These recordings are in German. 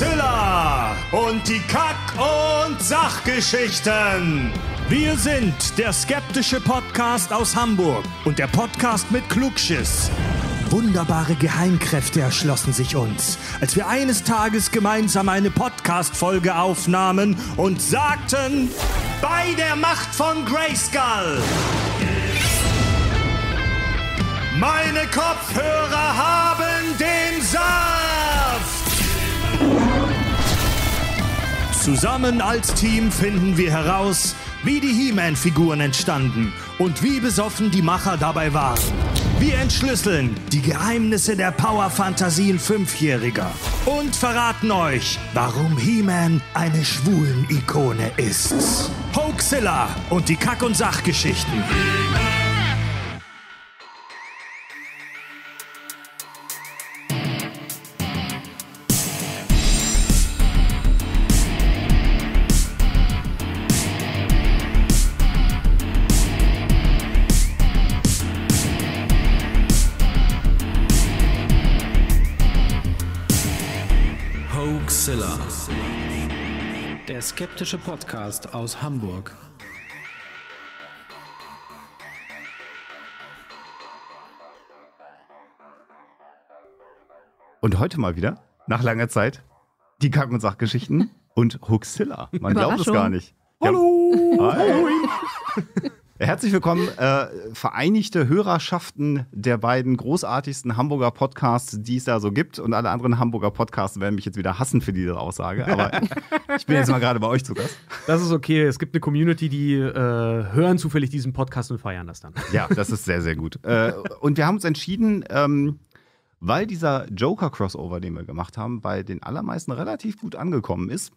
Godzilla und die Kack- und Sachgeschichten. Wir sind der skeptische Podcast aus Hamburg und der Podcast mit Klugschiss. Wunderbare Geheimkräfte erschlossen sich uns, als wir eines Tages gemeinsam eine Podcast-Folge aufnahmen und sagten: Bei der Macht von Grayskull! Meine Kopfhörer haben den Saal! Zusammen als Team finden wir heraus, wie die He-Man-Figuren entstanden und wie besoffen die Macher dabei waren. Wir entschlüsseln die Geheimnisse der Power-Fantasien Fünfjähriger und verraten euch, warum He-Man eine schwulen Ikone ist. Hoaxilla und die Kack- und Sachgeschichten. skeptische Podcast aus Hamburg. Und heute mal wieder, nach langer Zeit, die Kack- und Sachgeschichten und Huxilla. Man glaubt es gar nicht. Hallo! Ja. Hi. Herzlich willkommen, äh, vereinigte Hörerschaften der beiden großartigsten Hamburger Podcasts, die es da so gibt. Und alle anderen Hamburger Podcasts werden mich jetzt wieder hassen für diese Aussage. Aber ich bin jetzt mal gerade bei euch zu Gast. Das ist okay. Es gibt eine Community, die äh, hören zufällig diesen Podcast und feiern das dann. Ja, das ist sehr, sehr gut. Äh, und wir haben uns entschieden, ähm, weil dieser Joker-Crossover, den wir gemacht haben, bei den allermeisten relativ gut angekommen ist,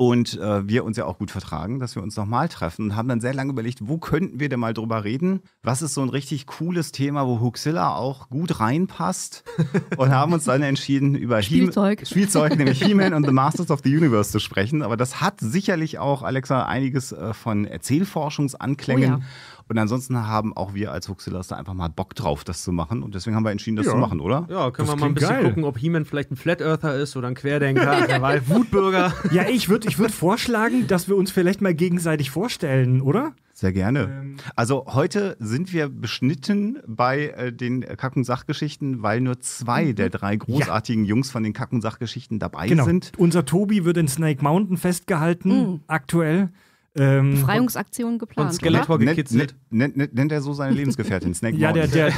und äh, wir uns ja auch gut vertragen, dass wir uns nochmal treffen und haben dann sehr lange überlegt, wo könnten wir denn mal drüber reden? Was ist so ein richtig cooles Thema, wo Huxilla auch gut reinpasst? Und haben uns dann entschieden, über Spielzeug, He Spielzeug nämlich He-Man und The Masters of the Universe zu sprechen. Aber das hat sicherlich auch, Alexa, einiges äh, von Erzählforschungsanklängen. Oh ja. Und ansonsten haben auch wir als Huxilas da einfach mal Bock drauf, das zu machen. Und deswegen haben wir entschieden, das ja. zu machen, oder? Ja, können das wir mal ein bisschen geil. gucken, ob He-Man vielleicht ein Flat Earther ist oder ein Querdenker, ein Wutbürger. Ja, ich würde ich würd vorschlagen, dass wir uns vielleicht mal gegenseitig vorstellen, oder? Sehr gerne. Ähm. Also heute sind wir beschnitten bei äh, den Kack- und Sachgeschichten, weil nur zwei mhm. der drei großartigen ja. Jungs von den Kack- und Sachgeschichten dabei genau. sind. Unser Tobi wird in Snake Mountain festgehalten, mhm. aktuell. Ähm, Befreiungsaktion geplant. Und Skeletor oder? gekitzelt. Nennt, nennt, nennt, er so seine Lebensgefährtin, Snake Ja, der, der,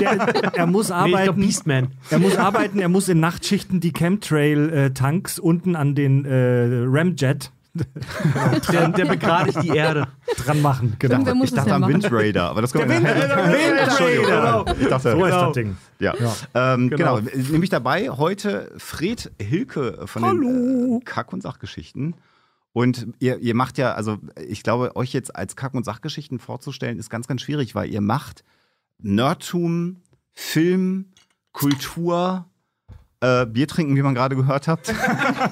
der, er muss arbeiten. Nee, Beastman. Er muss arbeiten, er muss in Nachtschichten die Chemtrail-Tanks unten an den äh, Ramjet der, der begradigt die Erde. Dran machen, genau. Irgendwer ich dachte ja am machen. Wind Raider, aber das kommt der Wind, Raider. Wind Raider. Genau. Ich dachte, so genau. ist das Ding. Ja. ja. Ähm, genau. genau. Nämlich dabei heute Fred Hilke von Hallo. den äh, Kack- und Sachgeschichten. Und ihr, ihr macht ja, also ich glaube, euch jetzt als Kack- und Sachgeschichten vorzustellen, ist ganz, ganz schwierig, weil ihr macht Nerdtum, Film, Kultur, äh, Bier trinken, wie man gerade gehört hat.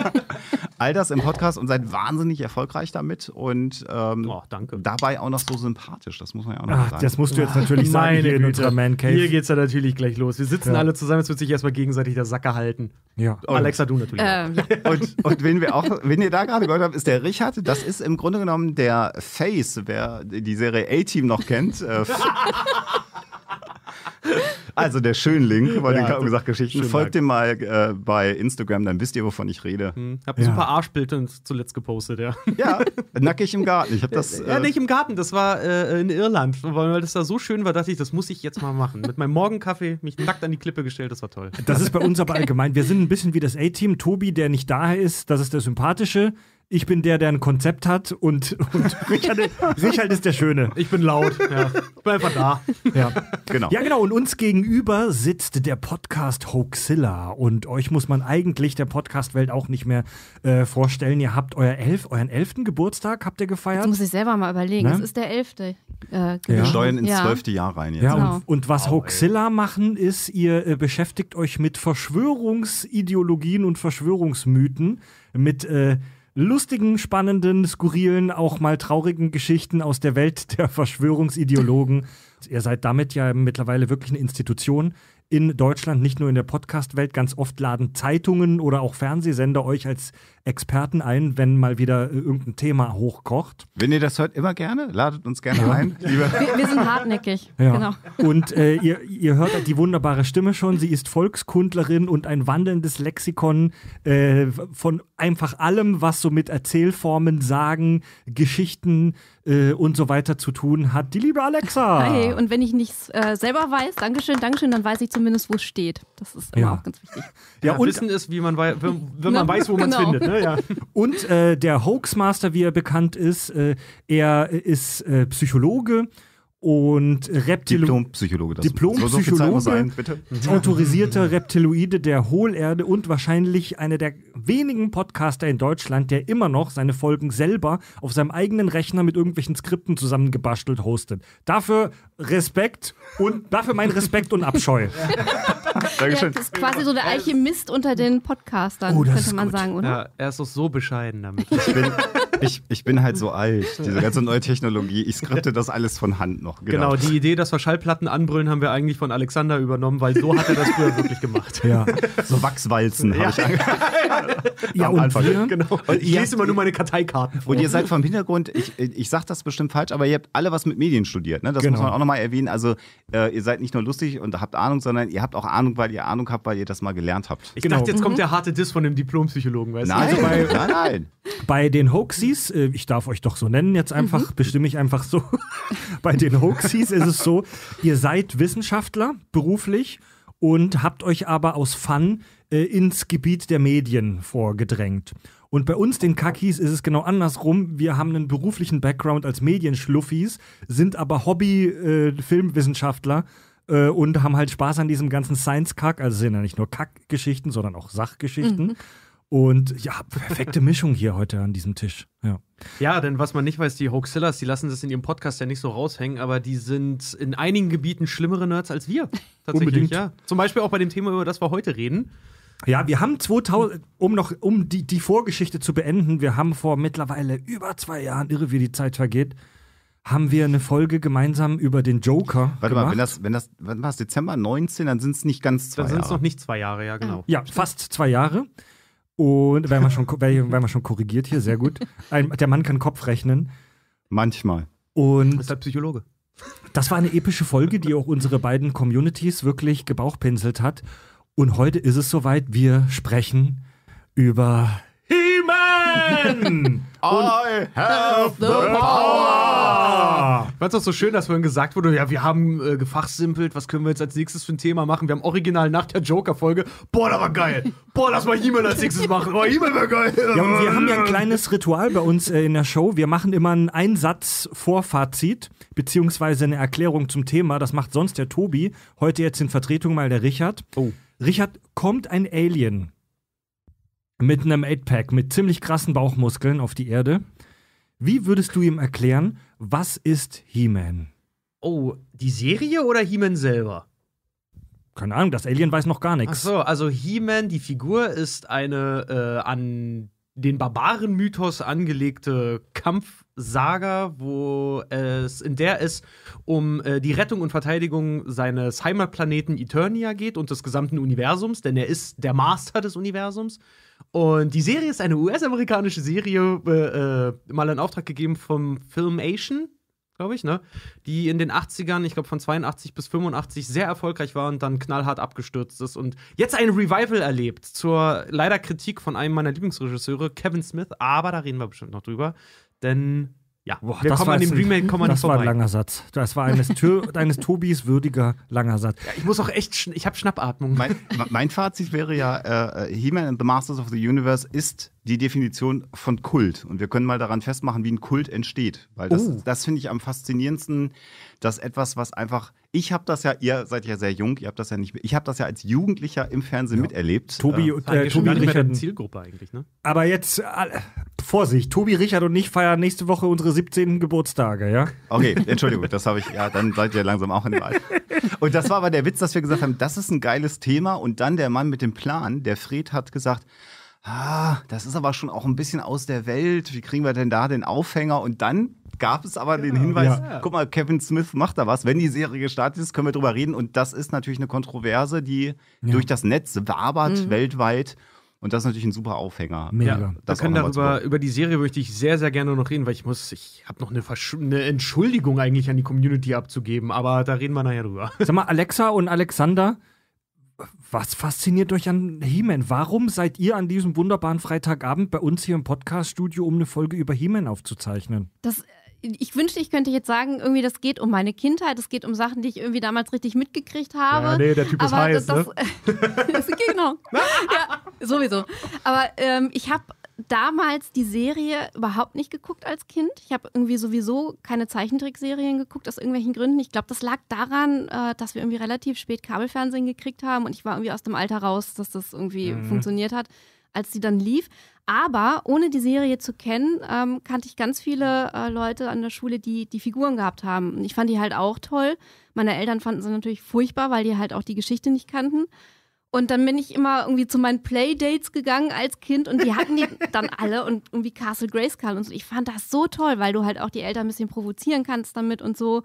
all das im Podcast und seid wahnsinnig erfolgreich damit und ähm, oh, dabei auch noch so sympathisch. Das muss man ja auch noch Ach, sagen. Das musst du jetzt natürlich sagen hier in unserer Man Cave. Hier geht's ja natürlich gleich los. Wir sitzen ja. alle zusammen, Es wird sich erstmal gegenseitig der Sacker halten. Ja. Und Alexa, du natürlich. Ähm, ja. und, und wen wir auch, wen ihr da gerade gehört habt, ist der Richard. Das ist im Grunde genommen der Face, wer die Serie A-Team noch kennt. Äh, also der Schönling bei ja, den Geschichten. Folgt dem mal äh, bei Instagram, dann wisst ihr, wovon ich rede. Hm. Hab ja. super Arschbilder zuletzt gepostet, ja. Ja, nackig im Garten. Ich hab das, äh, ja, nicht im Garten, das war äh, in Irland. Weil das da so schön war, dachte ich, das muss ich jetzt mal machen. Mit meinem Morgenkaffee mich nackt an die Klippe gestellt, das war toll. Das ist bei uns aber allgemein. Wir sind ein bisschen wie das A-Team. Tobi, der nicht da ist, das ist der Sympathische ich bin der, der ein Konzept hat und, und Richard, Richard, ist der Schöne. Ich bin laut. Ja. Ich bin einfach da. Ja. Genau. ja, genau. Und uns gegenüber sitzt der Podcast Hoaxilla. Und euch muss man eigentlich der Podcast-Welt auch nicht mehr äh, vorstellen. Ihr habt euer Elf, euren elften Geburtstag, habt ihr gefeiert? Das muss ich selber mal überlegen. Ne? Es ist der elfte. Äh, genau. Wir steuern ins zwölfte ja. Jahr rein jetzt. Ja, genau. und, und, was oh, Hoaxilla ey. machen ist, ihr äh, beschäftigt euch mit Verschwörungsideologien und Verschwörungsmythen, mit äh, lustigen, spannenden, skurrilen, auch mal traurigen Geschichten aus der Welt der Verschwörungsideologen. Ihr seid damit ja mittlerweile wirklich eine Institution in Deutschland, nicht nur in der Podcast-Welt. Ganz oft laden Zeitungen oder auch Fernsehsender euch als Experten ein, wenn mal wieder äh, irgendein Thema hochkocht. Wenn ihr das hört, immer gerne. Ladet uns gerne ein. Wir, wir, sind hartnäckig. Ja. Genau. Und äh, ihr, ihr, hört die wunderbare Stimme schon. Sie ist Volkskundlerin und ein wandelndes Lexikon äh, von einfach allem, was so mit Erzählformen, Sagen, Geschichten äh, und so weiter zu tun hat. Die liebe Alexa. Hi. Und wenn ich nichts äh, selber weiß, Dankeschön, Dankeschön, dann weiß ich zumindest, wo es steht. Das ist immer ja. auch ganz wichtig. Ja, ja und Wissen ist, wie man, wenn, wenn man weiß, wo man es genau. findet. Ne? Ja, Und äh, der Hoaxmaster, wie er bekannt ist, äh, er ist äh, Psychologe und Reptilo Diplompsychologe. Das Diplompsychologe, so ein, autorisierter Reptiloide der Hohlerde und wahrscheinlich einer der wenigen Podcaster in Deutschland, der immer noch seine Folgen selber auf seinem eigenen Rechner mit irgendwelchen Skripten zusammengebastelt hostet. Dafür Respekt und dafür mein Respekt und Abscheu. Dankeschön. Ja, das ist quasi so der Alchemist unter den Podcastern, oh, könnte man gut. sagen, oder? Ja, er ist doch so bescheiden damit. Ich bin ich, ich bin halt so alt, diese ganze neue Technologie. Ich skripte das alles von Hand noch. Genau. genau, die Idee, dass wir Schallplatten anbrüllen, haben wir eigentlich von Alexander übernommen, weil so hat er das früher wirklich gemacht. Ja. So Wachswalzen ja. habe ich angefangen. Ja, und Anfang. Wir? Genau. Und ich lese immer nur meine Karteikarten vor. Und ihr seid vom Hintergrund, ich, ich sage das bestimmt falsch, aber ihr habt alle was mit Medien studiert. Ne? Das genau. muss man auch nochmal erwähnen. Also äh, ihr seid nicht nur lustig und habt Ahnung, sondern ihr habt auch Ahnung, weil ihr Ahnung habt, weil ihr das mal gelernt habt. Ich genau. dachte, jetzt genau. mhm. kommt der harte Diss von dem Diplompsychologen. Weißt nein, du? Also nein, nein. Bei den Hoaxies Hoaxies, äh, ich darf euch doch so nennen jetzt mhm. einfach, mhm. bestimme ich einfach so. Bei den Hoaxies ist es so, ihr seid Wissenschaftler beruflich und habt euch aber aus Fun äh, ins Gebiet der Medien vorgedrängt. Und bei uns, den Kakis, ist es genau andersrum. Wir haben einen beruflichen Background als Medienschluffis, sind aber Hobby-Filmwissenschaftler. Äh, äh, und haben halt Spaß an diesem ganzen Science-Kack, also sind ja nicht nur Kackgeschichten, sondern auch Sachgeschichten. Mhm. Und ja, perfekte Mischung hier heute an diesem Tisch. Ja. ja, denn was man nicht weiß, die Hoaxillas, die lassen das in ihrem Podcast ja nicht so raushängen, aber die sind in einigen Gebieten schlimmere Nerds als wir. Tatsächlich, Unbedingt. ja. Zum Beispiel auch bei dem Thema, über das wir heute reden. Ja, wir haben 2000, um noch, um die, die Vorgeschichte zu beenden, wir haben vor mittlerweile über zwei Jahren, irre wie die Zeit vergeht, haben wir eine Folge gemeinsam über den Joker. Warte gemacht. mal, wenn das, wenn das, wann war es Dezember 19, dann sind es nicht ganz zwei Jahre. Dann sind es noch nicht zwei Jahre, ja, genau. Ja, fast zwei Jahre. Und wenn man schon, weil, man schon korrigiert hier, sehr gut. Ein, der Mann kann Kopf rechnen. Manchmal. Und das ist halt Psychologe. Das war eine epische Folge, die auch unsere beiden Communities wirklich gebauchpinselt hat. Und heute ist es soweit, wir sprechen über Demon! I have the power! Ich fand auch so schön, dass vorhin gesagt wurde, ja, wir haben äh, gefachsimpelt, was können wir jetzt als nächstes für ein Thema machen? Wir haben original nach der Joker-Folge, boah, das war geil! Boah, lass mal He-Man als nächstes machen! Boah, He-Man war geil! Ja, und wir haben ja ein kleines Ritual bei uns äh, in der Show. Wir machen immer einen Einsatz vor Fazit, beziehungsweise eine Erklärung zum Thema. Das macht sonst der Tobi. Heute jetzt in Vertretung mal der Richard. Oh. Richard, kommt ein Alien mit einem 8-Pack, mit ziemlich krassen Bauchmuskeln auf die Erde. Wie würdest du ihm erklären, was ist He-Man? Oh, die Serie oder He-Man selber? Keine Ahnung, das Alien weiß noch gar nichts. Ach so, also He-Man, die Figur, ist eine äh, an den Barbaren-Mythos angelegte Kampfsaga, wo es in der es um äh, die Rettung und Verteidigung seines Heimatplaneten Eternia geht und des gesamten Universums, denn er ist der Master des Universums. Und die Serie ist eine US-amerikanische Serie, äh, äh, mal in Auftrag gegeben vom Filmation, glaube ich, ne? Die in den 80ern, ich glaube von 82 bis 85 sehr erfolgreich war und dann knallhart abgestürzt ist und jetzt ein Revival erlebt zur leider Kritik von einem meiner Lieblingsregisseure, Kevin Smith, aber da reden wir bestimmt noch drüber, denn ja, Boah, wir das kommen war an dem Remake kommen wir nicht vorbei. Das war ein langer Satz. Das war eines, eines Tobis würdiger langer Satz. Ja, ich muss auch echt, ich habe Schnappatmung. Mein, mein, Fazit wäre ja, äh, äh, He-Man and the Masters of the Universe ist die Definition von Kult. Und wir können mal daran festmachen, wie ein Kult entsteht. Weil das, oh. das finde ich am faszinierendsten, dass etwas, was einfach ich habe das ja, ihr seid ja sehr jung, ihr habt das ja nicht, ich habe das ja als Jugendlicher im Fernsehen ja. miterlebt. Tobi, äh, und äh, Tobi gar Richard, mehr Zielgruppe eigentlich, ne? Aber jetzt äh, Vorsicht, Tobi, Richard und ich feiern nächste Woche unsere 17. Geburtstage, ja? Okay, Entschuldigung, das habe ich, ja, dann seid ihr langsam auch in Wahl. Und das war aber der Witz, dass wir gesagt haben, das ist ein geiles Thema und dann der Mann mit dem Plan, der Fred hat gesagt, ah, das ist aber schon auch ein bisschen aus der Welt. Wie kriegen wir denn da den Aufhänger? Und dann gab es aber ja, den genau. Hinweis, ja. guck mal, Kevin Smith macht da was. Wenn die Serie gestartet ist, können wir drüber reden. Und das ist natürlich eine Kontroverse, die ja. durch das Netz wabert mhm. weltweit. Und das ist natürlich ein super Aufhänger. Mega. Das wir können darüber, über die Serie möchte ich sehr, sehr gerne noch reden, weil ich muss, ich habe noch eine, eine, Entschuldigung eigentlich an die Community abzugeben, aber da reden wir nachher drüber. Sag mal, Alexa und Alexander, was fasziniert euch an He-Man? Warum seid ihr an diesem wunderbaren Freitagabend bei uns hier im Podcast-Studio, um eine Folge über He-Man aufzuzeichnen? Das ich wünschte, ich könnte jetzt sagen, irgendwie, das geht um meine Kindheit, es geht um Sachen, die ich irgendwie damals richtig mitgekriegt habe. Ja, nee, der Typ ist heiß, das, das, ne? das, genau. ja, sowieso. Aber ähm, ich habe damals die Serie überhaupt nicht geguckt als Kind. Ich habe irgendwie sowieso keine Zeichentrickserien geguckt, aus irgendwelchen Gründen. Ich glaube, das lag daran, äh, dass wir irgendwie relativ spät Kabelfernsehen gekriegt haben und ich war irgendwie aus dem Alter raus, dass das irgendwie mhm. funktioniert hat, als sie dann lief. Aber ohne die Serie zu kennen, ähm, kannte ich ganz viele äh, Leute an der Schule, die die Figuren gehabt haben. Und ich fand die halt auch toll. Meine Eltern fanden sie natürlich furchtbar, weil die halt auch die Geschichte nicht kannten. Und dann bin ich immer irgendwie zu meinen Playdates gegangen als Kind und die hatten die dann alle und irgendwie Castle Grayskull und so. Ich fand das so toll, weil du halt auch die Eltern ein bisschen provozieren kannst damit und so.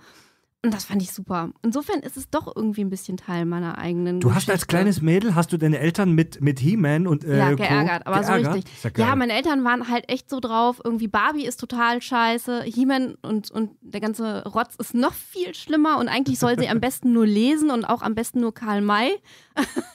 Und das fand ich super. Insofern ist es doch irgendwie ein bisschen Teil meiner eigenen. Du Geschichte. hast als kleines Mädel, hast du deine Eltern mit, mit He-Man und. Äh, ja, geärgert, Co. aber geärgert? so richtig. Ja, ja, meine Eltern waren halt echt so drauf, irgendwie Barbie ist total scheiße, He-Man und, und der ganze Rotz ist noch viel schlimmer und eigentlich soll sie am besten nur lesen und auch am besten nur Karl May.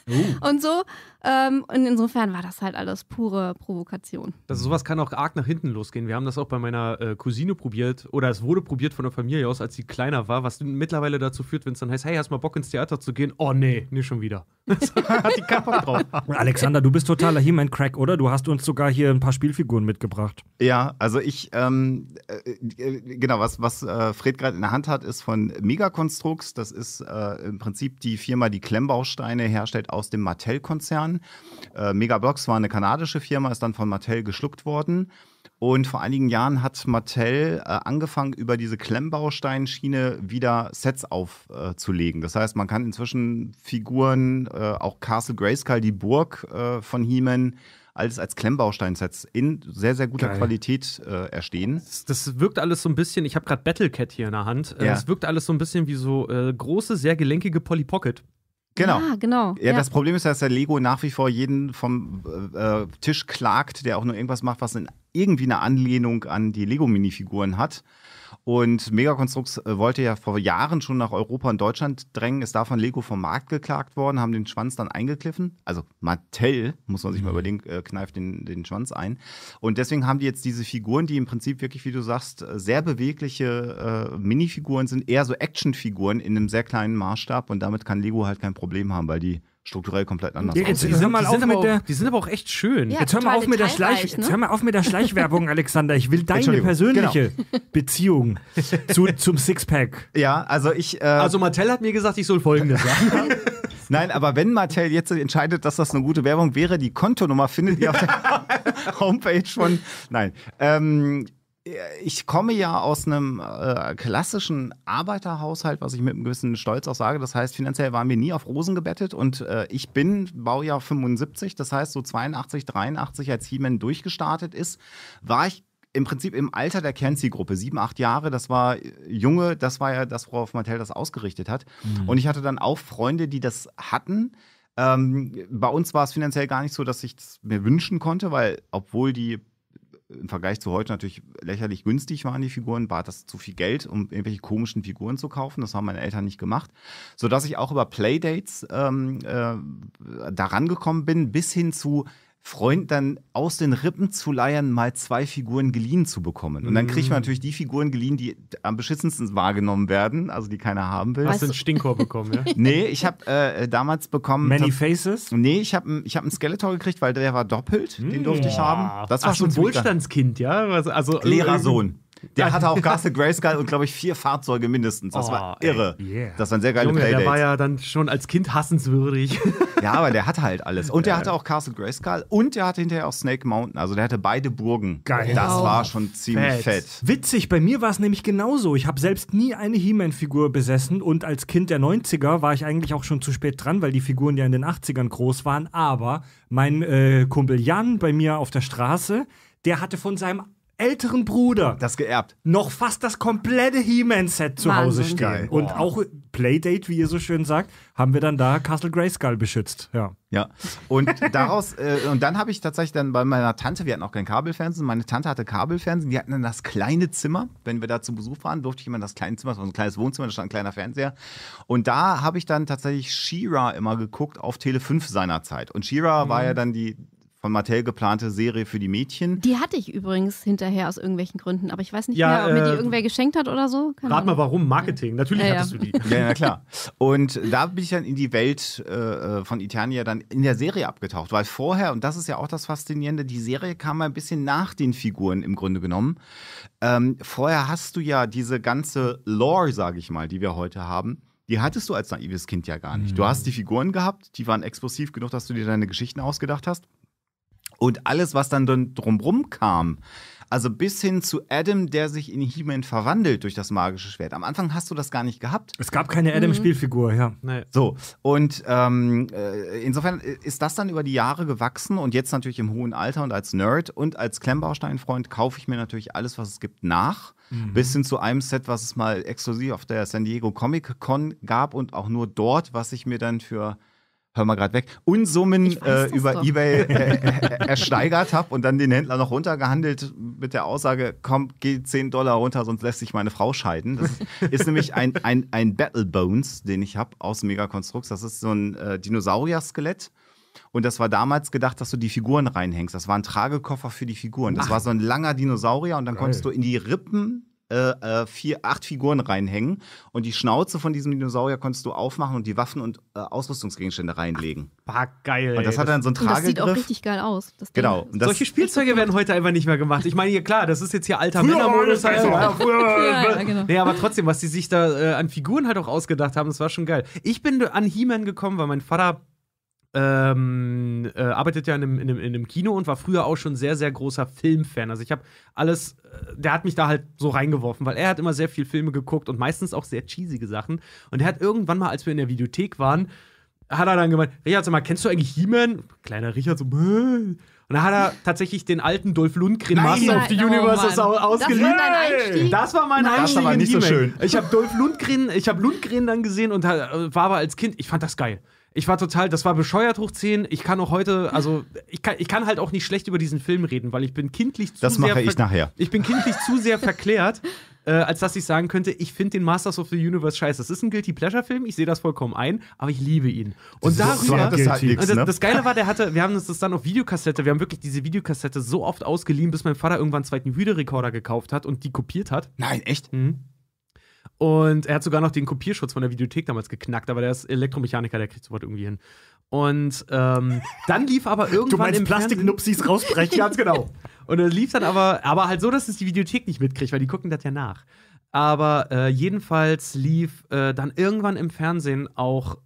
Uh. und so. Ähm, und insofern war das halt alles pure Provokation. Also sowas kann auch arg nach hinten losgehen. Wir haben das auch bei meiner äh, Cousine probiert oder es wurde probiert von der Familie aus, als sie kleiner war, was mittlerweile dazu führt, wenn es dann heißt, hey, hast mal Bock ins Theater zu gehen? Oh nee, nee, schon wieder. Hat die Kappe drauf. Alexander, du bist totaler He-Man-Crack, oder? Du hast uns sogar hier ein paar Spielfiguren mitgebracht. Ja, also ich, ähm, äh, äh genau, was, was äh, Fred gerade in der Hand hat, ist von Megakonstrux. Das ist äh, im Prinzip die Firma, die Klemmbausteine herstellt aus dem Mattel-Konzern. Äh, Megablocks war eine kanadische Firma, ist dann von Mattel geschluckt worden. Und vor einigen Jahren hat Mattel äh, angefangen, über diese Klemmbausteinschiene wieder Sets aufzulegen. Äh, das heißt, man kann inzwischen Figuren, äh, auch Castle Grayskull, die Burg äh, von He-Man, alles als Klemmbausteinsets in sehr, sehr guter Geil. Qualität äh, erstehen. Das, das, wirkt alles so ein bisschen, ich habe gerade Battlecat hier in der Hand, äh, ja. das wirkt alles so ein bisschen wie so äh, große, sehr gelenkige Polly Pocket. Genau. Ah, genau. Ja, genau. Ja, ja, Das Problem ist, dass der Lego nach wie vor jeden vom äh, äh, Tisch klagt, der auch nur irgendwas macht, was in, irgendwie eine Anlehnung an die Lego-Minifiguren hat. Und Megakonstrux äh, wollte ja vor Jahren schon nach Europa und Deutschland drängen, ist davon Lego vom Markt geklagt worden, haben den Schwanz dann eingekliffen. Also Mattel, muss man sich mal mhm. überlegen, äh, kneift den, den Schwanz ein. Und deswegen haben die jetzt diese Figuren, die im Prinzip wirklich, wie du sagst, äh, sehr bewegliche äh, Minifiguren sind, eher so Actionfiguren in einem sehr kleinen Maßstab. Und damit kann Lego halt kein Problem haben, weil die strukturell komplett anders. Ja, jetzt, die, sind, mal die, sind aber auch, der, die sind aber auch echt schön. Ja, jetzt hör mal auf mit der Schleich, ne? hör mal auf mit der Schleichwerbung, Alexander. Ich will deine persönliche genau. Beziehung zu, zum Sixpack. Ja, also ich. Äh, also Mattel hat mir gesagt, ich soll folgendes sagen. Nein, aber wenn Mattel jetzt entscheidet, dass das eine gute Werbung wäre, die Kontonummer findet ihr auf der Homepage von. Nein. Ähm, äh, ich komme ja aus einem äh, klassischen Arbeiterhaushalt, was ich mit einem gewissen Stolz auch sage. Das heißt, finanziell waren wir nie auf Rosen gebettet und äh, ich bin Baujahr 75, das heißt so 82, 83, als He-Man durchgestartet ist, war ich im Prinzip im Alter der Kenzie-Gruppe, sieben, acht Jahre, das war äh, junge, das war ja das, worauf Mattel das ausgerichtet hat. Mhm. Und ich hatte dann auch Freunde, die das hatten. Ähm, bei uns war es finanziell gar nicht so, dass ich es mir wünschen konnte, weil obwohl die im Vergleich zu heute natürlich lächerlich günstig waren, die Figuren, war das zu viel Geld, um irgendwelche komischen Figuren zu kaufen. Das haben meine Eltern nicht gemacht. Sodass ich auch über Playdates ähm, äh, daran gekommen bin, bis hin zu Freund dann aus den Rippen zu leiern, mal zwei Figuren geliehen zu bekommen. Und dann kriegt man mhm. natürlich die Figuren geliehen, die am beschissensten wahrgenommen werden, also die keiner haben will. Hast du einen Stinkor bekommen, ja? nee, ich habe äh, äh, damals bekommen. Many Faces? Nee, ich habe ich hab einen Skeletor gekriegt, weil der war doppelt. Den durfte ich haben. Das war Ach, schon ein Wohlstandskind, ja? Also, Lehrersohn. Der hatte auch Castle Grayskull und, glaube ich, vier Fahrzeuge mindestens. Das oh, war irre. Ey, yeah. Das waren sehr geiler Junge, Playdates. Der war ja dann schon als Kind hassenswürdig. ja, aber der hatte halt alles. Und der hatte auch Castle Grayskull und der hatte hinterher auch Snake Mountain. Also der hatte beide Burgen. Geil. Das wow. war schon ziemlich fett. fett. Witzig, bei mir war es nämlich genauso. Ich habe selbst nie eine He-Man-Figur besessen und als Kind der 90er war ich eigentlich auch schon zu spät dran, weil die Figuren ja in den 80ern groß waren. Aber mein äh, Kumpel Jan bei mir auf der Straße, der hatte von seinem älteren Bruder das geerbt. noch fast das komplette He-Man-Set zu Hause stehen. Geil. Und Boah. auch Playdate, wie ihr so schön sagt, haben wir dann da Castle Grayskull beschützt. Ja. Ja. Und daraus, äh, und dann habe ich tatsächlich dann bei meiner Tante, wir hatten auch kein Kabelfernsehen, meine Tante hatte Kabelfernsehen, die hatten dann das kleine Zimmer. Wenn wir da zu Besuch waren, durfte ich immer in das kleine Zimmer, das war so ein kleines Wohnzimmer, da stand ein kleiner Fernseher. Und da habe ich dann tatsächlich She-Ra immer geguckt auf Tele 5 seinerzeit. Und She-Ra mhm. war ja dann die von Mattel geplante Serie für die Mädchen. Die hatte ich übrigens hinterher aus irgendwelchen Gründen, aber ich weiß nicht ja, mehr, ob mir die äh, irgendwer geschenkt hat oder so. Keine rat mal warum, Marketing. Natürlich ja, hattest du die. Ja, na klar. Und da bin ich dann in die Welt äh, von Eternia dann in der Serie abgetaucht, weil vorher, und das ist ja auch das Faszinierende, die Serie kam ein bisschen nach den Figuren im Grunde genommen. Ähm, vorher hast du ja diese ganze Lore, sage ich mal, die wir heute haben die hattest du als naives Kind ja gar nicht. Du mhm. hast die Figuren gehabt, die waren explosiv genug, dass du dir deine Geschichten ausgedacht hast und alles, was dann drumrum kam. Also bis hin zu Adam, der sich in He-Man verwandelt durch das magische Schwert. Am Anfang hast du das gar nicht gehabt. Es gab keine Adam-Spielfigur, mhm. ja. Nee. So, und ähm, äh, insofern ist das dann über die Jahre gewachsen und jetzt natürlich im hohen Alter und als Nerd und als Klemmbausteinfreund kaufe ich mir natürlich alles, was es gibt, nach. Mhm. Bis hin zu einem Set, was es mal exklusiv auf der San Diego Comic Con gab und auch nur dort, was ich mir dann für hör mal gerade weg, Unsummen äh, über doch. Ebay äh, äh, ersteigert habe und dann den Händler noch runtergehandelt mit der Aussage, komm, geh 10 Dollar runter, sonst lässt sich meine Frau scheiden. Das ist, ist nämlich ein, ein, ein Battle Bones, den ich habe aus Megaconstructs. Das ist so ein äh, Dinosaurier-Skelett. Und das war damals gedacht, dass du die Figuren reinhängst. Das war ein Tragekoffer für die Figuren. Das Ach. war so ein langer Dinosaurier und dann Geil. konntest du in die Rippen äh, äh, vier, acht Figuren reinhängen und die Schnauze von diesem Dinosaurier konntest du aufmachen und die Waffen und äh, Ausrüstungsgegenstände reinlegen. War ah, geil. Und das hat dann so ein oh, Das sieht auch richtig geil aus. genau. Solche Spielzeuge werden heute einfach nicht mehr gemacht. Ich meine, ja klar, das ist jetzt hier alter Männermodus. Halt äh, ja, ja, ja, genau. Nee, aber trotzdem, was die sich da äh, an Figuren halt auch ausgedacht haben, das war schon geil. Ich bin an He-Man gekommen, weil mein Vater ähm, äh, arbeitet ja in einem, in, einem, in einem, Kino und war früher auch schon sehr, sehr großer Filmfan. Also ich habe alles, äh, der hat mich da halt so reingeworfen, weil er hat immer sehr viel Filme geguckt und meistens auch sehr cheesige Sachen. Und er hat irgendwann mal, als wir in der Videothek waren, hat er dann gemeint, Richard, sag mal, kennst du eigentlich He-Man? Kleiner Richard so, Mäh. Und dann hat er tatsächlich den alten Dolph Lundgren Master of the oh Universe oh ausgeliehen. Das war mein Einstieg. Das war mein Einstieg. Das war nicht so schön. Ich habe Dolph Lundgren, ich habe Lundgren dann gesehen und äh, war aber als Kind, ich fand das geil ich war total, das war bescheuert hoch 10. Ich kann auch heute, also ich kann, ich kann halt auch nicht schlecht über diesen Film reden, weil ich bin kindlich zu das sehr. Das mache ich nachher. Ich bin kindlich zu sehr verklärt, äh, als dass ich sagen könnte, ich finde den Masters of the Universe scheiße. Das ist ein Guilty Pleasure-Film, ich sehe das vollkommen ein, aber ich liebe ihn. Und das darüber. Das, halt nix, ne? das, das, Geile war, der hatte, wir haben uns das dann auf Videokassette, wir haben wirklich diese Videokassette so oft ausgeliehen, bis mein Vater irgendwann einen zweiten Videorekorder gekauft hat und die kopiert hat. Nein, echt? Mhm. Und er hat sogar noch den Kopierschutz von der Videothek damals geknackt, aber der ist Elektromechaniker, der kriegt sofort irgendwie hin. Und ähm, dann lief aber irgendwann. Du meinst Plastiknupsis rausbrechen? Ganz genau. Und dann lief dann aber, aber halt so, dass es die Videothek nicht mitkriegt, weil die gucken das ja nach. Aber äh, jedenfalls lief äh, dann irgendwann im Fernsehen auch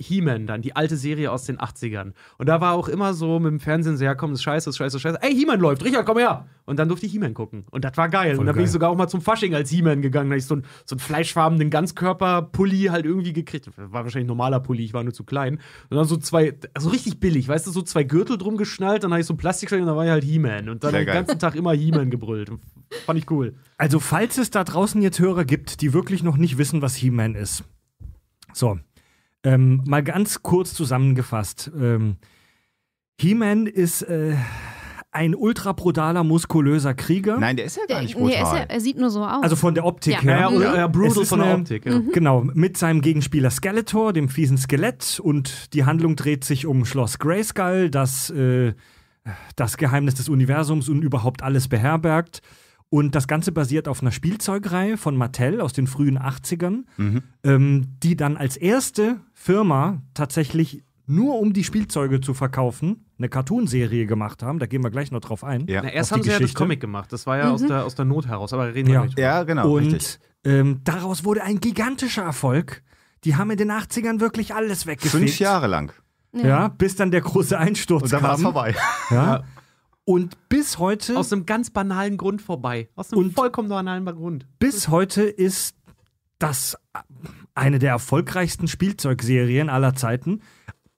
He-Man dann, die alte Serie aus den 80ern. Und da war auch immer so mit dem Fernsehen so, ja komm, ist scheiße, ist scheiße, ist scheiße. Ey, He-Man läuft, Richard, komm her! Und dann durfte ich He-Man gucken. Und das war geil. Voll und da bin ich sogar auch mal zum Fasching als He-Man gegangen. Da hab ich so, ein, so einen fleischfarbenen Ganzkörper-Pulli halt irgendwie gekriegt. War wahrscheinlich normaler Pulli, ich war nur zu klein. Und dann so zwei, also richtig billig, weißt du, so zwei Gürtel drum geschnallt, dann hatte ich so ein Plastikstein und da war ich halt He-Man. Und dann Sehr den ganzen Tag immer He-Man gebrüllt. Fand ich cool. Also, falls es da draußen jetzt Hörer gibt, die wirklich noch nicht wissen, was He-Man ist. So, ähm, mal ganz kurz zusammengefasst. Ähm, He-Man ist äh, ein ultrabrudaler, muskulöser Krieger. Nein, der ist ja gar nicht brutal. Der, der ja, er sieht nur so aus. Also von der Optik ja. her. Ja, ja, mhm. ja brutal von der Optik. Ja. Mhm. Genau, mit seinem Gegenspieler Skeletor, dem fiesen Skelett. Und die Handlung dreht sich um Schloss Greyskull, das äh, das Geheimnis des Universums und überhaupt alles beherbergt. Und das Ganze basiert auf einer Spielzeugreihe von Mattel aus den frühen 80ern, mhm. ähm, die dann als erste Firma tatsächlich nur um die Spielzeuge zu verkaufen, eine Cartoonserie gemacht haben. Da gehen wir gleich noch drauf ein. Ja. Na, erst haben sie Geschichte. ja das Comic gemacht. Das war ja mhm. aus, der, aus der Not heraus. Aber reden wir nicht. Ja, genau. Und ähm, daraus wurde ein gigantischer Erfolg. Die haben in den 80ern wirklich alles weggefegt. Fünf Jahre lang. Ja. ja bis dann der große Einsturz kam. Und dann war es vorbei. Ja. Und bis heute. Aus einem ganz banalen Grund vorbei. Aus einem vollkommen banalen Grund. Bis heute ist das eine der erfolgreichsten Spielzeugserien aller Zeiten.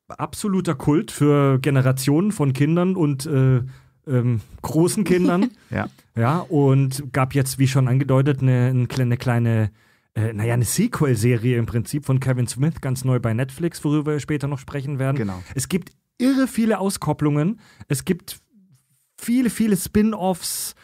Absoluter Kult für Generationen von Kindern und äh, ähm, großen Kindern. ja. Ja, und gab jetzt, wie schon angedeutet, eine, eine kleine äh, naja, eine Sequel-Serie im Prinzip von Kevin Smith, ganz neu bei Netflix, worüber wir später noch sprechen werden. Genau. Es gibt irre viele Auskopplungen. Es gibt viele, viele Spin-offs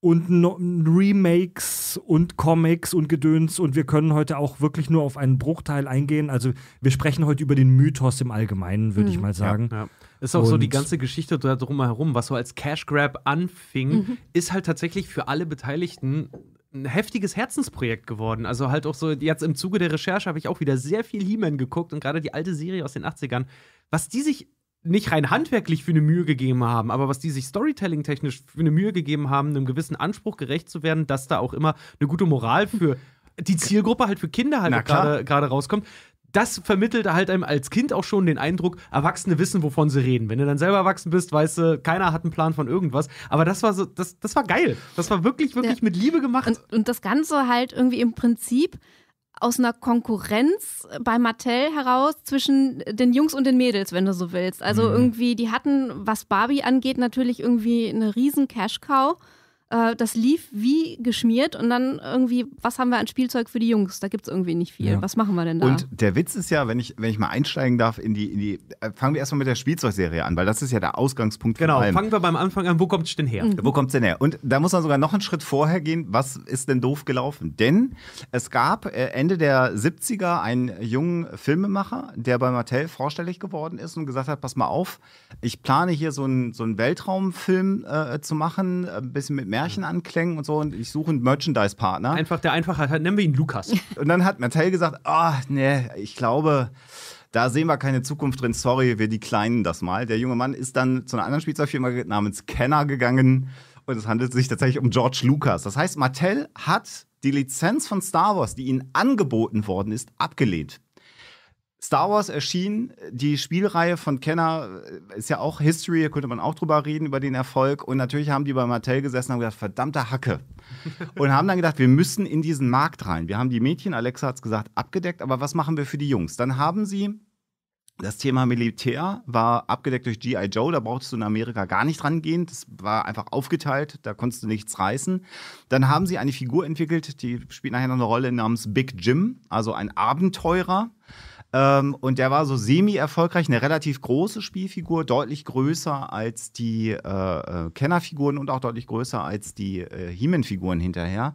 und no Remakes und Comics und Gedöns und wir können heute auch wirklich nur auf einen Bruchteil eingehen. Also wir sprechen heute über den Mythos im Allgemeinen, würde mhm. ich mal sagen. Ja, ja. Ist auch und so die ganze Geschichte da drumherum, was so als Cash Grab anfing, mhm. ist halt tatsächlich für alle Beteiligten ein heftiges Herzensprojekt geworden. Also halt auch so, jetzt im Zuge der Recherche habe ich auch wieder sehr viel He-Man geguckt und gerade die alte Serie aus den 80ern, was die sich nicht rein handwerklich für eine Mühe gegeben haben, aber was die sich storytelling-technisch für eine Mühe gegeben haben, einem gewissen Anspruch gerecht zu werden, dass da auch immer eine gute Moral für die Zielgruppe halt für Kinder halt gerade rauskommt. Das vermittelt halt einem als Kind auch schon den Eindruck, Erwachsene wissen, wovon sie reden. Wenn du dann selber erwachsen bist, weißt du, keiner hat einen Plan von irgendwas. Aber das war so, das, das war geil. Das war wirklich, wirklich ja. mit Liebe gemacht. Und, und das Ganze halt irgendwie im Prinzip aus einer Konkurrenz bei Mattel heraus zwischen den Jungs und den Mädels, wenn du so willst. Also mhm. irgendwie, die hatten, was Barbie angeht, natürlich irgendwie eine riesen Cash-Cow. Äh, das lief wie geschmiert und dann irgendwie, was haben wir an Spielzeug für die Jungs? Da gibt es irgendwie nicht viel. Ja. Was machen wir denn da? Und der Witz ist ja, wenn ich, wenn ich mal einsteigen darf in die, in die äh, fangen wir erstmal mit der Spielzeugserie an, weil das ist ja der Ausgangspunkt genau, von allem. Genau, fangen wir beim Anfang an, wo kommt es denn her? Mhm. Wo kommt es denn her? Und da muss man sogar noch einen Schritt vorher gehen, was ist denn doof gelaufen? Denn es gab äh, Ende der 70er einen jungen Filmemacher, der bei Mattel vorstellig geworden ist und gesagt hat, pass mal auf, ich plane hier so einen, so einen Weltraumfilm zu machen, ein bisschen mit mehr Märchenanklängen und so und ich suche einen Merchandise-Partner. Einfach der Einfachheit, halt, nennen wir ihn Lukas. und dann hat Mattel gesagt, ah, oh, nee, ich glaube, da sehen wir keine Zukunft drin, sorry, wir die Kleinen das mal. Der junge Mann ist dann zu einer anderen Spielzeugfirma namens Kenner gegangen und es handelt sich tatsächlich um George Lucas. Das heißt, Mattel hat die Lizenz von Star Wars, die ihnen angeboten worden ist, abgelehnt. Star Wars erschien, die Spielreihe von Kenner äh, ist ja auch History, da könnte man auch drüber reden, über den Erfolg. Und natürlich haben die bei Mattel gesessen und haben gedacht, verdammter Hacke. und haben dann gedacht, wir müssen in diesen Markt rein. Wir haben die Mädchen, Alexa hat es gesagt, abgedeckt, aber was machen wir für die Jungs? Dann haben sie das Thema Militär war abgedeckt durch GI Joe, da brauchst du in Amerika gar nicht rangehen. das war einfach aufgeteilt, da konntest du nichts reißen. Dann haben sie eine Figur entwickelt, die spielt nachher noch eine Rolle namens Big Jim, also ein Abenteurer. Ähm, und der war so semi-erfolgreich, eine relativ große Spielfigur, deutlich größer als die äh, äh, Kennerfiguren und auch deutlich größer als die äh, He-Man-Figuren hinterher.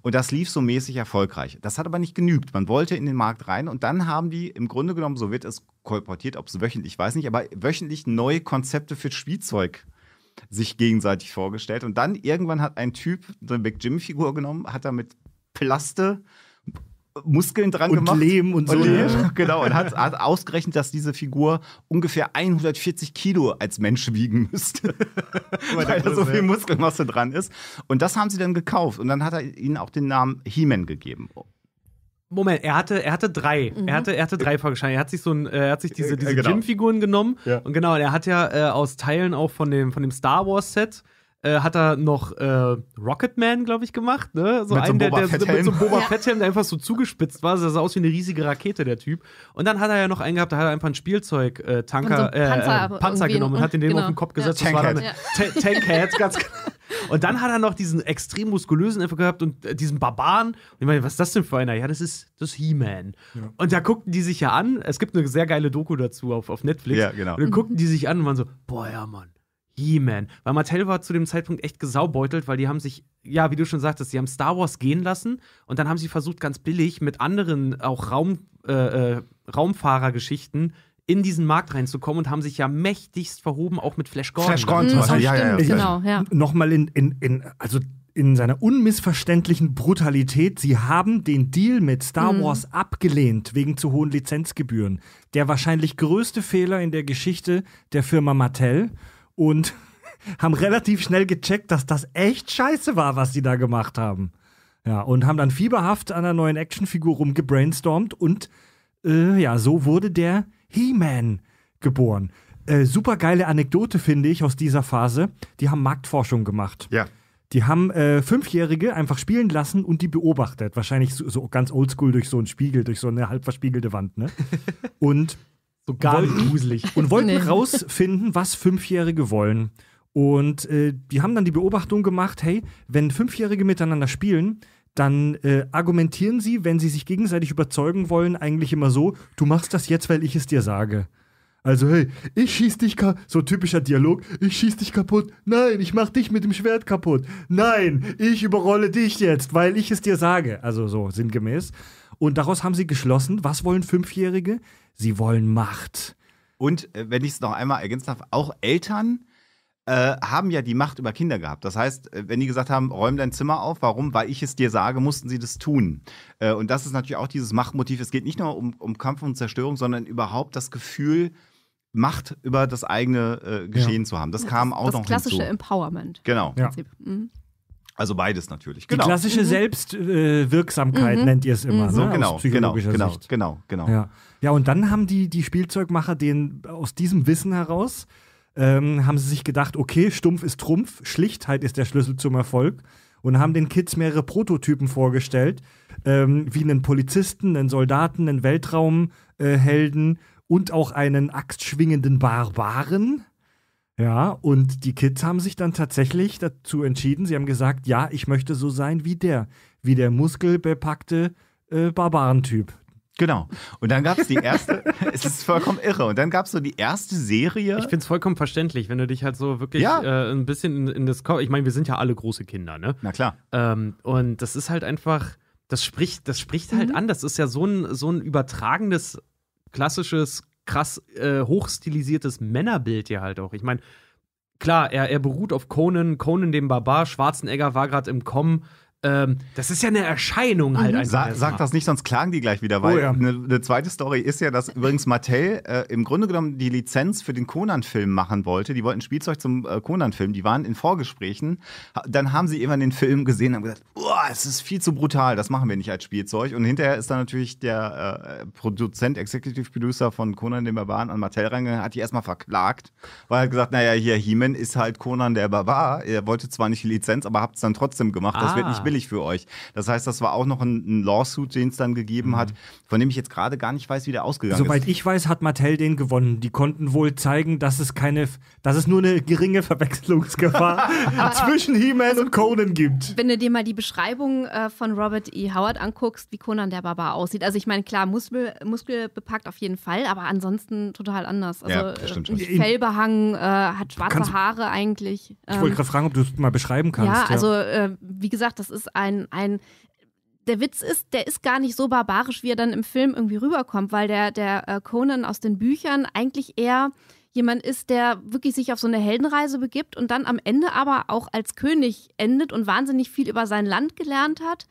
Und das lief so mäßig erfolgreich. Das hat aber nicht genügt. Man wollte in den Markt rein und dann haben die im Grunde genommen, so wird es kolportiert, ob es wöchentlich, ich weiß nicht, aber wöchentlich neue Konzepte für Spielzeug sich gegenseitig vorgestellt. Und dann irgendwann hat ein Typ eine Big Jim-Figur genommen, hat damit Plaste Muskeln dran und gemacht. Lehm und, und so. Ne? Lehm. Genau, und hat, hat, ausgerechnet, dass diese Figur ungefähr 140 Kilo als Mensch wiegen müsste, weil da so viel Muskelmasse dran ist. Und das haben sie dann gekauft und dann hat er ihnen auch den Namen He-Man gegeben. Moment, er hatte, er hatte drei. Mhm. Er hatte, er hatte drei Fahrgescheine. Er hat sich so ein, er hat sich diese, äh, diese genau. Gym-Figuren genommen. Ja. Und genau, er hat ja äh, aus Teilen auch von dem, von dem Star Wars-Set äh, hat er noch äh, Rocketman, glaube ich, gemacht. Ne? So mit einen, so der, der mit so einem Boba ja. Fetthelm, der einfach so zugespitzt war. Der sah aus wie eine riesige Rakete, der Typ. Und dann hat er ja noch einen gehabt, da hat er einfach einen Spielzeug-Tanker, äh, so äh, Panzer, äh, Panzer genommen und hat den, den genau. auf den Kopf gesetzt. Ja. Tankhead. Ja. Tankhead, ganz genau. Und dann hat er noch diesen extrem muskulösen einfach gehabt und äh, diesen Barbaren. Und ich meine, was ist das denn für einer? Ja, das ist das He-Man. Ja. Und da guckten die sich ja an. Es gibt eine sehr geile Doku dazu auf, auf Netflix. Ja, genau. Und dann guckten die sich an und waren so, boah, ja, Mann He-Man. Weil Mattel war zu dem Zeitpunkt echt gesaubeutelt, weil die haben sich, ja, wie du schon sagtest, sie haben Star Wars gehen lassen und dann haben sie versucht, ganz billig mit anderen auch Raum, äh, äh, Raumfahrergeschichten in diesen Markt reinzukommen und haben sich ja mächtigst verhoben, auch mit Flash Gordon. Flash Gordon, mhm, Beispiel, ja, ja, ja. Genau, ja. Nochmal in, in, in, also in seiner unmissverständlichen Brutalität, sie haben den Deal mit Star mhm. Wars abgelehnt wegen zu hohen Lizenzgebühren. Der wahrscheinlich größte Fehler in der Geschichte der Firma Mattel und haben relativ schnell gecheckt, dass das echt scheiße war, was sie da gemacht haben. Ja, und haben dann fieberhaft an der neuen Actionfigur rumgebrainstormt und äh, ja, so wurde der He-Man geboren. Äh, Super geile Anekdote, finde ich, aus dieser Phase. Die haben Marktforschung gemacht. Ja. Die haben äh, Fünfjährige einfach spielen lassen und die beobachtet. Wahrscheinlich so, so ganz oldschool durch so einen Spiegel, durch so eine halb verspiegelte Wand. Ne? und so gar nicht gruselig. Und wollten nee. rausfinden, was Fünfjährige wollen. Und äh, die haben dann die Beobachtung gemacht, hey, wenn Fünfjährige miteinander spielen, dann äh, argumentieren sie, wenn sie sich gegenseitig überzeugen wollen, eigentlich immer so, du machst das jetzt, weil ich es dir sage. Also, hey, ich schieß dich kaputt. So typischer Dialog. Ich schieß dich kaputt. Nein, ich mach dich mit dem Schwert kaputt. Nein, ich überrolle dich jetzt, weil ich es dir sage. Also so sinngemäß. Und daraus haben sie geschlossen, was wollen Fünfjährige? Sie wollen Macht. Und äh, wenn ich es noch einmal ergänzen darf, auch Eltern äh, haben ja die Macht über Kinder gehabt. Das heißt, äh, wenn die gesagt haben, räum dein Zimmer auf, warum? Weil ich es dir sage, mussten sie das tun. und das ist natürlich auch dieses Machtmotiv. Es geht nicht nur um, um Kampf und Zerstörung, sondern überhaupt das Gefühl, Macht über das eigene äh, Geschehen ja. zu haben. Das ja, kam das, auch das noch hinzu. Das klassische Empowerment. Genau. Ja. Mhm. Also beides natürlich. Genau. Die klassische mhm. Selbstwirksamkeit mhm. nennt ihr es immer. Mhm. Ne? So genau, genau, genau, Sicht. genau, genau. Ja. ja, und dann haben die, die Spielzeugmacher den aus diesem Wissen heraus ähm, haben sie sich gedacht, okay, stumpf ist Trumpf, Schlichtheit ist der Schlüssel zum Erfolg und haben den Kids mehrere Prototypen vorgestellt, ähm, wie einen Polizisten, einen Soldaten, einen Weltraumhelden äh, und auch einen axtschwingenden Barbaren ja, und die Kids haben sich dann tatsächlich dazu entschieden. Sie haben gesagt, ja, ich möchte so sein wie der, wie der muskelbepackte äh, Barbarentyp. Genau. Und dann gab es die erste, es ist vollkommen irre. Und dann gab es so die erste Serie. Ich finde es vollkommen verständlich, wenn du dich halt so wirklich ja. äh, ein bisschen in, in das Kopf. Ich meine, wir sind ja alle große Kinder, ne? Na klar. Ähm, und das ist halt einfach, das spricht, das spricht halt mhm. an. Das ist ja so ein, so ein übertragenes, klassisches krass äh, hochstilisiertes Männerbild ja halt auch. Ich meine, klar, er, er beruht auf Conan, Conan dem Barbar, Schwarzenegger war gerade im Kommen, ähm, das ist ja eine Erscheinung halt. Mhm. Sa sag das nicht, sonst klagen die gleich wieder, oh weil oh, ja. eine, eine, zweite Story ist ja, dass übrigens Mattel äh, im Grunde genommen die Lizenz für den Conan-Film machen wollte. Die wollten Spielzeug zum äh, Conan-Film, die waren in Vorgesprächen. Dann haben sie immer den Film gesehen und haben gesagt, boah, es ist viel zu brutal, das machen wir nicht als Spielzeug. Und hinterher ist dann natürlich der äh, Produzent, Executive Producer von Conan den Barbaren an Mattel reingegangen, hat die erstmal verklagt, weil er hat gesagt, naja, hier, he ist halt Conan der Barbar. Er wollte zwar nicht die Lizenz, aber habt es dann trotzdem gemacht, ah. das wird nicht ah billig für euch. Das heißt, das war auch noch ein, ein Lawsuit, den es dann gegeben mhm. hat, von dem ich jetzt gerade gar nicht weiß, wie der ausgegangen Soweit ist. Soweit ich weiß, hat Mattel den gewonnen. Die konnten wohl zeigen, dass es keine, dass es nur eine geringe Verwechslungsgefahr zwischen He-Man also und Conan gibt. Wenn du dir mal die Beschreibung äh, von Robert E. Howard anguckst, wie Conan der Barbar aussieht. Also ich meine, klar, Muskel, muskelbepackt auf jeden Fall, aber ansonsten total anders. Also ja, stimmt, äh, stimmt. Fellbehang, äh, hat schwarze Kannst, Haare eigentlich. Ähm, ich wollte ähm, gerade fragen, ob du es mal beschreiben kannst. Ja, ja. also äh, wie gesagt, das ist ist ein, ein der Witz ist, der ist gar nicht so barbarisch, wie er dann im Film irgendwie rüberkommt, weil der, der äh, Conan aus den Büchern eigentlich eher jemand ist, der wirklich sich auf so eine Heldenreise begibt und dann am Ende aber auch als König endet und wahnsinnig viel über sein Land gelernt hat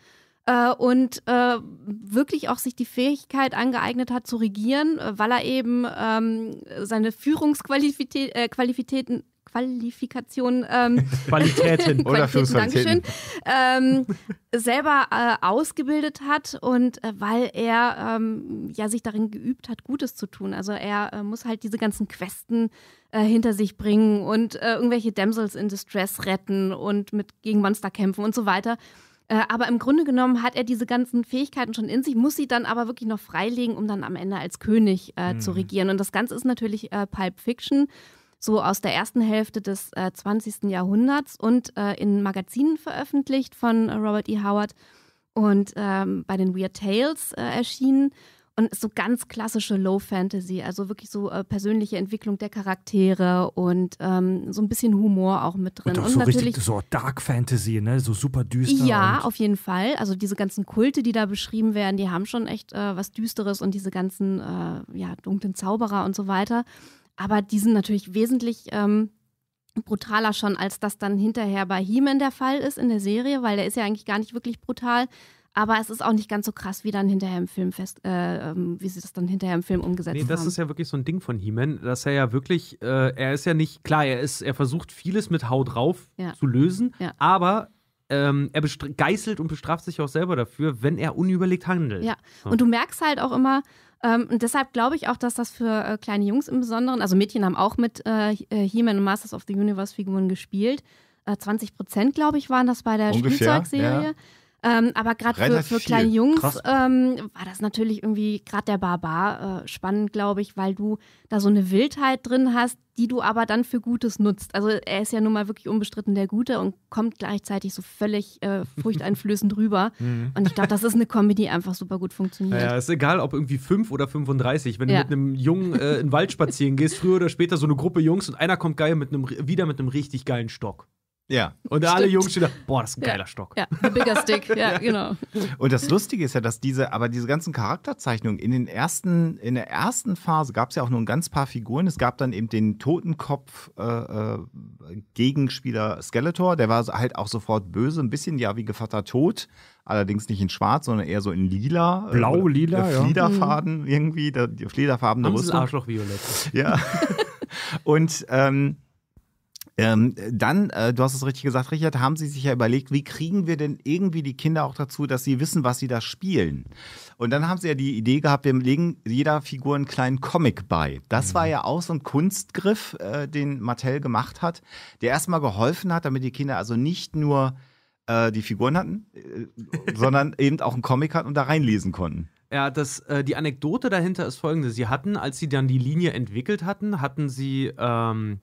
äh, und äh, wirklich auch sich die Fähigkeit angeeignet hat zu regieren, äh, weil er eben ähm, seine Führungsqualitäten äh, Qualifikation, ähm, Qualitäten, oder Dankeschön, ähm, selber äh, ausgebildet hat und äh, weil er ähm, ja sich darin geübt hat, Gutes zu tun. Also er äh, muss halt diese ganzen Questen äh, hinter sich bringen und äh, irgendwelche Damsels in Distress retten und mit gegen Monster kämpfen und so weiter. Äh, aber im Grunde genommen hat er diese ganzen Fähigkeiten schon in sich, muss sie dann aber wirklich noch freilegen, um dann am Ende als König mhm. zu hm. regieren. Und das Ganze ist natürlich Pulp Fiction so aus der ersten Hälfte des äh, 20. Jahrhunderts und äh, in Magazinen veröffentlicht von Robert E. Howard und ähm, bei den Weird Tales äh, erschienen. Und so ganz klassische Low Fantasy, also wirklich so äh, persönliche Entwicklung der Charaktere und ähm, so ein bisschen Humor auch mit drin. Und, auch so und natürlich richtig, so Dark Fantasy, ne? So super düster. Ja, auf jeden Fall. Also diese ganzen Kulte, die da beschrieben werden, die haben schon echt äh, was Düsteres und diese ganzen äh, ja, dunklen Zauberer und so weiter. Aber die sind natürlich wesentlich ähm, brutaler schon, als das dann hinterher bei He-Man der Fall ist in der Serie, weil der ist ja eigentlich gar nicht wirklich brutal. Aber es ist auch nicht ganz so krass, wie dann hinterher im Film fest, äh, ähm, wie sie das dann hinterher im Film umgesetzt haben. Nee, das haben. ist ja wirklich so ein Ding von He-Man, dass er ja wirklich, äh, er ist ja nicht, klar, er ist, er versucht vieles mit Haut drauf ja. zu lösen, ja. aber ähm, er geißelt und bestraft sich auch selber dafür, wenn er unüberlegt handelt. Ja, so. und du merkst halt auch immer, ähm, und deshalb glaube ich auch, dass das für äh, kleine Jungs im Besonderen, also Mädchen haben auch mit äh, äh He-Man und Masters of the Universe Figuren gespielt. Äh, 20 Prozent, glaube ich, waren das bei der Spielzeugserie. Ja. Ähm, aber gerade für, für, kleine Jungs ähm, war das natürlich irgendwie gerade der Barbar äh, spannend, glaube ich, weil du da so eine Wildheit drin hast, die du aber dann für Gutes nutzt. Also er ist ja nun mal wirklich unbestritten der Gute und kommt gleichzeitig so völlig äh, furchteinflößend rüber. Mhm. Und ich glaube, das ist eine Kombi, die einfach super gut funktioniert. Ja, ist egal, ob irgendwie 5 oder 35. Wenn ja. du mit einem Jungen äh, in den Wald spazieren gehst, früher oder später so eine Gruppe Jungs und einer kommt geil mit einem, wieder mit einem richtig geilen Stock. Ja, und Stimmt. alle Jungs stehen da, boah, das ist ein ja. geiler Stock. Ja, ein bigger Stick, ja, ja, genau. Und das Lustige ist ja, dass diese, aber diese ganzen Charakterzeichnungen in den ersten, in der ersten Phase gab es ja auch nur ein ganz paar Figuren. Es gab dann eben den Totenkopf-Gegenspieler äh, äh Skeletor, der war halt auch sofort böse, ein bisschen ja wie Gevatter Tod, allerdings nicht in schwarz, sondern eher so in lila. Äh, Blau, lila, äh, Fliederfaden ja. irgendwie, da, die Flederfarben Rüstung. Arschloch violett. Ja. und, ähm, ähm, dann, äh, du hast es richtig gesagt, Richard, haben sie sich ja überlegt, wie kriegen wir denn irgendwie die Kinder auch dazu, dass sie wissen, was sie da spielen. Und dann haben sie ja die Idee gehabt, wir legen jeder Figur einen kleinen Comic bei. Das mhm. war ja auch so ein Kunstgriff, äh, den Mattel gemacht hat, der erstmal geholfen hat, damit die Kinder also nicht nur äh, die Figuren hatten, äh, sondern eben auch einen Comic hatten und da reinlesen konnten. Ja, das, äh, die Anekdote dahinter ist folgende. Sie hatten, als sie dann die Linie entwickelt hatten, hatten sie ähm,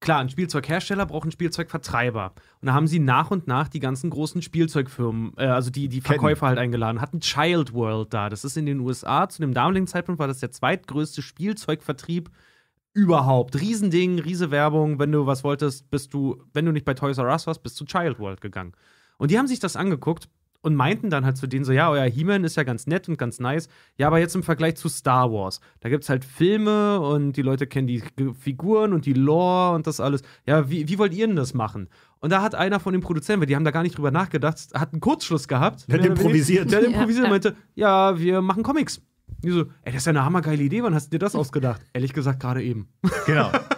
klar, ein Spielzeughersteller braucht einen Spielzeugvertreiber. Und da haben sie nach und nach die ganzen großen Spielzeugfirmen, äh, also die, die Verkäufer Ketten. halt eingeladen, hatten Child World da. Das ist in den USA, zu dem damaligen Zeitpunkt war das der zweitgrößte Spielzeugvertrieb überhaupt. Riesending, riese Werbung. Wenn du was wolltest, bist du, wenn du nicht bei Toys R Us warst, bist du Child World gegangen. Und die haben sich das angeguckt und meinten dann halt zu denen so, ja, euer He-Man ist ja ganz nett und ganz nice. Ja, aber jetzt im Vergleich zu Star Wars, da gibt es halt Filme und die Leute kennen die Figuren und die Lore und das alles. Ja, wie, wie wollt ihr denn das machen? Und da hat einer von den Produzenten, weil die haben da gar nicht drüber nachgedacht, hat einen Kurzschluss gehabt. Der hat improvisiert. Der hat improvisiert und meinte, ja, wir machen Comics. Die so, ey, das ist ja eine hammergeile Idee, wann hast du dir das ausgedacht? Ehrlich gesagt, gerade eben. Genau.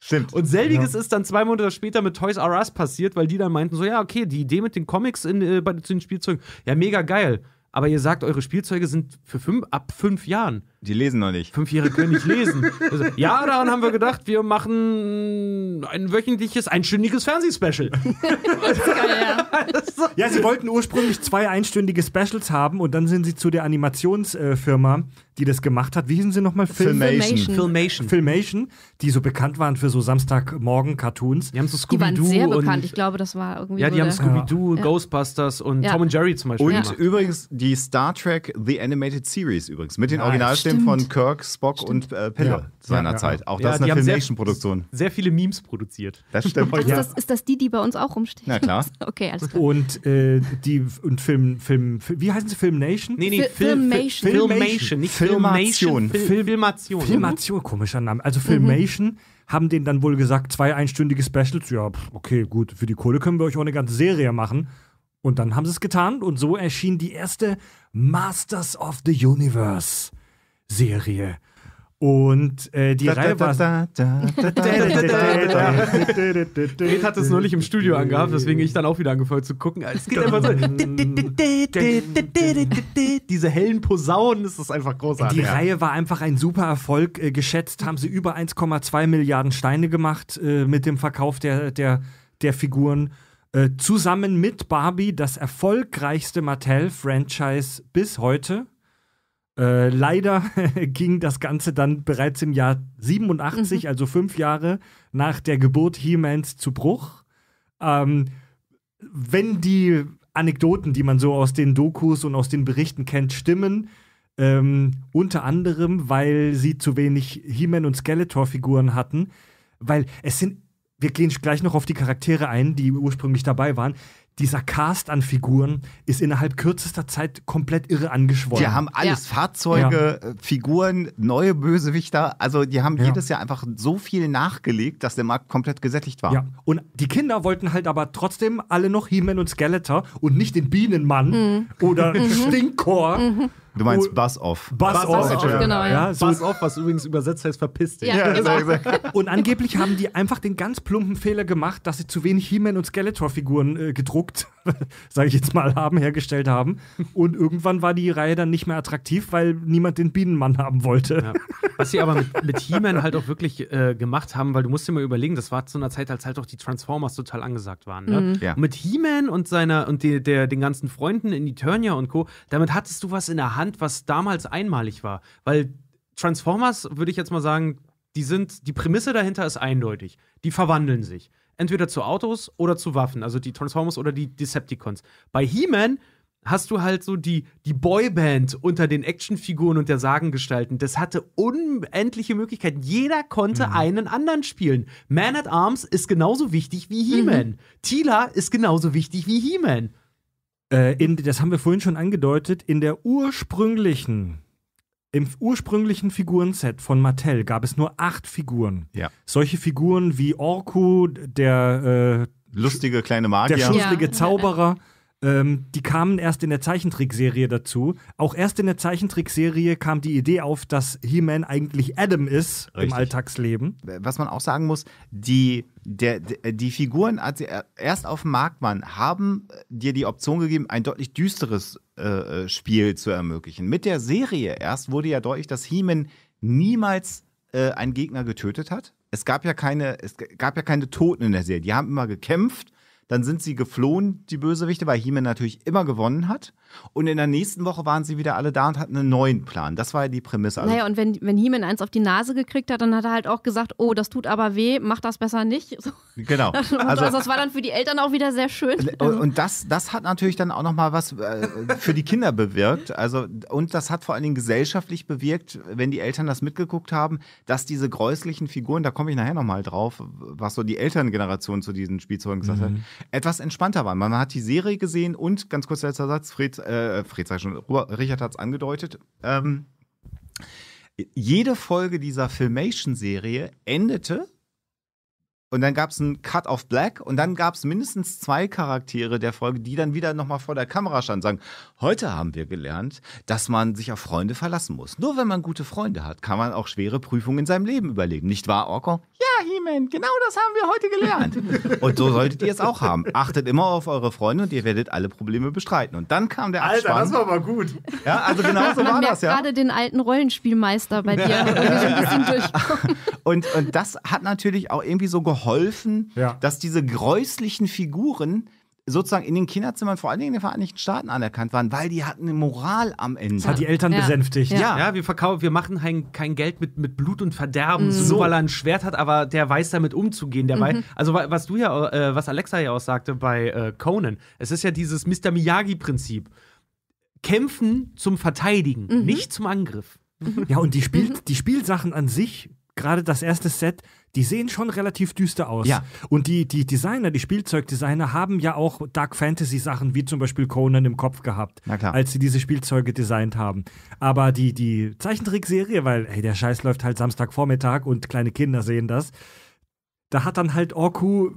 Stimmt. Und selbiges ja. ist dann zwei Monate später mit Toys R Us passiert, weil die dann meinten so, ja, okay, die Idee mit den Comics in, äh, bei, zu den Spielzeugen, ja, mega geil. Aber ihr sagt, eure Spielzeuge sind für fünf, ab fünf Jahren. Die lesen noch nicht. Fünfjährige können nicht lesen. Also, ja, daran haben wir gedacht, wir machen ein wöchentliches, einstündiges Fernsehspecial. ja. Also, ja, sie wollten ursprünglich zwei einstündige Specials haben und dann sind sie zu der Animationsfirma, die das gemacht hat. Wie hießen sie nochmal? Filmation. Filmation. Filmation, die so bekannt waren für so Samstagmorgen-Cartoons. Die haben so Scooby-Doo. Die waren sehr bekannt. Ich glaube, das war irgendwie. Ja, die haben Scooby-Doo, ja. Ghostbusters und ja. Tom und Jerry zum Beispiel. Und übrigens die Star Trek The Animated Series übrigens mit den ja, Originalstimmen Film von Kirk, Spock stimmt. und äh, Pille ja. seinerzeit. Auch das ist eine Filmation-Produktion. Sehr, sehr, viele Memes produziert. Das stimmt. Ach, ist, das, ist das die, die bei uns auch rumsteht? Na klar. okay, alles klar. Und, äh, die, und Film, Film, wie heißen sie? Filmnation? Nee, nee, Filmation. Filmation, nicht Filmation. Filmation. Filmation, komischer Name. Also Filmation haben denen dann wohl gesagt, zwei einstündige Specials, ja, okay, gut, für die Kohle können wir euch auch eine ganze Serie machen. Und dann haben sie es getan und so erschien die erste Masters of the Universe. Serie. Und äh, die Reihe war. Red hat es neulich im Studio angehabt, deswegen ich dann auch wieder angefangen zu gucken. Es geht einfach so. Diese hellen Posaunen, das ist einfach großartig. Die Reihe war einfach ein super Erfolg. Äh, geschätzt haben sie über 1,2 Milliarden Steine gemacht äh, mit dem Verkauf der, der, der Figuren. Äh, zusammen mit Barbie das erfolgreichste Mattel-Franchise bis heute äh, leider ging das Ganze dann bereits im Jahr 87, mhm. also fünf Jahre nach der Geburt He-Mans zu Bruch. Ähm, wenn die Anekdoten, die man so aus den Dokus und aus den Berichten kennt, stimmen, ähm, unter anderem, weil sie zu wenig He-Man und Skeletor-Figuren hatten, weil es sind, wir gehen gleich noch auf die Charaktere ein, die ursprünglich dabei waren dieser Cast an Figuren ist innerhalb kürzester Zeit komplett irre angeschwollen. Die haben alles, ja. Fahrzeuge, ja. Äh, Figuren, neue Bösewichter. Also die haben ja. jedes Jahr einfach so viel nachgelegt, dass der Markt komplett gesättigt war. Ja. Und die Kinder wollten halt aber trotzdem alle noch He-Man und Skeletor und nicht den Bienenmann mhm. oder mhm. Stinkor. Mhm. Du meinst oh, Buzz-Off. Buzz-Off, genau. Ja. So Buzz-Off, was übrigens übersetzt heißt verpiss dich. Ja, genau. Und angeblich haben die einfach den ganz plumpen Fehler gemacht, dass sie zu wenig He-Man und Skeletor-Figuren äh, gedruckt sage ich jetzt mal, haben, hergestellt haben. Und irgendwann war die Reihe dann nicht mehr attraktiv, weil niemand den Bienenmann haben wollte. Ja. Was sie aber mit, mit He-Man halt auch wirklich äh, gemacht haben, weil du musst dir mal überlegen, das war zu einer Zeit, als halt auch die Transformers total angesagt waren. Ne? Mhm. Ja. Mit He-Man und seiner und die, der, den ganzen Freunden in Eternia und Co., damit hattest du was in der Hand, was damals einmalig war. Weil Transformers, würde ich jetzt mal sagen, die sind, die Prämisse dahinter ist eindeutig. Die verwandeln sich entweder zu Autos oder zu Waffen, also die Transformers oder die Decepticons. Bei He-Man hast du halt so die, die Boyband unter den Actionfiguren und der Sagengestalten. Das hatte unendliche Möglichkeiten. Jeder konnte mhm. einen anderen spielen. Man at Arms ist genauso wichtig wie mhm. He-Man. Mhm. Tila ist genauso wichtig wie He-Man. Äh, das haben wir vorhin schon angedeutet, in der ursprünglichen im ursprünglichen Figurenset von Mattel gab es nur acht Figuren. Ja. Solche Figuren wie Orku, der äh, lustige kleine Magier, der schusselige ja. Zauberer. Ähm, die kamen erst in der Zeichentrickserie dazu. Auch erst in der Zeichentrickserie kam die Idee auf, dass He-Man eigentlich Adam ist Richtig. im Alltagsleben. Was man auch sagen muss, die, der, die Figuren, als sie erst auf dem Markt waren, haben äh, dir die Option gegeben, ein deutlich düsteres äh, äh, Spiel zu ermöglichen. Mit der Serie erst wurde ja deutlich, dass He-Man niemals äh, einen Gegner getötet hat. Es gab ja keine, es gab ja keine Toten in der Serie. Die haben immer gekämpft dann sind sie geflohen, die Bösewichte, weil he natürlich immer gewonnen hat. Und in der nächsten Woche waren sie wieder alle da und hatten einen neuen Plan. Das war ja die Prämisse. Also naja, und wenn, wenn He-Man eins auf die Nase gekriegt hat, dann hat er halt auch gesagt, oh, das tut aber weh, mach das besser nicht. So. Genau. Also, also, das also- war dann für die Eltern auch wieder sehr schön. Und das, das hat natürlich dann auch nochmal was äh, für die Kinder bewirkt. Also, und das hat vor allen Dingen gesellschaftlich bewirkt, wenn die Eltern das mitgeguckt haben, dass diese gräußlichen Figuren, da komme ich nachher nochmal drauf, was so die Elterngeneration zu diesen Spielzeugen gesagt mhm. hat, etwas entspannter waren. Man hat die Serie gesehen und, ganz kurz letzter Satz, Fritz Fred, äh, Fred schon, Richard hat es angedeutet. Ähm, jede Folge dieser Filmation-Serie endete und dann gab es einen Cut of Black und dann gab es mindestens zwei Charaktere der Folge, die dann wieder nochmal vor der Kamera standen und sagen, heute haben wir gelernt, dass man sich auf Freunde verlassen muss. Nur wenn man gute Freunde hat, kann man auch schwere Prüfungen in seinem Leben überleben. Nicht wahr, Orko? He-Man, genau das haben wir heute gelernt. und so solltet ihr es auch haben. Achtet immer auf eure Freunde und ihr werdet alle Probleme bestreiten. Und dann kam der Alter, das war mal gut. Ja, also genau so Man war das, ja. gerade den alten Rollenspielmeister bei dir Und, und das hat natürlich auch irgendwie so geholfen, ja. dass diese gräußlichen Figuren sozusagen in den Kinderzimmern, vor allen Dingen in den Vereinigten Staaten anerkannt waren, weil die hatten eine Moral am Ende. Das hat die Eltern ja. besänftigt. Ja. ja, wir verkaufen, wir machen kein, Geld mit, mit Blut und Verderben, mhm. so weil er ein Schwert hat, aber der weiß damit umzugehen. Der mhm. weiß, also was du ja, äh, was Alexa ja auch sagte bei äh, Conan, es ist ja dieses Mr. Miyagi-Prinzip. Kämpfen zum Verteidigen, mhm. nicht zum Angriff. Mhm. Ja, und die, Spiel, mhm. die Spielsachen an sich, gerade das erste Set, die sehen schon relativ düster aus. Ja. Und die, die Designer, die Spielzeugdesigner haben ja auch Dark Fantasy Sachen wie zum Beispiel Conan im Kopf gehabt, als sie diese Spielzeuge designt haben. Aber die, die Zeichentrickserie, weil hey, der Scheiß läuft halt Samstagvormittag und kleine Kinder sehen das, da hat dann halt Orku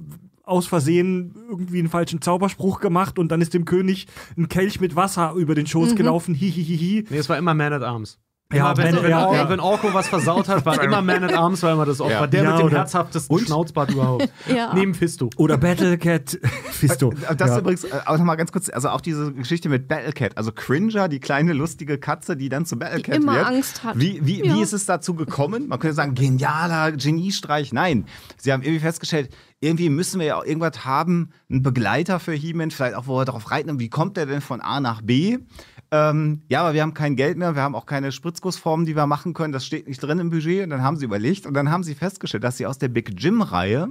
aus Versehen irgendwie einen falschen Zauberspruch gemacht und dann ist dem König ein Kelch mit Wasser über den Schoß mhm. gelaufen. Hihihihi. Nee, es war immer Man at Arms. Ja, wenn, wenn, ja. Wenn, wenn, Orko was versaut hat, war immer Man at Arms, weil immer das Opfer. Ja. Der ja, mit dem herzhaftesten und? Schnauzbart überhaupt. Neben Fisto. Oder Battlecat Fisto. Äh, das ist übrigens äh, auch nochmal ganz kurz, also auch diese Geschichte mit Battlecat. Also Cringer, die kleine lustige Katze, die dann zu Battlecat die immer wird. Angst hat. Wie, wie, wie ist es dazu gekommen? Man könnte sagen, genialer Geniestreich. Nein, sie haben irgendwie festgestellt, irgendwie müssen wir ja auch irgendwas haben, einen Begleiter für He-Man, vielleicht auch, wo wir darauf reiten. wie kommt der denn von A nach B? Ähm, ja, aber wir haben kein Geld mehr, wir haben auch keine Spritzgussformen, die wir machen können, das steht nicht drin im Budget. Und dann haben sie überlegt und dann haben sie festgestellt, dass sie aus der Big Jim-Reihe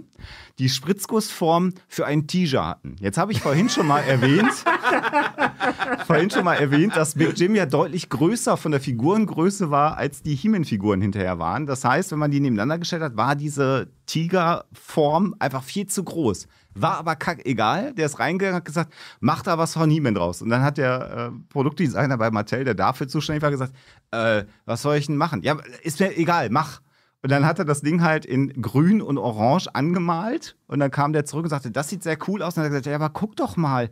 die Spritzgussform für einen Teaser hatten. Jetzt habe ich vorhin schon mal erwähnt, vorhin schon mal erwähnt, dass Big Jim ja deutlich größer von der Figurengröße war, als die he figuren hinterher waren. Das heißt, wenn man die nebeneinander gestellt hat, war diese Tigerform einfach viel zu groß. War aber kack egal. Der ist reingegangen und hat gesagt, mach da was von Niemann draus. Und dann hat der äh, Produktdesigner bei Mattel, der dafür zuständig war, gesagt, äh, was soll ich denn machen? Ja, ist mir egal, mach. Und dann hat er das Ding halt in grün und orange angemalt. Und dann kam der zurück und sagte, das sieht sehr cool aus. Und dann hat er gesagt, ja, aber guck doch mal,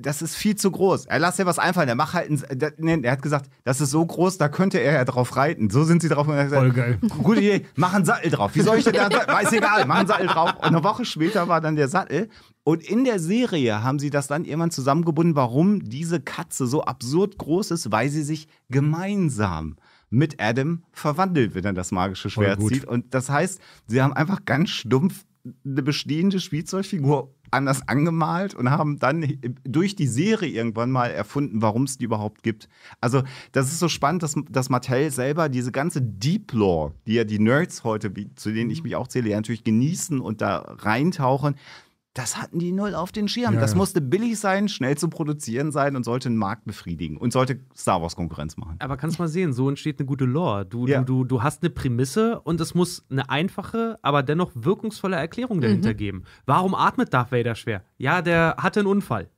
das ist viel zu groß. Er lass dir was einfallen. Er macht halt, einen, äh, er hat gesagt, das ist so groß, da könnte er ja drauf reiten. So sind sie drauf. Gesagt, Voll geil. Gute Idee, mach einen Sattel drauf. Wie soll ich denn da? Weiß egal, mach einen Sattel drauf. Und eine Woche später war dann der Sattel. Und in der Serie haben sie das dann irgendwann zusammengebunden, warum diese Katze so absurd groß ist, weil sie sich gemeinsam mit Adam verwandelt, wenn er das magische Schwert zieht. Und das heißt, sie haben einfach ganz stumpf eine bestehende Spielzeugfigur anders angemalt und haben dann durch die Serie irgendwann mal erfunden, warum es die überhaupt gibt. Also, das ist so spannend, dass, dass Mattel selber diese ganze Deep Lore, die ja die Nerds heute, zu denen ich mhm. mich auch zähle, ja natürlich genießen und da reintauchen, das hatten die null auf den Schirm. Ja, das ja. musste billig sein, schnell zu produzieren sein und sollte den Markt befriedigen und sollte Star Wars Konkurrenz machen. Aber kannst mal sehen, so entsteht eine gute Lore. Du, ja. du, du, du hast eine Prämisse und es muss eine einfache, aber dennoch wirkungsvolle Erklärung dahinter mhm. geben. Warum atmet Darth Vader schwer? Ja, der hatte einen Unfall.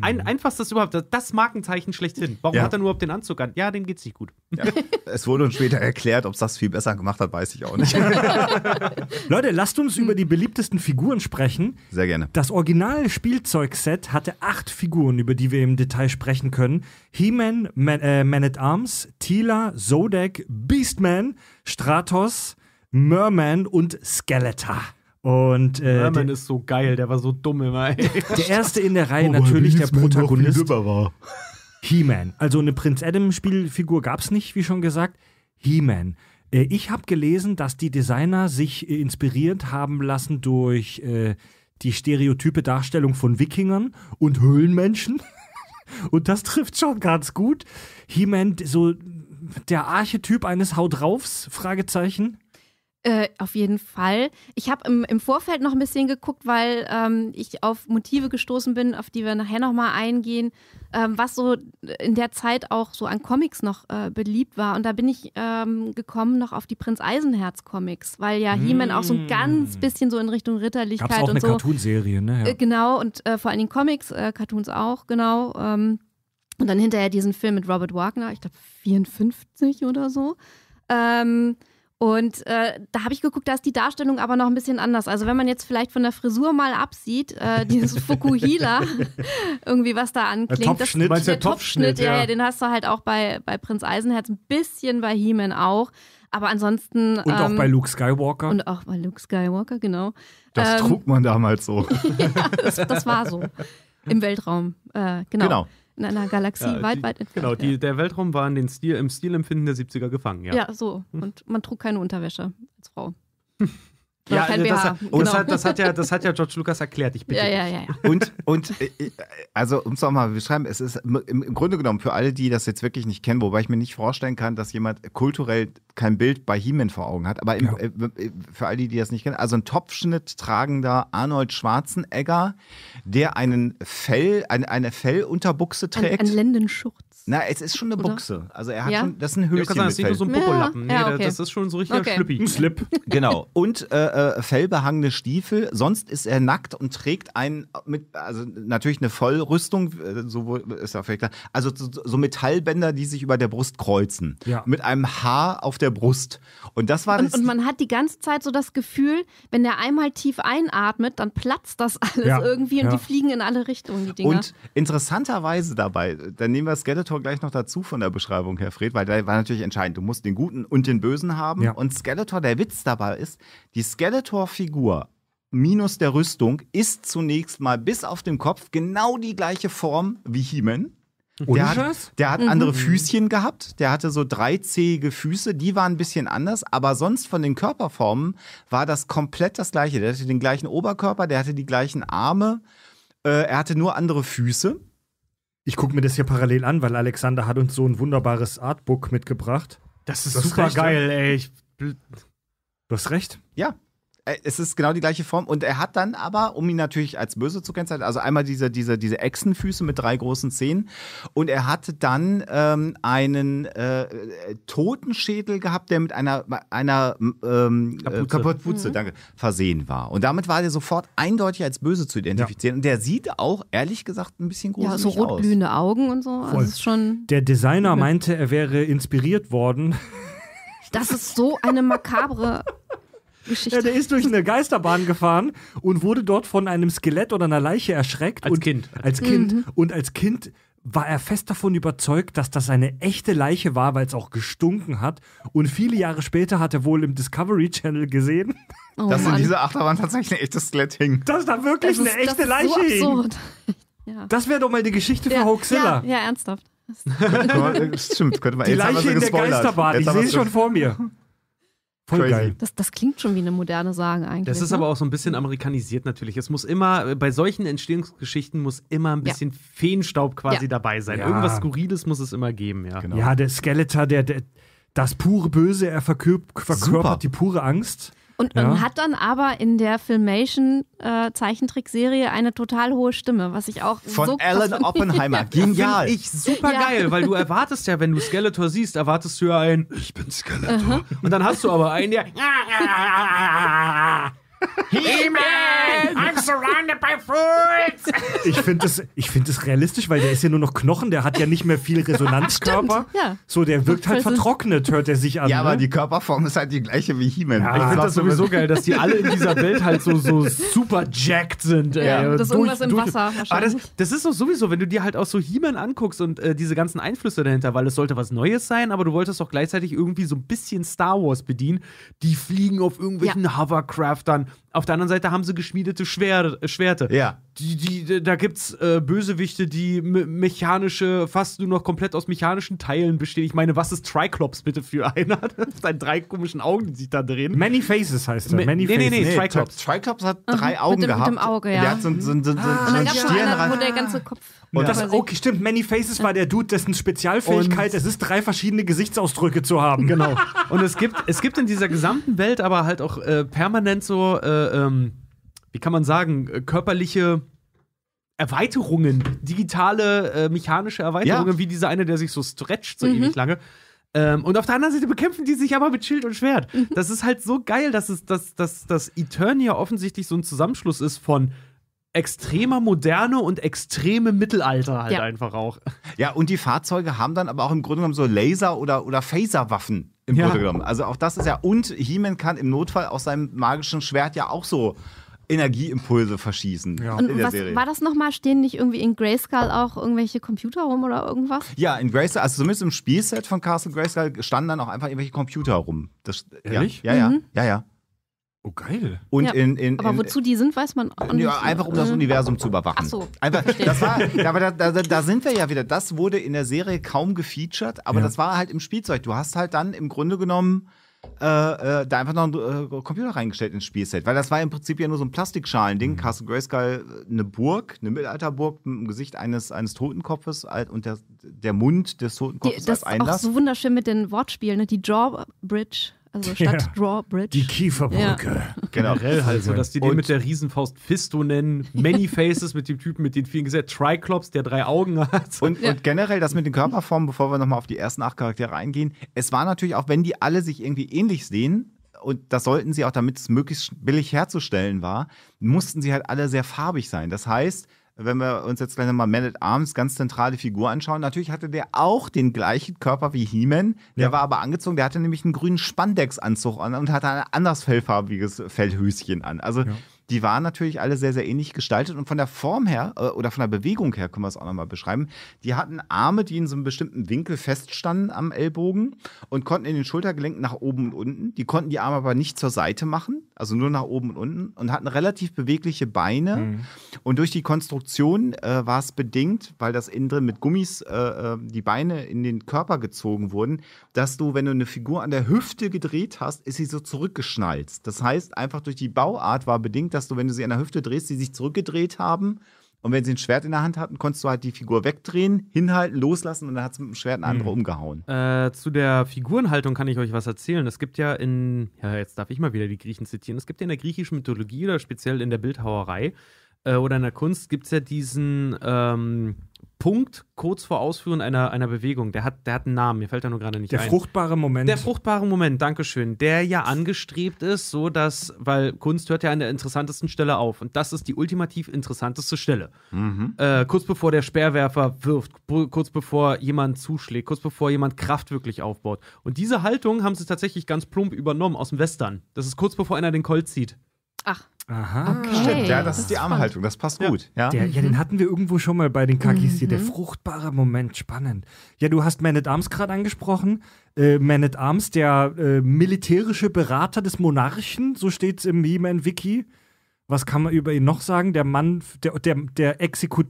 Ein, mhm. einfachstes überhaupt, das Markenzeichen schlechthin. Warum ja. hat er nur überhaupt den Anzug an? Ja, dem geht's nicht gut. Ja. es wurde uns später erklärt, ob es das viel besser gemacht hat, weiß ich auch nicht. Leute, lasst uns über die beliebtesten Figuren sprechen. Sehr gerne. Das originale Spielzeugset hatte acht Figuren, über die wir im Detail sprechen können. He-Man, Man, äh, Man at Arms, Tila, Zodek, Beastman, Stratos, Merman und Skeletor. Und, äh, Merman der, ist so geil, der war so dumm immer. Ey. Der erste in der Reihe oh, natürlich der Protagonist. He-Man. Also eine Prinz Adam-Spielfigur gab es nicht, wie schon gesagt. He-Man. Äh, ich habe gelesen, dass die Designer sich äh, inspiriert haben lassen durch äh, die stereotype Darstellung von Wikingern und Höhlenmenschen. und das trifft schon ganz gut. He-Man, so der Archetyp eines Hau-Draufs? Fragezeichen. Äh, auf jeden Fall. Ich habe im, im, Vorfeld noch ein bisschen geguckt, weil ähm, ich auf Motive gestoßen bin, auf die wir nachher nochmal eingehen, ähm, was so in der Zeit auch so an Comics noch äh, beliebt war. Und da bin ich ähm, gekommen noch auf die Prinz Eisenherz Comics, weil ja mm. He-Man auch so ein ganz mm. bisschen so in Richtung Ritterlichkeit Gab's auch und eine so. Cartoonserie, ne? Ja. Äh, genau, und äh, vor allen Dingen Comics, äh, Cartoons auch, genau. Ähm, und dann hinterher diesen Film mit Robert Wagner, ich glaube 54 oder so. Ähm, und äh, da habe ich geguckt, da ist die Darstellung aber noch ein bisschen anders. Also wenn man jetzt vielleicht von der Frisur mal absieht, äh, dieses Fukuhila, irgendwie was da anklingt. Der Topfschnitt. Das, der, der Topfschnitt, ja, ja, den hast du halt auch bei, bei Prinz Eisenherz, ein bisschen bei He-Man auch. Aber ansonsten. Und ähm, auch bei Luke Skywalker. Und auch bei Luke Skywalker, genau. Das ähm, trug man damals so. ja, das, das war so. Im Weltraum, äh, genau. Genau in einer Galaxie ja, weit, die, weit entfernt. Genau, die, der Weltraum war in den Stil, im Stilempfinden der 70er gefangen, ja. Ja, so. Hm. Und man trug keine Unterwäsche als Frau. Ja, kein das, BH, hat, genau. das, hat, das, hat, ja, das hat ja George Lucas erklärt, ich bitte. Ja, ja, ja, ja. Und, und äh, äh, also, um es nochmal zu beschreiben, es ist im, im Grunde genommen für alle, die das jetzt wirklich nicht kennen, wobei ich mir nicht vorstellen kann, dass jemand kulturell kein Bild bei he man vor Augen hat, aber im, ja. Äh, für alle, die das nicht kennen, also ein Topfschnitt tragender Arnold Schwarzenegger, der einen Fell, ein, eine Fellunterbuchse trägt. Ein, ein Lendenschucht. Na, es ist schon eine Oder? Buchse. Also er hat ja? schon, das ist ein Höschen. Sagen, das ist nicht nur so ein Popolappen. Ja, nee, okay. das ist schon so richtig okay. Schlüppi. Ein Slip. Genau. Und äh, äh, fellbehangene Stiefel. Sonst ist er nackt und trägt einen mit, also natürlich eine Vollrüstung, äh, so ist ja vielleicht klar. Also so, so, Metallbänder, die sich über der Brust kreuzen. Ja. Mit einem Haar auf der Brust. Und das war und, das. Und man hat die ganze Zeit so das Gefühl, wenn der einmal tief einatmet, dann platzt das alles ja. irgendwie und die fliegen in alle Richtungen, die Dinger. Und interessanterweise dabei, dann nehmen wir Skeletor wir gleich noch dazu von der Beschreibung, Herr Fred, weil da war natürlich entscheidend. Du musst den Guten und den Bösen haben. Ja. Und Skeletor, der Witz dabei ist, die Skeletor-Figur minus der Rüstung ist zunächst mal bis auf den Kopf genau die gleiche Form wie He-Man. Der hat, der hat, mhm. andere Füßchen gehabt. Der hatte so dreizähige Füße. Die waren ein bisschen anders. Aber sonst von den Körperformen war das komplett das Gleiche. Der hatte den gleichen Oberkörper, der hatte die gleichen Arme. Äh, er hatte nur andere Füße. Ich gucke mir das hier parallel an, weil Alexander hat uns so ein wunderbares Artbook mitgebracht. Das ist super recht, geil, ey. Ich, du hast recht. Ja, äh, es ist genau die gleiche Form. Und er hat dann aber, um ihn natürlich als böse zu kennzeichnen, also einmal diese, diese, diese Echsenfüße mit drei großen Zähnen. Und er hat dann ähm, einen äh, äh Totenschädel gehabt, der mit einer, einer ähm, äh, Kapuze, Kapuze mhm. danke, versehen war. Und damit war der sofort eindeutig als böse zu identifizieren. Ja. Und der sieht auch, ehrlich gesagt, ein bisschen gruselig aus. Ja, so rotglühende Augen und so. Also Voll. Also ist schon der Designer meinte, er wäre inspiriert worden. Das ist so eine makabre Geschichte. Ja, der ist durch eine Geisterbahn gefahren und wurde dort von einem Skelett oder einer Leiche erschreckt. Als und, Kind. Als mhm. Kind. Mhm. Und als Kind war er fest davon überzeugt, dass das eine echte Leiche war, weil es auch gestunken hat. Und viele Jahre später hat er wohl im Discovery Channel gesehen, oh, dass Mann. in dieser Achterbahn tatsächlich ein echtes Skelett hing. Dass da wirklich das ist, eine echte Leiche so hing. Ja. Das wäre doch mal eine Geschichte für Hoaxilla. Ja, ja, ernsthaft. Äh, stimmt, könnte man Die Leiche in der Geisterbahn, ich sehe es schon vor mir. Voll geil. Das, das, klingt schon wie eine moderne Sage eigentlich. Das ist ne? aber auch so ein bisschen amerikanisiert natürlich. Es muss immer, äh, bei solchen Entstehungsgeschichten muss immer ein bisschen ja. Feenstaub quasi ja. dabei sein. Ja. Irgendwas Skurriles muss es immer geben, ja. Genau. Ja, der Skeletor, der, der das pure Böse, er verkörpert Super. die pure Angst. Und ja. hat dann aber in der Filmation-Zeichentrickserie äh, eine total hohe Stimme, was ich auch Von so Alan Oppenheimer, genial. Finde ich super geil, weil du erwartest ja, wenn du Skeletor siehst, erwartest du ja ein Ich bin Skeletor. Uh -huh. Und dann hast du aber einen, der He-Man! I'm surrounded by fools! Ich finde es find realistisch, weil der ist ja nur noch Knochen, der hat ja nicht mehr viel Resonanzkörper. ja. So, der wirkt halt vertrocknet, hört er sich an. Ja, aber ne? die Körperform ist halt die gleiche wie He-Man. Ja, ich finde das sowieso geil, dass die alle in dieser Welt halt so, so super jacked sind. Ey. das ist durch, irgendwas im Wasser Aber das, das, ist doch sowieso, wenn du dir halt auch so He-Man anguckst und äh, diese ganzen Einflüsse dahinter, weil es sollte was Neues sein, aber du wolltest doch gleichzeitig irgendwie so ein bisschen Star Wars bedienen. Die fliegen auf irgendwelchen ja. Hovercraftern auf der anderen Seite haben sie geschmiedete Schwer Schwerte. Ja. Die, die, da gibt's äh, Bösewichte, die mechanische, fast nur noch komplett aus mechanischen Teilen bestehen. Ich meine, was ist Triclops bitte für einer? Seine drei komischen Augen, die sich da drehen. Many Faces heißt er. Many nee, Faces. Nee, nee, nee, Triclops. Triclops hat mhm. drei mhm, Augen mit dem, gehabt. Mit dem Auge, ja. Der hat so, so, so, so, ah, so einen Stirnrand. Wo der ganze Kopf und ja. das, okay, stimmt, Many Faces war der Dude, dessen Spezialfähigkeit es ist, drei verschiedene Gesichtsausdrücke zu haben. Genau. Und es gibt, es gibt in dieser gesamten Welt aber halt auch äh, permanent so, äh, ähm, wie kann man sagen, äh, körperliche Erweiterungen, digitale, äh, mechanische Erweiterungen, ja. wie dieser eine, der sich so stretcht so mhm. ewig lange. Ähm, und auf der anderen Seite bekämpfen die sich aber mit Schild und Schwert. Mhm. Das ist halt so geil, dass es, dass, dass, dass Eternia offensichtlich so ein Zusammenschluss ist von extremer Moderne und extreme Mittelalter halt ja. einfach auch. Ja, und die Fahrzeuge haben dann aber auch im Grunde genommen so Laser- oder, oder Phaser-Waffen im ja. Grunde genommen. Also auch das ist ja, und He-Man kann im Notfall aus seinem magischen Schwert ja auch so Energieimpulse verschießen. Ja. Und was Serie. war das nochmal? Stehen nicht irgendwie in Grayskull auch irgendwelche Computer rum oder irgendwas? Ja, in Grayskull, also zumindest im Spielset von Castle Grayskull standen dann auch einfach irgendwelche Computer rum. Das, Ehrlich? Ja, ja, mhm. ja, ja. Oh, geil. Und ja, in, in, in, aber wozu die sind, weiß man auch nicht. einfach um das mhm. Universum zu überwachen. Ach so. Einfach, das war, aber da, da, da, sind wir ja wieder. Das wurde in der Serie kaum gefeatured, aber ja. das war halt im Spielzeug. Du hast halt dann im Grunde genommen äh, äh, da einfach noch einen äh, Computer reingestellt ins Spielset. Weil das war im Prinzip ja nur so ein Plastikschalen-Ding. Mhm. Castle Grayskull, äh, eine Burg, eine Mittelalterburg mit dem Gesicht eines, eines Totenkopfes und der, der Mund des Totenkopfes die, Das ist auch so wunderschön mit den Wortspielen, ne? die Jawbridge. Also statt ja. Drawbridge. Die Kieferbrücke. Ja. Generell halt so, dass die den mit der Riesenfaust Fisto nennen. Many Faces mit dem Typen mit den vielen Gesetzen. Triclops, der drei Augen hat. Und, ja. und generell das mit den Körperformen, bevor wir nochmal auf die ersten acht Charaktere eingehen. Es war natürlich auch, wenn die alle sich irgendwie ähnlich sehen, und das sollten sie auch, damit es möglichst billig herzustellen war, mussten sie halt alle sehr farbig sein. Das heißt, wenn wir uns jetzt gleich nochmal Man at Arms, ganz zentrale Figur anschauen, natürlich hatte der auch den gleichen Körper wie He-Man. Der ja. war aber angezogen, der hatte nämlich einen grünen Spandex-Anzug an und hatte ein anders fellfarbiges Fellhöschen an. Also ja die waren natürlich alle sehr, sehr ähnlich gestaltet und von der Form her äh, oder von der Bewegung her können wir es auch nochmal beschreiben. Die hatten Arme, die in so einem bestimmten Winkel feststanden am Ellbogen und konnten in den Schultergelenken nach oben und unten. Die konnten die Arme aber nicht zur Seite machen, also nur nach oben und unten und hatten relativ bewegliche Beine. Mhm. Und durch die Konstruktion äh, war es bedingt, weil das innen drin mit Gummis äh, äh, die Beine in den Körper gezogen wurden, dass du, wenn du eine Figur an der Hüfte gedreht hast, ist sie so zurückgeschnallt. Das heißt, einfach durch die Bauart war bedingt, dass dass du, wenn du sie an der Hüfte drehst, sie sich zurückgedreht haben. Und wenn sie ein Schwert in der Hand hatten, konntest du halt die Figur wegdrehen, hinhalten, loslassen und dann hat es mit dem Schwert ein andere mhm. umgehauen. Äh, zu der Figurenhaltung kann ich euch was erzählen. Es gibt ja in, ja, jetzt darf ich mal wieder die Griechen zitieren, es gibt ja in der griechischen Mythologie oder speziell in der Bildhauerei äh, oder in der Kunst gibt es ja diesen ähm, Punkt kurz vor Ausführen einer, einer Bewegung. Der hat, der hat einen Namen, mir fällt er nur gerade nicht der ein. Der fruchtbare Moment. Der fruchtbare Moment, Dankeschön. Der ja angestrebt ist, so dass, weil Kunst hört ja an der interessantesten Stelle auf. Und das ist die ultimativ interessanteste Stelle. Mhm. Äh, kurz bevor der Speerwerfer wirft, kurz bevor jemand zuschlägt, kurz bevor jemand Kraft wirklich aufbaut. Und diese Haltung haben sie tatsächlich ganz plump übernommen aus dem Western. Das ist kurz bevor einer den Colt zieht. Ach. Aha. Ah, okay. Stimmt, ja, das, das ist die Armhaltung, das passt ja. gut. Ja? Der, ja, den mhm. hatten wir irgendwo schon mal bei den Kakis mhm. hier. Der mhm. fruchtbare Moment, spannend. Ja, du hast Man at Arms gerade angesprochen. Äh, Man at Arms, der äh, militärische Berater des Monarchen, so steht es im He-Man-Wiki. Was kann man über ihn noch sagen? Der Mann, der, der, der Exekut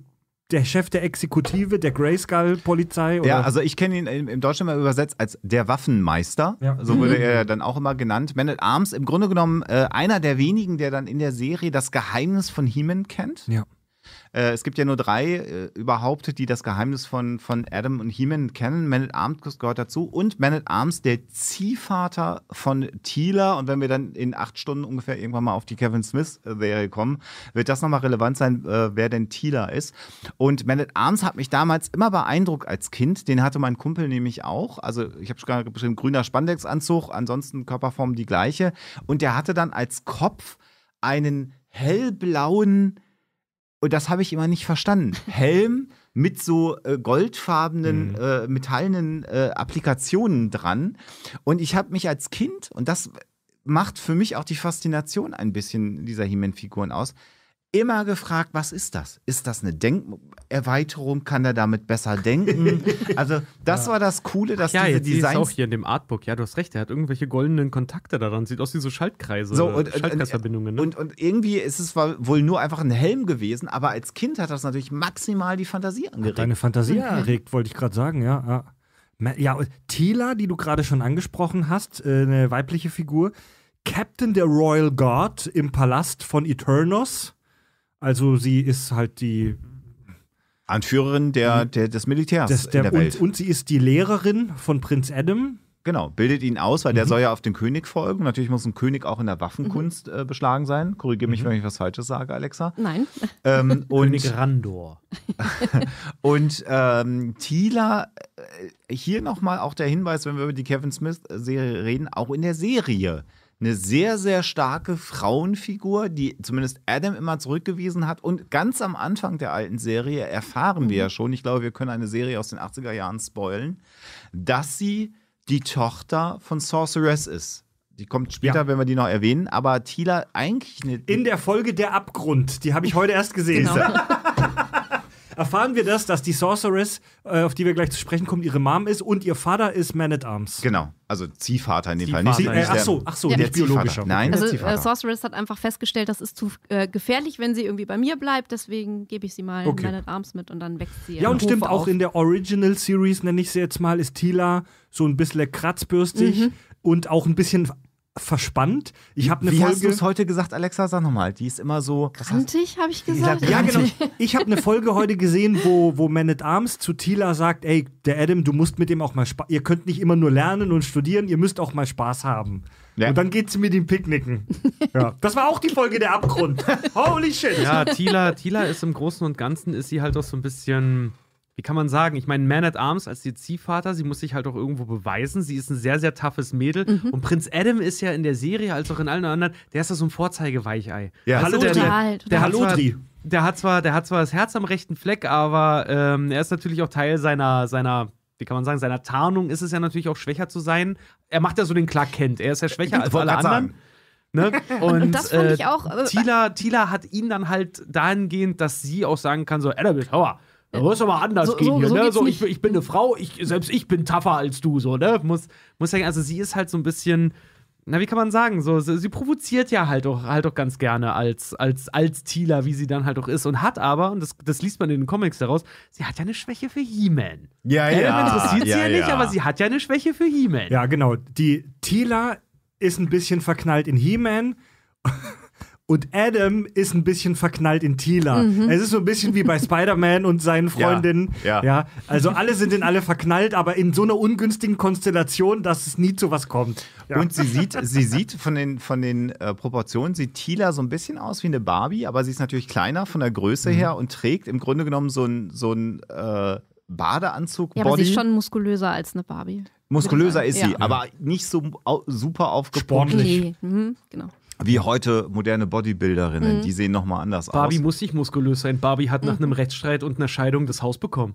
der Chef der Exekutive, der Grayskull-Polizei? Ja, also ich kenne ihn im Deutschen mal übersetzt als der Waffenmeister. Ja. So wurde mhm. er dann auch immer genannt. Man at Arms, im Grunde genommen äh, einer der wenigen, der dann in der Serie das Geheimnis von Heeman kennt. Ja. Äh, es gibt ja nur drei äh, überhaupt, die das Geheimnis von, von Adam und Heeman kennen. Man at Arms gehört dazu und Man at Arms, der Ziehvater von Thieler. Und wenn wir dann in acht Stunden ungefähr irgendwann mal auf die Kevin Smith-Serie kommen, wird das nochmal relevant sein, äh, wer denn Thieler ist. Und Man at Arms hat mich damals immer beeindruckt als Kind. Den hatte mein Kumpel nämlich auch. Also ich habe gerade beschrieben, grüner Spandex-Anzug, ansonsten Körperform die gleiche. Und der hatte dann als Kopf einen hellblauen und das habe ich immer nicht verstanden. Helm mit so äh, goldfarbenen, mhm. äh, metallenen äh, Applikationen dran. Und ich habe mich als Kind, und das macht für mich auch die Faszination ein bisschen dieser He-Man-Figuren aus, immer gefragt, was ist das? Ist das eine Denkerweiterung? Kann er damit besser denken? also, das ja. war das Coole, dass Ach ja, diese Designs. Ja, auch hier in dem Artbook. Ja, du hast recht, er hat irgendwelche goldenen Kontakte daran. Sieht aus wie so Schaltkreise. So, und, Schaltkreisverbindungen. Ne? Und, und, irgendwie ist es wohl nur einfach ein Helm gewesen, aber als Kind hat das natürlich maximal die Fantasie angeregt. Hat deine Fantasie ja. Mhm. angeregt, wollte ich gerade sagen, ja. ja. Ja, Tila, die du gerade schon angesprochen hast, äh, eine weibliche Figur. Captain der Royal Guard im Palast von Eternos. Also sie ist halt die Anführerin der, mhm. der des Militärs des, der, in der Welt. Und, und sie ist die Lehrerin von Prinz Adam. Genau, bildet ihn aus, weil mhm. der soll ja auf den König folgen. Natürlich muss ein König auch in der Waffenkunst mhm. äh, beschlagen sein. Korrigiere mich, mhm. wenn ich was Falsches sage, Alexa. Nein. Ähm, und, König Randor. und ähm, Tila, äh, hier nochmal auch der Hinweis, wenn wir über die Kevin Smith-Serie reden, auch in der Serie eine sehr, sehr starke Frauenfigur, die zumindest Adam immer zurückgewiesen hat. Und ganz am Anfang der alten Serie erfahren wir ja mhm. schon, ich glaube, wir können eine Serie aus den 80er Jahren spoilen, dass sie die Tochter von Sorceress ist. Die kommt später, ja. wenn wir die noch erwähnen. Aber Tila eigentlich nicht. In der Folge Der Abgrund, die habe ich heute erst gesehen. genau. erfahren wir das, dass die Sorceress, äh, auf die wir gleich zu sprechen kommen, ihre Mom ist und ihr Vater ist Man at Arms. Genau. Also Ziehvater in dem Fall. Nicht, äh, ach so, ach so, ja. nicht biologischer. Nein, also äh, Sorceress hat einfach festgestellt, das ist zu äh, gefährlich, wenn sie irgendwie bei mir bleibt. Deswegen gebe ich sie mal okay. Man at Arms mit und dann wächst sie. Ja, und stimmt, auf. auch in der Original Series, nenne ich sie jetzt mal, ist Tila so ein bisschen kratzbürstig mhm. und auch ein bisschen verspannt. Ich habe eine Wie Folge. hast du es heute gesagt, Alexa? Sag nochmal. Die ist immer so. Grantig, habe ich gesagt. Ja, genau. Ich habe eine Folge heute gesehen, wo, wo Man at Arms zu Tila sagt: Ey, der Adam, du musst mit dem auch mal Spaß. Ihr könnt nicht immer nur lernen und studieren, ihr müsst auch mal Spaß haben. Ja. Und dann geht sie mit ihm picknicken. ja. Das war auch die Folge der Abgrund. Holy shit. Ja, Tila, Tila ist im Großen und Ganzen ist sie halt auch so ein bisschen wie kann man sagen, ich meine, Man at Arms als ihr Ziehvater, sie muss sich halt auch irgendwo beweisen. Sie ist ein sehr, sehr toughes Mädel. Mhm. Und Prinz Adam ist ja in der Serie, als auch in allen anderen, der ist ja so ein Vorzeigeweichei. Ja, also, der, total, der, der Halodri. Der hat, zwar, der hat zwar das Herz am rechten Fleck, aber ähm, er ist natürlich auch Teil seiner, seiner wie kann man sagen, seiner Tarnung ist es ja natürlich auch schwächer zu sein. Er macht ja so den Clark Kent. Er ist ja schwächer ich als alle anderen. Sagen. Ne? Und, und, das fand äh, ich auch. Äh, Tila, Tila hat ihn dann halt dahingehend, dass sie auch sagen kann: so, Annabelle, hauer, da äh, muss aber anders so, gehen so, hier, ne? So, ich, ich, bin eine Frau, ich, selbst ich bin tougher als du, so, ne? Muss, muss sagen, also sie ist halt so ein bisschen, na, wie kann man sagen, so, sie, sie provoziert ja halt auch, halt auch ganz gerne als, als, als Tila, wie sie dann halt auch ist und hat aber, und das, das liest man in den Comics daraus, sie hat ja eine Schwäche für He-Man. Ja, äh, ja. Adam interessiert ja, sie ja, ja, nicht, aber sie hat ja eine Schwäche für He-Man. Ja, genau. Die Tila ist ein bisschen verknallt in He-Man und Adam ist ein bisschen verknallt in Tila. Mhm. Es ist so ein bisschen wie bei Spider-Man und seinen Freundinnen. Ja, ja. ja, Also alle sind in alle verknallt, aber in so einer ungünstigen Konstellation, dass es nie zu was kommt. Ja. Und sie sieht, sie sieht von den, von den äh, Proportionen, sieht Tila so ein bisschen aus wie eine Barbie, aber sie ist natürlich kleiner von der Größe mhm. her und trägt im Grunde genommen so ein, so ein äh, Badeanzug. Ja, aber sie ist schon muskulöser als eine Barbie. Muskulöser ist sie, aber nicht so au super aufgepumpt. Sportlich. Nee. Mhm, genau. Wie heute moderne Bodybuilderinnen, mhm. die sehen nochmal anders Barbie aus. Barbie muss nicht muskulös sein. Barbie hat nach mhm. einem Rechtsstreit und einer Scheidung das Haus bekommen.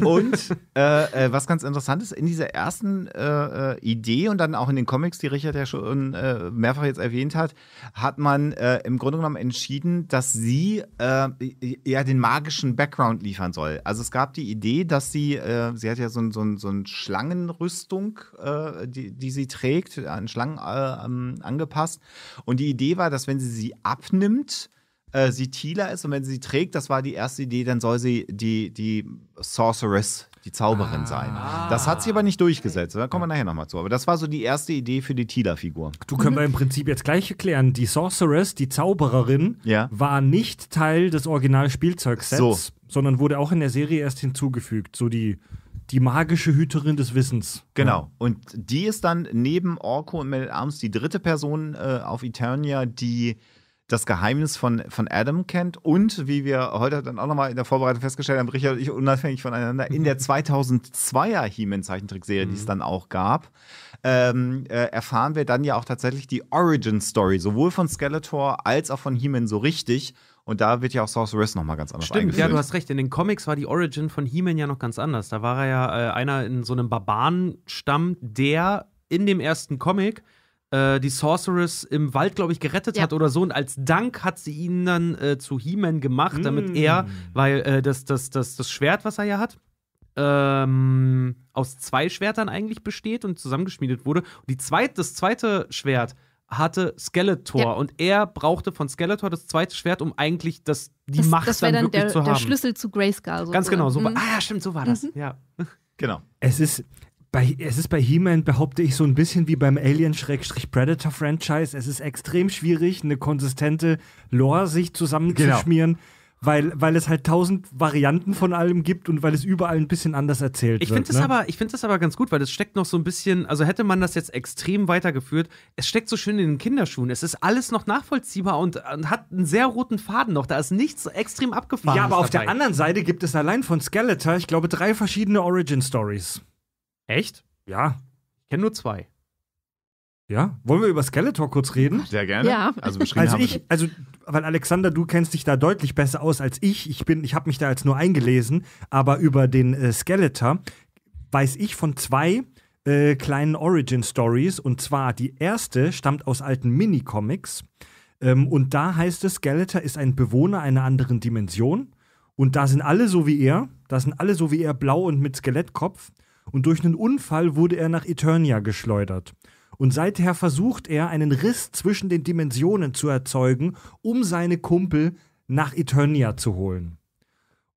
und äh, äh, was ganz interessant ist, in dieser ersten äh, äh, Idee und dann auch in den Comics, die Richard ja schon äh, mehrfach jetzt erwähnt hat, hat man äh, im Grunde genommen entschieden, dass sie ja den magischen Background liefern soll. Also es gab die Idee, dass sie, sie hat ja so, so, so eine Schlangenrüstung, die, die sie trägt, an Schlangen ähm, angepasst. Und die Idee war, dass wenn sie sie abnimmt, äh, sie Tila ist und wenn sie sie trägt, das war die erste Idee, dann soll sie die, die Sorceress, die Zauberin ah. sein. Das hat sie aber nicht durchgesetzt. Da kommen wir nachher nochmal zu. Aber das war so die erste Idee für die Tila-Figur. Du können wir mhm. im Prinzip jetzt gleich erklären. Die Sorceress, die Zaubererin, ja. war nicht Teil des Original-Spielzeugsets, so. sondern wurde auch in der Serie erst hinzugefügt. So die die magische Hüterin des Wissens. Genau. Und die ist dann neben Orko und Mel Arms die dritte Person äh, auf Eternia, die das Geheimnis von, von Adam kennt und wie wir heute dann auch nochmal in der Vorbereitung festgestellt haben, Richard und ich unabhängig voneinander, in der 2002er He-Man-Zeichentrickserie, mhm. die es mhm. dann auch gab, ähm, äh, erfahren wir dann ja auch tatsächlich die Origin-Story, sowohl von Skeletor als auch von He-Man so richtig. Und da wird ja auch Sorceress nochmal ganz anders Stimmt, eingeführt. ja, du hast recht. In den Comics war die Origin von He-Man ja noch ganz anders. Da war er ja äh, einer in so einem Barbarenstamm, der in dem ersten Comic äh, die Sorceress im Wald, glaube ich, gerettet ja. hat oder so. Und als Dank hat sie ihn dann äh, zu He-Man gemacht, damit mm. er, weil äh, das, das, das, das Schwert, was er ja hat, ähm, aus zwei Schwertern eigentlich besteht und zusammengeschmiedet wurde. Und die zweit, das zweite Schwert hatte Skeletor ja. und er brauchte von Skeletor das zweite Schwert, um eigentlich das, die das, Macht das dann, dann wirklich der, zu haben. Das der Schlüssel zu Grayscale. So Ganz genau, so. Mhm. Ah ja, stimmt, so war das. Mhm. Ja. Genau. Es ist bei, es ist bei He-Man, behaupte ich, so ein bisschen wie beim Alien-Predator-Franchise. Es ist extrem schwierig, eine konsistente Lore sich genau. zusammenzuschmieren. Genau weil, weil es halt tausend Varianten von allem gibt und weil es überall ein bisschen anders erzählt ich wird. Das ne? aber, ich finde das aber ganz gut, weil es steckt noch so ein bisschen, also hätte man das jetzt extrem weitergeführt, es steckt so schön in den Kinderschuhen. Es ist alles noch nachvollziehbar und, und hat einen sehr roten Faden noch. Da ist nichts extrem abgefahren. Ja, aber auf der anderen Seite gibt es allein von Skeletor, ich glaube, drei verschiedene Origin Stories. Echt? Ja. Ich kenne nur zwei. Ja, wollen wir über Skeletor kurz reden? Sehr gerne. Ja. Also, also ich, also weil Alexander, du kennst dich da deutlich besser aus als ich. Ich bin, ich habe mich da jetzt nur eingelesen, aber über den äh, Skeletor weiß ich von zwei äh, kleinen Origin Stories. Und zwar die erste stammt aus alten Minicomics. Ähm, und da heißt es, Skeletor ist ein Bewohner einer anderen Dimension. Und da sind alle so wie er. Da sind alle so wie er blau und mit Skelettkopf. Und durch einen Unfall wurde er nach Eternia geschleudert. Und seither versucht er, einen Riss zwischen den Dimensionen zu erzeugen, um seine Kumpel nach Eternia zu holen.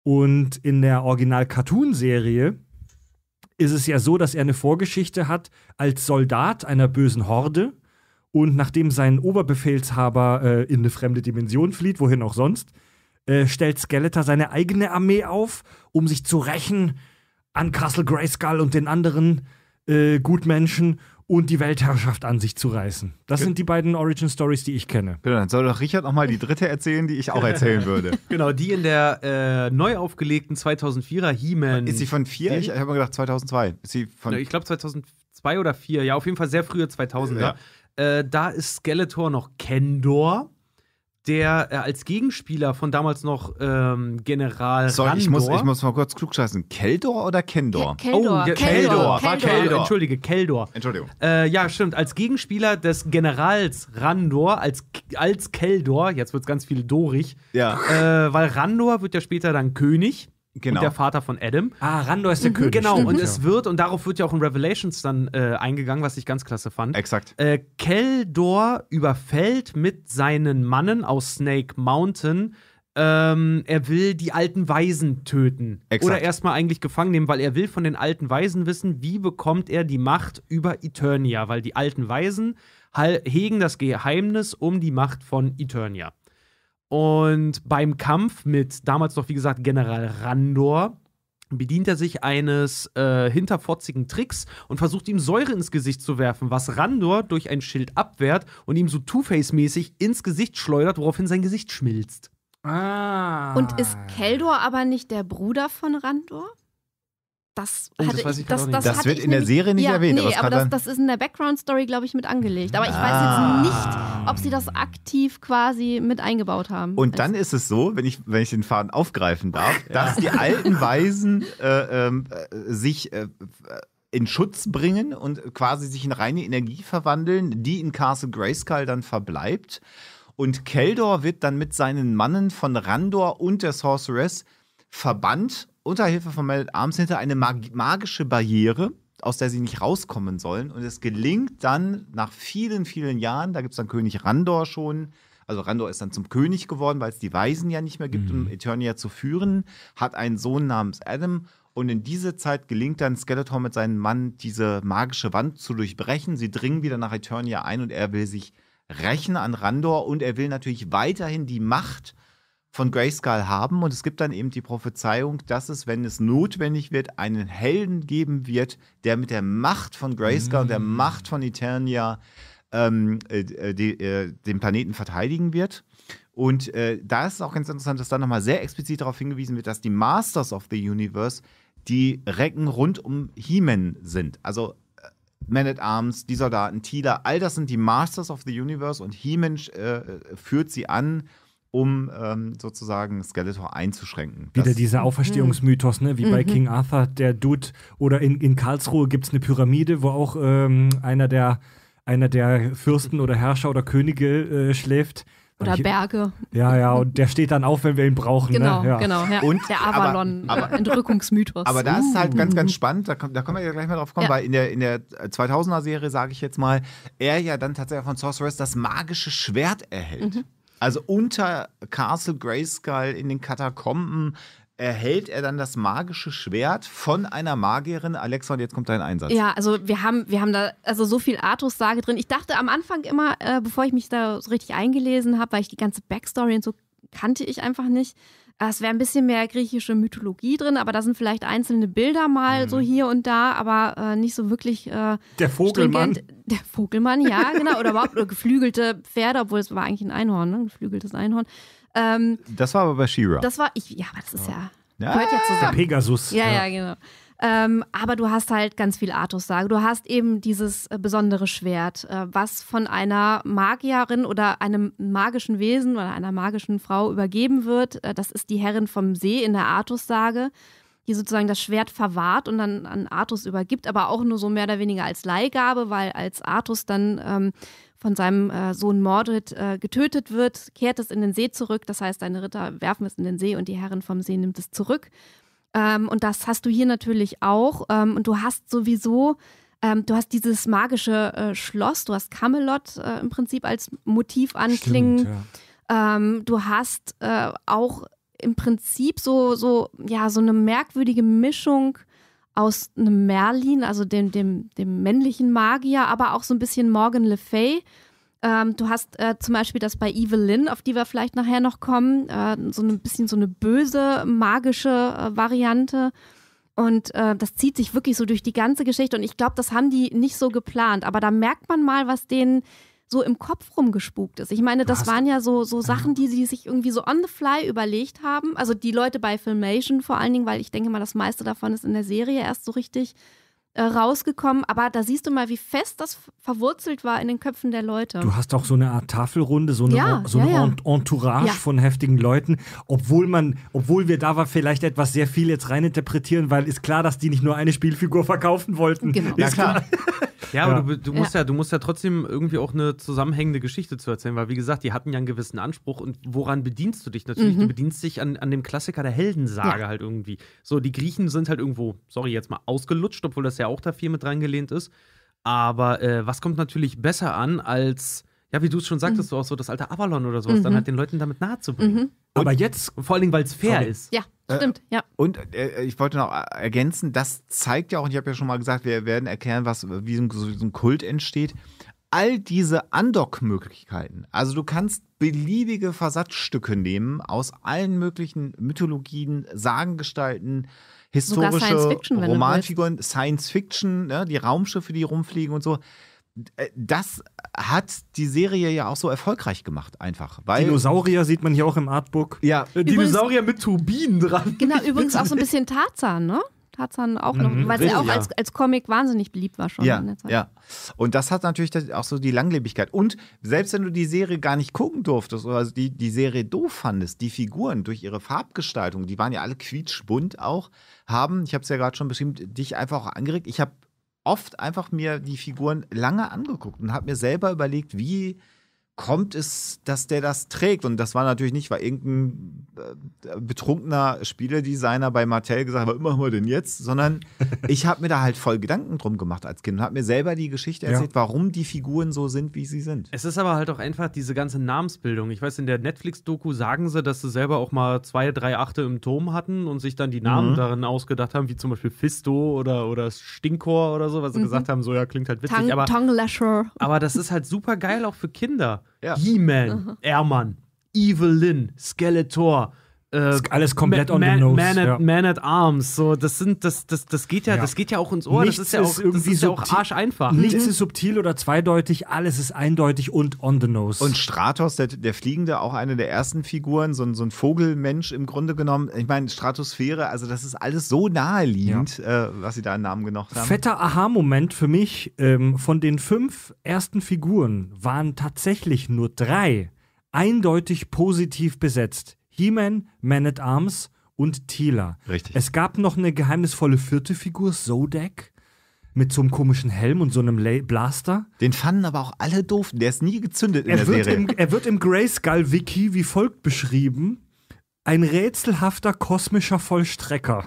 Und in der Original-Cartoon-Serie ist es ja so, dass er eine Vorgeschichte hat als Soldat einer bösen Horde. Und nachdem sein Oberbefehlshaber äh, in eine fremde Dimension flieht, wohin auch sonst, äh, stellt Skeletor seine eigene Armee auf, um sich zu rächen an Castle Greyskull und den anderen äh, Gutmenschen und die Weltherrschaft an sich zu reißen. Das sind die beiden Origin Stories, die ich kenne. Genau, dann soll doch Richard nochmal die dritte erzählen, die ich auch erzählen würde. genau, die in der äh, neu aufgelegten 2004er He-Man. Ist sie von vier? Ich, ich habe mir gedacht 2002. Ist sie von ich glaube 2002 oder 4. Ja, auf jeden Fall sehr frühe 2000er. Ja. Äh, da ist Skeletor noch Kendor der äh, als Gegenspieler von damals noch ähm, General Sorry, ich muss, ich muss mal kurz klugscheißen. Keldor oder Kendor? Ke Keldor. Oh, Keldor. Keldor. Keldor. Keldor. Entschuldige, Keldor. Entschuldigung. Äh, ja, stimmt. Als Gegenspieler des Generals Randor, als, als Keldor, jetzt wird es ganz viel dorig, ja. Äh, weil Randor wird ja später dann König. Genau. Und der Vater von Adam. Ah, Randor ist der mhm, König. Genau, stimmt. und es wird, und darauf wird ja auch in Revelations dann äh, eingegangen, was ich ganz klasse fand. Exakt. Äh, Keldor überfällt mit seinen Mannen aus Snake Mountain ähm, er will die alten Weisen töten. Exakt. Oder erstmal eigentlich gefangen nehmen, weil er will von den alten Weisen wissen, wie bekommt er die Macht über Eternia, weil die alten Weisen hegen das Geheimnis um die Macht von Eternia. Und beim Kampf mit damals noch, wie gesagt, General Randor bedient er sich eines äh, hinterfotzigen Tricks und versucht ihm Säure ins Gesicht zu werfen, was Randor durch ein Schild abwehrt und ihm so Two-Face-mäßig ins Gesicht schleudert, woraufhin sein Gesicht schmilzt. Ah. Und ist Keldor aber nicht der Bruder von Randor? das, hatte oh, das, ich, halt das, das, das wird in der Serie nicht ja, erwähnt. Nee, aber, aber das, ist in der Background-Story, glaube ich, mit angelegt. Aber ich ah. weiß jetzt ah. nicht, ob sie das aktiv quasi mit eingebaut haben. Und dann also ist es so, wenn ich, wenn ich den Faden aufgreifen darf, ja. dass die alten Weisen äh, ähm, äh, sich äh, in Schutz bringen und quasi sich in reine Energie verwandeln, die in Castle Grayskull dann verbleibt. Und Keldor wird dann mit seinen Mannen von Randor und der Sorceress verbannt unter Hilfe von Man Arms hinter eine mag magische Barriere, aus der sie nicht rauskommen sollen. Und es gelingt dann nach vielen, vielen Jahren, da gibt es dann König Randor schon, also Randor ist dann zum König geworden, weil es die Weisen ja nicht mehr gibt, mhm. um Eternia zu führen, hat einen Sohn namens Adam. Und in dieser Zeit gelingt dann Skeletor mit seinem Mann, diese magische Wand zu durchbrechen. Sie dringen wieder nach Eternia ein und er will sich rächen an Randor und er will natürlich weiterhin die Macht von Grayskull haben. Und es gibt dann eben die Prophezeiung, dass es, wenn es notwendig wird, einen Helden geben wird, der mit der Macht von Grayskull mm. und der mm. Macht von Eternia ähm, äh, äh, die, äh, den Planeten verteidigen wird. Und äh, da ist es auch ganz interessant, dass da nochmal sehr explizit darauf hingewiesen wird, dass die Masters of the Universe die Recken rund um He-Man sind. Also äh, Men at Arms, die Soldaten, Tila, all das sind die Masters of the Universe und He-Man äh, äh führt sie an um ähm, sozusagen Skeletor einzuschränken. Wieder das dieser mhm. Auferstehungsmythos, ne? wie mhm. bei King Arthur, der Dude. Oder in, in Karlsruhe gibt es eine Pyramide, wo auch ähm, einer, der, einer der Fürsten oder Herrscher oder Könige äh, schläft. Oder Berge. Ja, ja, und der steht dann auf, wenn wir ihn brauchen. Ne? Genau, ne? ja. genau. Ja. Und der Avalon-Entrückungsmythos. Aber, äh, aber, da ist halt ganz, ganz uh. spannend, da, da können wir ja gleich mal drauf kommen, ja. weil in der, in der 2000er-Serie, sage ich jetzt mal, er ja dann tatsächlich von Sorceress das magische Schwert erhält. Mhm. Also unter Castle Grayskull in den Katakomben erhält er dann das magische Schwert von einer Magierin. Alexa, und jetzt kommt dein Einsatz. Ja, also wir haben, wir haben da also so viel Artus-Sage drin. Ich dachte am Anfang immer, äh, bevor ich mich da so richtig eingelesen habe, weil ich die ganze Backstory und so kannte ich einfach nicht. Äh, es wäre ein bisschen mehr griechische Mythologie drin, aber da sind vielleicht einzelne Bilder mal mhm. so hier und da, aber äh, nicht so wirklich. Äh, der Vogelmann. Der Vogelmann, ja, genau. Oder überhaupt oder geflügelte Pferde, obwohl es war eigentlich ein Einhorn, ne? geflügeltes Einhorn. Ähm, das war aber bei Shira. Das war, ich, ja, aber das ist ja. ja. ja. Gehört ja zusammen. Der Pegasus. Ja, ja, ja genau. Ähm, aber du hast halt ganz viel Artussage. Du hast eben dieses äh, besondere Schwert, äh, was von einer Magierin oder einem magischen Wesen oder einer magischen Frau übergeben wird. Äh, das ist die Herrin vom See in der Artussage, die sozusagen das Schwert verwahrt und dann an Artus übergibt, aber auch nur so mehr oder weniger als Leihgabe, weil als Artus dann ähm, von seinem äh, Sohn Mordred äh, getötet wird, kehrt es in den See zurück. Das heißt, deine Ritter werfen es in den See und die Herrin vom See nimmt es zurück. Ähm, und das hast du hier natürlich auch. Ähm, und du hast sowieso, ähm, du hast dieses magische äh, Schloss, du hast Camelot äh, im Prinzip als Motiv anklingen. Stimmt, ja. Ähm, du hast äh, auch im Prinzip so, so, ja, so eine merkwürdige Mischung aus einem Merlin, also dem, dem, dem männlichen Magier, aber auch so ein bisschen Morgan Le Fay ähm, du hast äh, zum Beispiel das bei Evelyn, auf die wir vielleicht nachher noch kommen, äh, so ein bisschen so eine böse, magische äh, Variante. Und äh, das zieht sich wirklich so durch die ganze Geschichte. Und ich glaube, das haben die nicht so geplant. Aber da merkt man mal, was denen so im Kopf rumgespukt ist. Ich meine, das waren ja so, so Sachen, die sie sich irgendwie so on the fly überlegt haben. Also die Leute bei Filmation vor allen Dingen, weil ich denke mal, das meiste davon ist in der Serie erst so richtig äh, rausgekommen. Aber da siehst du mal, wie fest das verwurzelt war in den Köpfen der Leute. Du hast auch so eine Art Tafelrunde, so eine, ja, so eine ja, ja. Entourage von heftigen Leuten, obwohl man, obwohl wir da war vielleicht etwas sehr viel jetzt reininterpretieren, weil ist klar, dass die nicht nur eine Spielfigur verkaufen wollten. Genau. Ist klar. klar. Ja, aber ja. Du, du, musst ja. ja. du musst ja trotzdem irgendwie auch eine zusammenhängende Geschichte zu erzählen, weil wie gesagt, die hatten ja einen gewissen Anspruch und woran bedienst du dich natürlich? Mhm. Du bedienst dich an, an dem Klassiker der Heldensage ja. halt irgendwie. So, die Griechen sind halt irgendwo, sorry, jetzt mal ausgelutscht, obwohl das ja auch da viel mit reingelehnt ist. Aber äh, was kommt natürlich besser an als ja, wie du es schon sagtest, mhm. so auch so das alte Avalon oder sowas, mhm. dann halt den Leuten damit nahe nahezubringen. Mhm. Aber jetzt. Vor allem, weil es fair sorry. ist. Ja. Äh, Stimmt, ja. Und äh, ich wollte noch ergänzen, das zeigt ja auch, und ich habe ja schon mal gesagt, wir werden erklären, was, wie so, ein Kult entsteht. All diese undock möglichkeiten also du kannst beliebige Versatzstücke nehmen aus allen möglichen Mythologien, Sagengestalten, historische Science Romanfiguren, Science Fiction, ne, die Raumschiffe, die rumfliegen und so. Äh, das hat die Serie ja auch so erfolgreich gemacht, einfach. Dinosaurier sieht man hier auch im Artbook. Ja, äh, übrigens, Dinosaurier mit Turbinen dran. Genau, übrigens auch so ein bisschen Tarzan, ne? Tarzan auch noch, mhm, weil richtig, er auch ja. als, als Comic wahnsinnig beliebt war schon. Ja, ja. Und das hat natürlich auch so die Langlebigkeit. Und selbst wenn du die Serie gar nicht gucken durftest oder die, die Serie doof fandest, die Figuren durch ihre Farbgestaltung, die waren ja alle quietschbunt auch, haben, ich habe es ja gerade schon beschrieben, dich einfach auch angeregt. Ich habe oft einfach mir die Figuren lange angeguckt und habe mir selber überlegt, wie kommt, es, dass der das trägt. Und das war natürlich nicht, weil irgendein äh, betrunkener Spieledesigner bei Mattel gesagt hat, was machen wir denn jetzt? Sondern ich habe mir da halt voll Gedanken drum gemacht als Kind und habe mir selber die Geschichte erzählt, ja. warum die Figuren so sind, wie sie sind. Es ist aber halt auch einfach diese ganze Namensbildung. Ich weiß, in der Netflix-Doku sagen sie, dass sie selber auch mal zwei, drei Achte im Turm hatten und sich dann die Namen mhm. darin ausgedacht haben, wie zum Beispiel Fisto oder, oder Stinkor oder so, was sie mhm. gesagt haben, so ja, klingt halt witzig. Tang aber, aber das ist halt super geil auch für Kinder. Ja. He-Man, Airman, Evil Lyn, Skeletor, äh, alles komplett man, on the nose. Man at, ja. man at, Arms, so das sind das das das geht ja, ja. das geht ja auch ins Ohr. Nichts das ist ja auch irgendwie ist ja auch arsch einfach. Nichts mhm. ist subtil oder zweideutig, alles ist eindeutig und on the nose. Und Stratos, der, der Fliegende, auch eine der ersten Figuren, so, so ein Vogelmensch im Grunde genommen. Ich meine Stratosphäre, also das ist alles so naheliegend, äh, was sie da in Namen genommen haben. Fetter Aha-Moment für mich ähm, von den fünf ersten Figuren waren tatsächlich nur drei eindeutig positiv besetzt. He-Man, Man at Arms und Tila. Richtig. Es gab noch eine geheimnisvolle vierte Figur, Zodek. Mit so einem komischen Helm und so einem La Blaster. Den fanden aber auch alle doof. Der ist nie gezündet in er der Serie. Im, er wird im Grayskull-Wiki wie folgt beschrieben: Ein rätselhafter kosmischer Vollstrecker.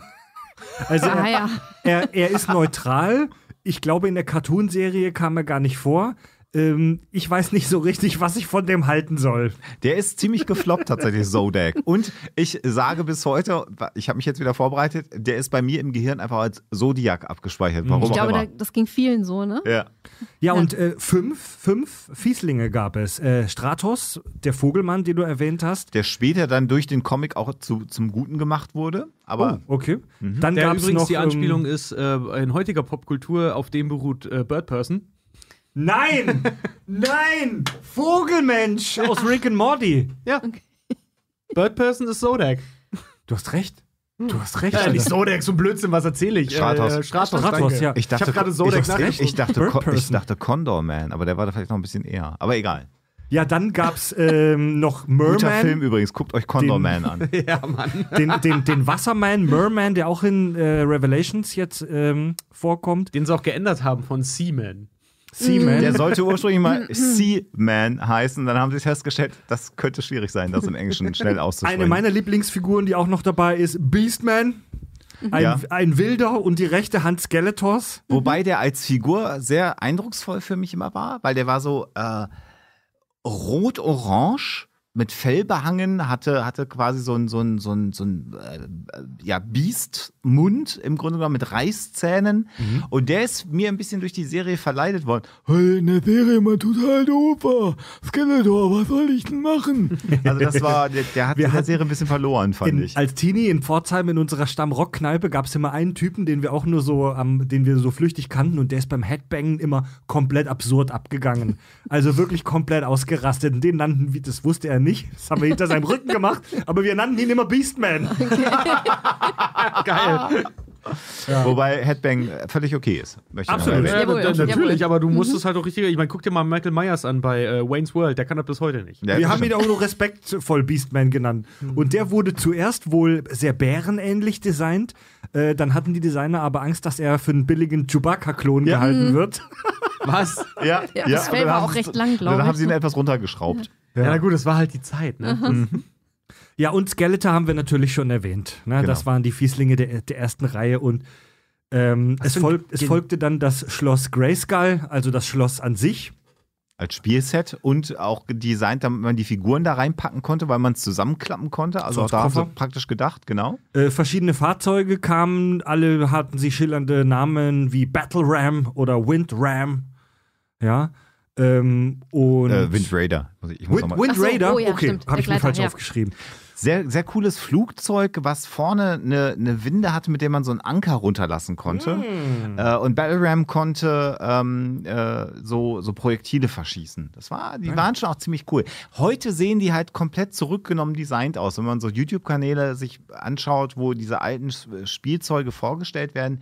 Also er, ah, ja. er, er ist neutral. Ich glaube, in der Cartoonserie kam er gar nicht vor ähm, ich weiß nicht so richtig, was ich von dem halten soll. Der ist ziemlich gefloppt tatsächlich, Zodak. Und ich sage bis heute, ich habe mich jetzt wieder vorbereitet, der ist bei mir im Gehirn einfach als Zodiac abgespeichert. Warum ich glaube, da, das ging vielen so, ne? Ja, ja, und äh, fünf, fünf Fieslinge gab es. Äh, Stratos, der Vogelmann, den du erwähnt hast. Der später dann durch den Comic auch zu, zum Guten gemacht wurde. Aber oh, okay. Mhm. Dann gab es noch die ähm, Anspielung ist äh, in heutiger Popkultur auf dem beruht äh, Bird Person. Nein! Nein! Vogelmensch aus Rick and Morty. Ja. Okay. Bird Person ist Sodak. Du hast recht. Hm. Du hast recht. Ja, nicht Sodak, so Blödsinn, was erzähle ich? Stratos. Äh, äh, Stratos, Stratos ja. Ich, dachte, ich gerade Sodak recht. Ich dachte, ich dachte Condor Man, aber der war da vielleicht noch ein bisschen eher. Aber egal. Ja, dann gab es ähm, noch Merman. Guter Film übrigens, guckt euch Condor den, Man an. ja, Mann. Den, den, den Wasserman, Merman, der auch in äh, Revelations jetzt ähm, vorkommt. Den sie auch geändert haben von Seaman. Seaman. Der sollte ursprünglich mal Seaman heißen. Dann haben sie festgestellt, das könnte schwierig sein, das im Englischen schnell auszusprechen. Eine meiner Lieblingsfiguren, die auch noch dabei ist, Beastman. Ein, ja. ein, Wilder und die rechte Hand Skeletors. Wobei der als Figur sehr eindrucksvoll für mich immer war, weil der war so äh, rot-orange mit Fell behangen, hatte, hatte quasi so ein, so ein, so ein, so ein äh, ja, biest im Grunde genommen mit Reißzähnen. Mhm. Und der ist mir ein bisschen durch die Serie verleidet worden. Hey, in der Serie, man total halt doof. Opa. Skeletor, was soll ich denn machen? Also, das war, der, der hat wir in der Serie ein bisschen verloren, fand in, ich. Als Teenie in Pforzheim in unserer Stammrockkneipe gab es immer einen Typen, den wir auch nur so, ähm, den wir so flüchtig kannten und der ist beim Headbangen immer komplett absurd abgegangen. also wirklich komplett ausgerastet. Und den nannten, wie das wusste er nicht. Das haben wir hinter seinem Rücken gemacht, aber wir nannten ihn immer Beastman. Geil. Ja. Wobei Headbang äh, völlig okay ist. Absolut. Ja, ja, natürlich, aber du mhm. musst mhm. es halt auch richtig. Ich meine, guck dir mal Michael Myers an bei äh, Wayne's World. Der kann das bis heute nicht. Wir haben ihn auch nur respektvoll Beastman genannt. Mhm. Und der wurde zuerst wohl sehr bärenähnlich designt. Äh, dann hatten die Designer aber Angst, dass er für einen billigen Chewbacca-Klon gehalten mhm. wird. Was? Ja, ja, ja. Das Fell war auch recht lang, glaube ich. Dann haben sie ihn etwas runtergeschraubt. Ja. ja, na gut, das war halt die Zeit, ne? Mhm. Mhm. Ja, und Skeletor haben wir natürlich schon erwähnt. Ne? Genau. Das waren die Fieslinge der, der ersten Reihe und ähm, es, folg, es folgte dann das Schloss Greyskull, also das Schloss an sich als Spielset und auch designt, damit man die Figuren da reinpacken konnte, weil man es zusammenklappen konnte. Also auch da haben praktisch gedacht, genau. Äh, verschiedene Fahrzeuge kamen, alle hatten sie schillernde Namen wie Battle Ram oder Wind Ram ja. Ähm, und äh, Wind Raider. Ich muss Wind, mal Wind Raider? So, oh ja, okay, habe ich mir falsch ja. aufgeschrieben. Sehr, sehr cooles Flugzeug, was vorne eine, eine Winde hatte, mit der man so einen Anker runterlassen konnte. Mm. Äh, und Battleram konnte ähm, äh, so, so Projektile verschießen. Das war, die ja. waren schon auch ziemlich cool. Heute sehen die halt komplett zurückgenommen designt aus. Wenn man so YouTube-Kanäle sich anschaut, wo diese alten Spielzeuge vorgestellt werden,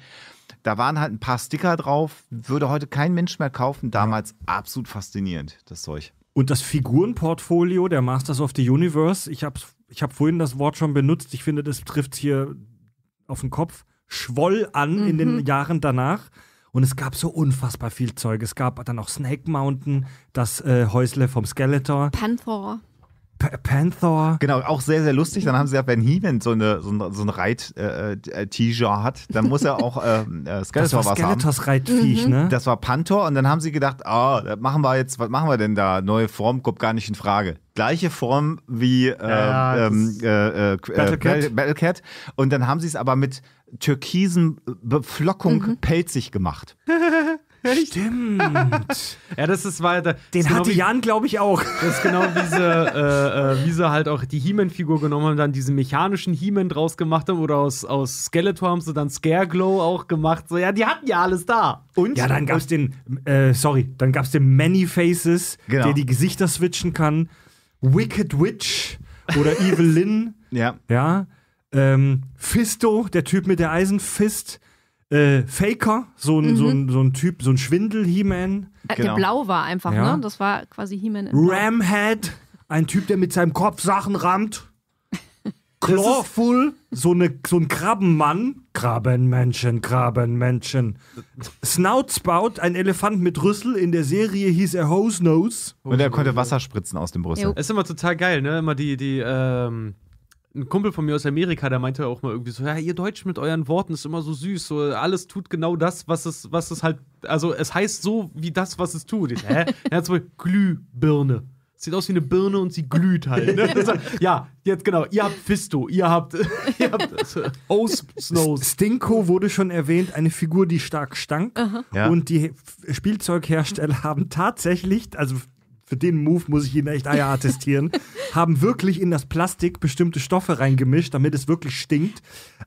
da waren halt ein paar Sticker drauf, würde heute kein Mensch mehr kaufen. Damals ja. absolut faszinierend, das Zeug. Und das Figurenportfolio der Masters of the Universe, ich habe ich hab vorhin das Wort schon benutzt, ich finde, das trifft hier auf den Kopf, schwoll an mhm. in den mhm. Jahren danach. Und es gab so unfassbar viel Zeug. Es gab dann auch Snake Mountain, das äh, Häusle vom Skeletor. Panther. Panther. Genau, auch sehr, sehr lustig. Dann haben sie ja, wenn He-Man so, eine, so ein, so ein Reit-T-Shirt äh, äh, hat, dann muss er auch ähm, äh, Skeletor was haben. Das war reitviech mhm. ne? Das war Panther und dann haben sie gedacht, ah, oh, machen wir jetzt, was machen wir denn da? Neue Form kommt gar nicht in Frage gleiche Form wie äh, ja, ähm, äh, äh, äh Battlecat. Battlecat. Und dann haben sie es aber mit türkisen Beflockung mhm. pelzig gemacht. Stimmt. ja, das ist weiter. Den genau hatte Jan, glaube ich, auch. Das ist genau wie sie, äh, äh, wie sie halt auch die He-Man-Figur genommen haben, dann diesen mechanischen He-Man draus gemacht haben oder aus, aus Skeletor haben sie dann Scareglow auch gemacht. So, ja, die hatten ja alles da. Und? Ja, dann gab es den, äh, sorry, dann gab es den Many Faces, genau. der die Gesichter switchen kann. Wicked Witch oder Evil Lynn. Ja. Ja. Ähm, Fisto, der Typ mit der Eisenfist äh, Faker, so ein, mhm. so, ein, so ein Typ, so ein Schwindel-He-Man. Äh, genau. Der blau war einfach, ja. ne? Das war quasi He-Man. Ramhead, ein Typ, der mit seinem Kopf Sachen rammt. Clawful, so, eine, so ein Krabbenmann. Krabbenmenschen, Krabbenmenschen. Snoutspout, ein Elefant mit Rüssel. In der Serie hieß er Hose Nose. Und er konnte Wasser spritzen aus dem Brüssel. Jo. Ist immer total geil, ne? Immer die, die ähm, ein Kumpel von mir aus Amerika, der meinte auch mal irgendwie so, ja, ihr Deutsch mit euren Worten ist immer so süß, so alles tut genau das, was es, was es halt, also es heißt so wie das, was es tut. hä? Er hat so Glühbirne. Sieht aus wie eine Birne und sie glüht halt. Ne? ja, jetzt genau. Ihr habt Fisto, ihr habt, ihr habt oh, Snows. Stinko wurde schon erwähnt, eine Figur, die stark stank. ja. Und die Spielzeughersteller haben tatsächlich, also für den Move muss ich ihnen echt Eier attestieren, haben wirklich in das Plastik bestimmte Stoffe reingemischt, damit es wirklich stinkt.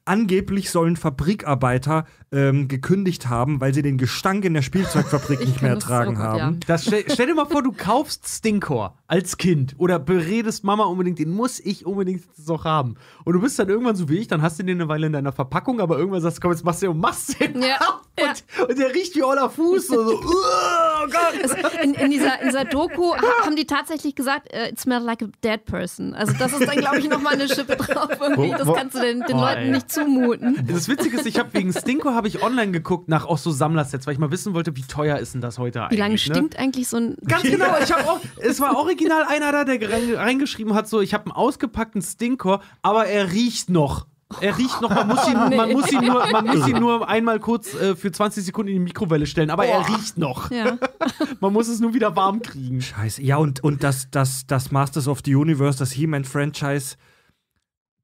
Angeblich sollen Fabrikarbeiter ähm, gekündigt haben, weil sie den Gestank in der Spielzeugfabrik nicht mehr ertragen so haben. Ja. Stell, stell, dir mal vor, du kaufst Stinkor als Kind oder beredest Mama unbedingt, den muss ich unbedingt noch haben. Und du bist dann irgendwann so wie ich, dann hast du den eine Weile in deiner Verpackung, aber irgendwann sagst du, komm, jetzt machst du den und machst den ja. Und, ja. und, der riecht wie Olaf Fuß. so, so oh Gott. Also in, in, dieser, in dieser Doku haben die tatsächlich gesagt, äh, it smells like a dead person. Also das ist dann, glaube ich, nochmal eine Schippe drauf. Irgendwie. Das kannst du den, den oh, Leuten ey. nicht zumuten. Das Witzige ist, ich habe wegen Stinko habe habe ich online geguckt nach auch so Sammlersets, weil ich mal wissen wollte, wie teuer ist denn das heute eigentlich? Wie lange ne? stinkt eigentlich so ein. Ganz genau, ich habe auch. es war original einer da, der reingeschrieben hat, so, ich habe einen ausgepackten Stinker, aber er riecht noch. Er riecht noch, man muss ihn, nee. man muss ihn, nur, man muss ihn nur einmal kurz äh, für 20 Sekunden in die Mikrowelle stellen, aber oh. er riecht noch. Ja. man muss es nur wieder warm kriegen. Scheiße. Ja, und, und das, das, das Masters of the Universe, das He-Man-Franchise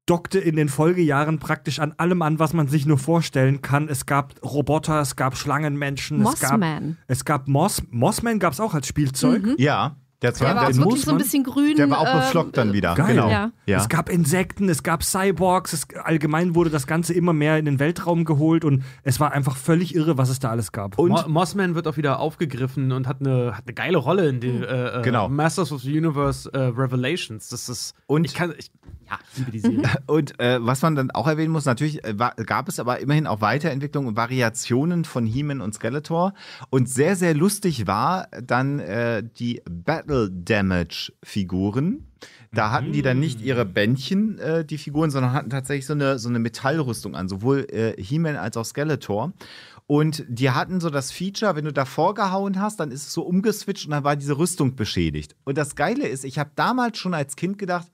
dockte in den Folgejahren praktisch an allem an, was man sich nur vorstellen kann. Es gab Roboter, es gab Schlangenmenschen, Mossman. es gab, es gab Moss, Mossman gab es auch als Spielzeug. Mhm. Ja. Der, zwar, der war der wirklich Mossman, so ein bisschen grün. Der war auch ähm, beflockt ähm, dann wieder. Geil. Genau. Ja. Es gab Insekten, es gab Cyborgs, es, allgemein wurde das Ganze immer mehr in den Weltraum geholt und es war einfach völlig irre, was es da alles gab. Und Mo Mossman wird auch wieder aufgegriffen und hat eine, hat eine geile Rolle in den mhm. Äh, äh, genau. Masters of the Universe äh, Revelations. Das ist. Und ich kann. Ich, ja, die Serie. Und äh, was man dann auch erwähnen muss, natürlich äh, war, gab es aber immerhin auch Weiterentwicklungen und Variationen von He-Man und Skeletor. Und sehr, sehr lustig war dann äh, die Battle Damage Figuren. Da hatten die dann nicht ihre Bändchen, äh, die Figuren, sondern hatten tatsächlich so eine, so eine Metallrüstung an, sowohl äh, He-Man als auch Skeletor. Und die hatten so das Feature, wenn du davor gehauen hast, dann ist es so umgeswitcht und dann war diese Rüstung beschädigt. Und das Geile ist, ich habe damals schon als Kind gedacht,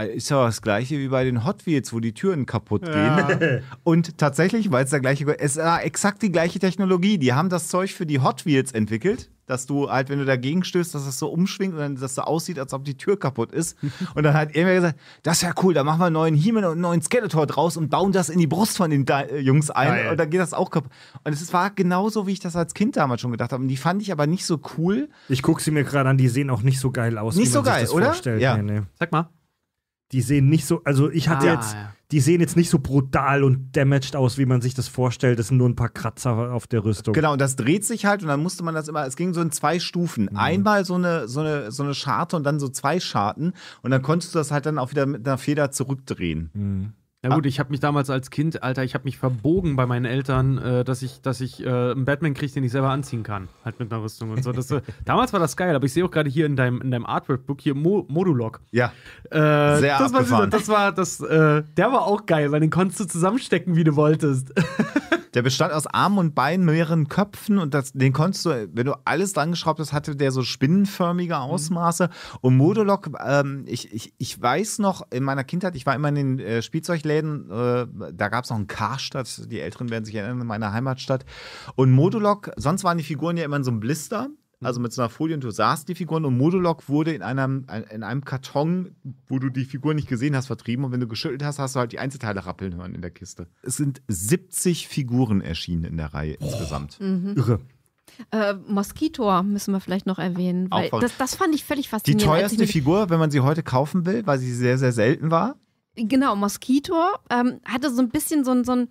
äh, ist ja das gleiche wie bei den Hot Wheels, wo die Türen kaputt ja. gehen. Und tatsächlich, weil es der gleiche, es war exakt die gleiche Technologie. Die haben das Zeug für die Hot Wheels entwickelt, dass du halt, wenn du dagegen stößt, dass es das so umschwingt und dann, dass es so aussieht, als ob die Tür kaputt ist. und dann hat er mir gesagt, das ist ja cool, da machen wir einen neuen He-Man und einen neuen Skeletor draus und bauen das in die Brust von den da äh, Jungs ein Geil. und dann geht das auch kaputt. Und es war genauso, wie ich das als Kind damals schon gedacht habe. Und die fand ich aber nicht so cool. Ich gucke sie mir gerade an, die sehen auch nicht so geil aus. Nicht so geil, oder? Ja. Nee, nee. Sag mal die sehen nicht so, also ich hatte ah, jetzt, ja. die sehen jetzt nicht so brutal und damaged aus, wie man sich das vorstellt. Das sind nur ein paar Kratzer auf der Rüstung. Genau, und das dreht sich halt und dann musste man das immer, es ging so in zwei Stufen. Mhm. Einmal so eine, so, eine, so eine Scharte und dann so zwei Scharten und dann konntest du das halt dann auch wieder mit einer Feder zurückdrehen. Mhm. Na ah. gut, ich habe mich damals als Kind, Alter, ich habe mich verbogen bei meinen Eltern, äh, dass ich, dass ich äh, einen Batman kriege, den ich selber anziehen kann. Halt mit einer Rüstung und so. Das, äh, damals war das geil, aber ich sehe auch gerade hier in deinem, in deinem Artwork-Book hier Mo Modulok. Ja. Äh, Sehr das abgefahren. War, das war, das, äh, der war auch geil, weil den konntest du zusammenstecken, wie du wolltest. Der bestand aus Armen und Beinen, mehreren Köpfen und das, den konntest du, wenn du alles dran geschraubt hast, hatte der so spinnenförmige mhm. Ausmaße. Mhm. Und Modulok, ähm, ich, ich, ich weiß noch, in meiner Kindheit, ich war immer in den äh, Spielzeugläden, äh, da gab es noch einen Karstadt, die Älteren werden sich erinnern, in meiner Heimatstadt. Und Modulok, sonst waren die Figuren ja immer in so einem Blister also mit so einer Folientür saßen die Figuren und Modulok wurde in einem, in einem Karton, wo du die Figuren nicht gesehen hast, vertrieben. Und wenn du geschüttelt hast, hast du halt die Einzelteile rappeln hören in der Kiste. Es sind 70 Figuren erschienen in der Reihe insgesamt. Mhm. Irre. Äh, Moskito müssen wir vielleicht noch erwähnen, weil das, das fand ich völlig faszinierend. Die teuerste Figur, wenn man sie heute kaufen will, weil sie sehr, sehr selten war. Genau, Moskito ähm, hatte so ein bisschen so ein, so ein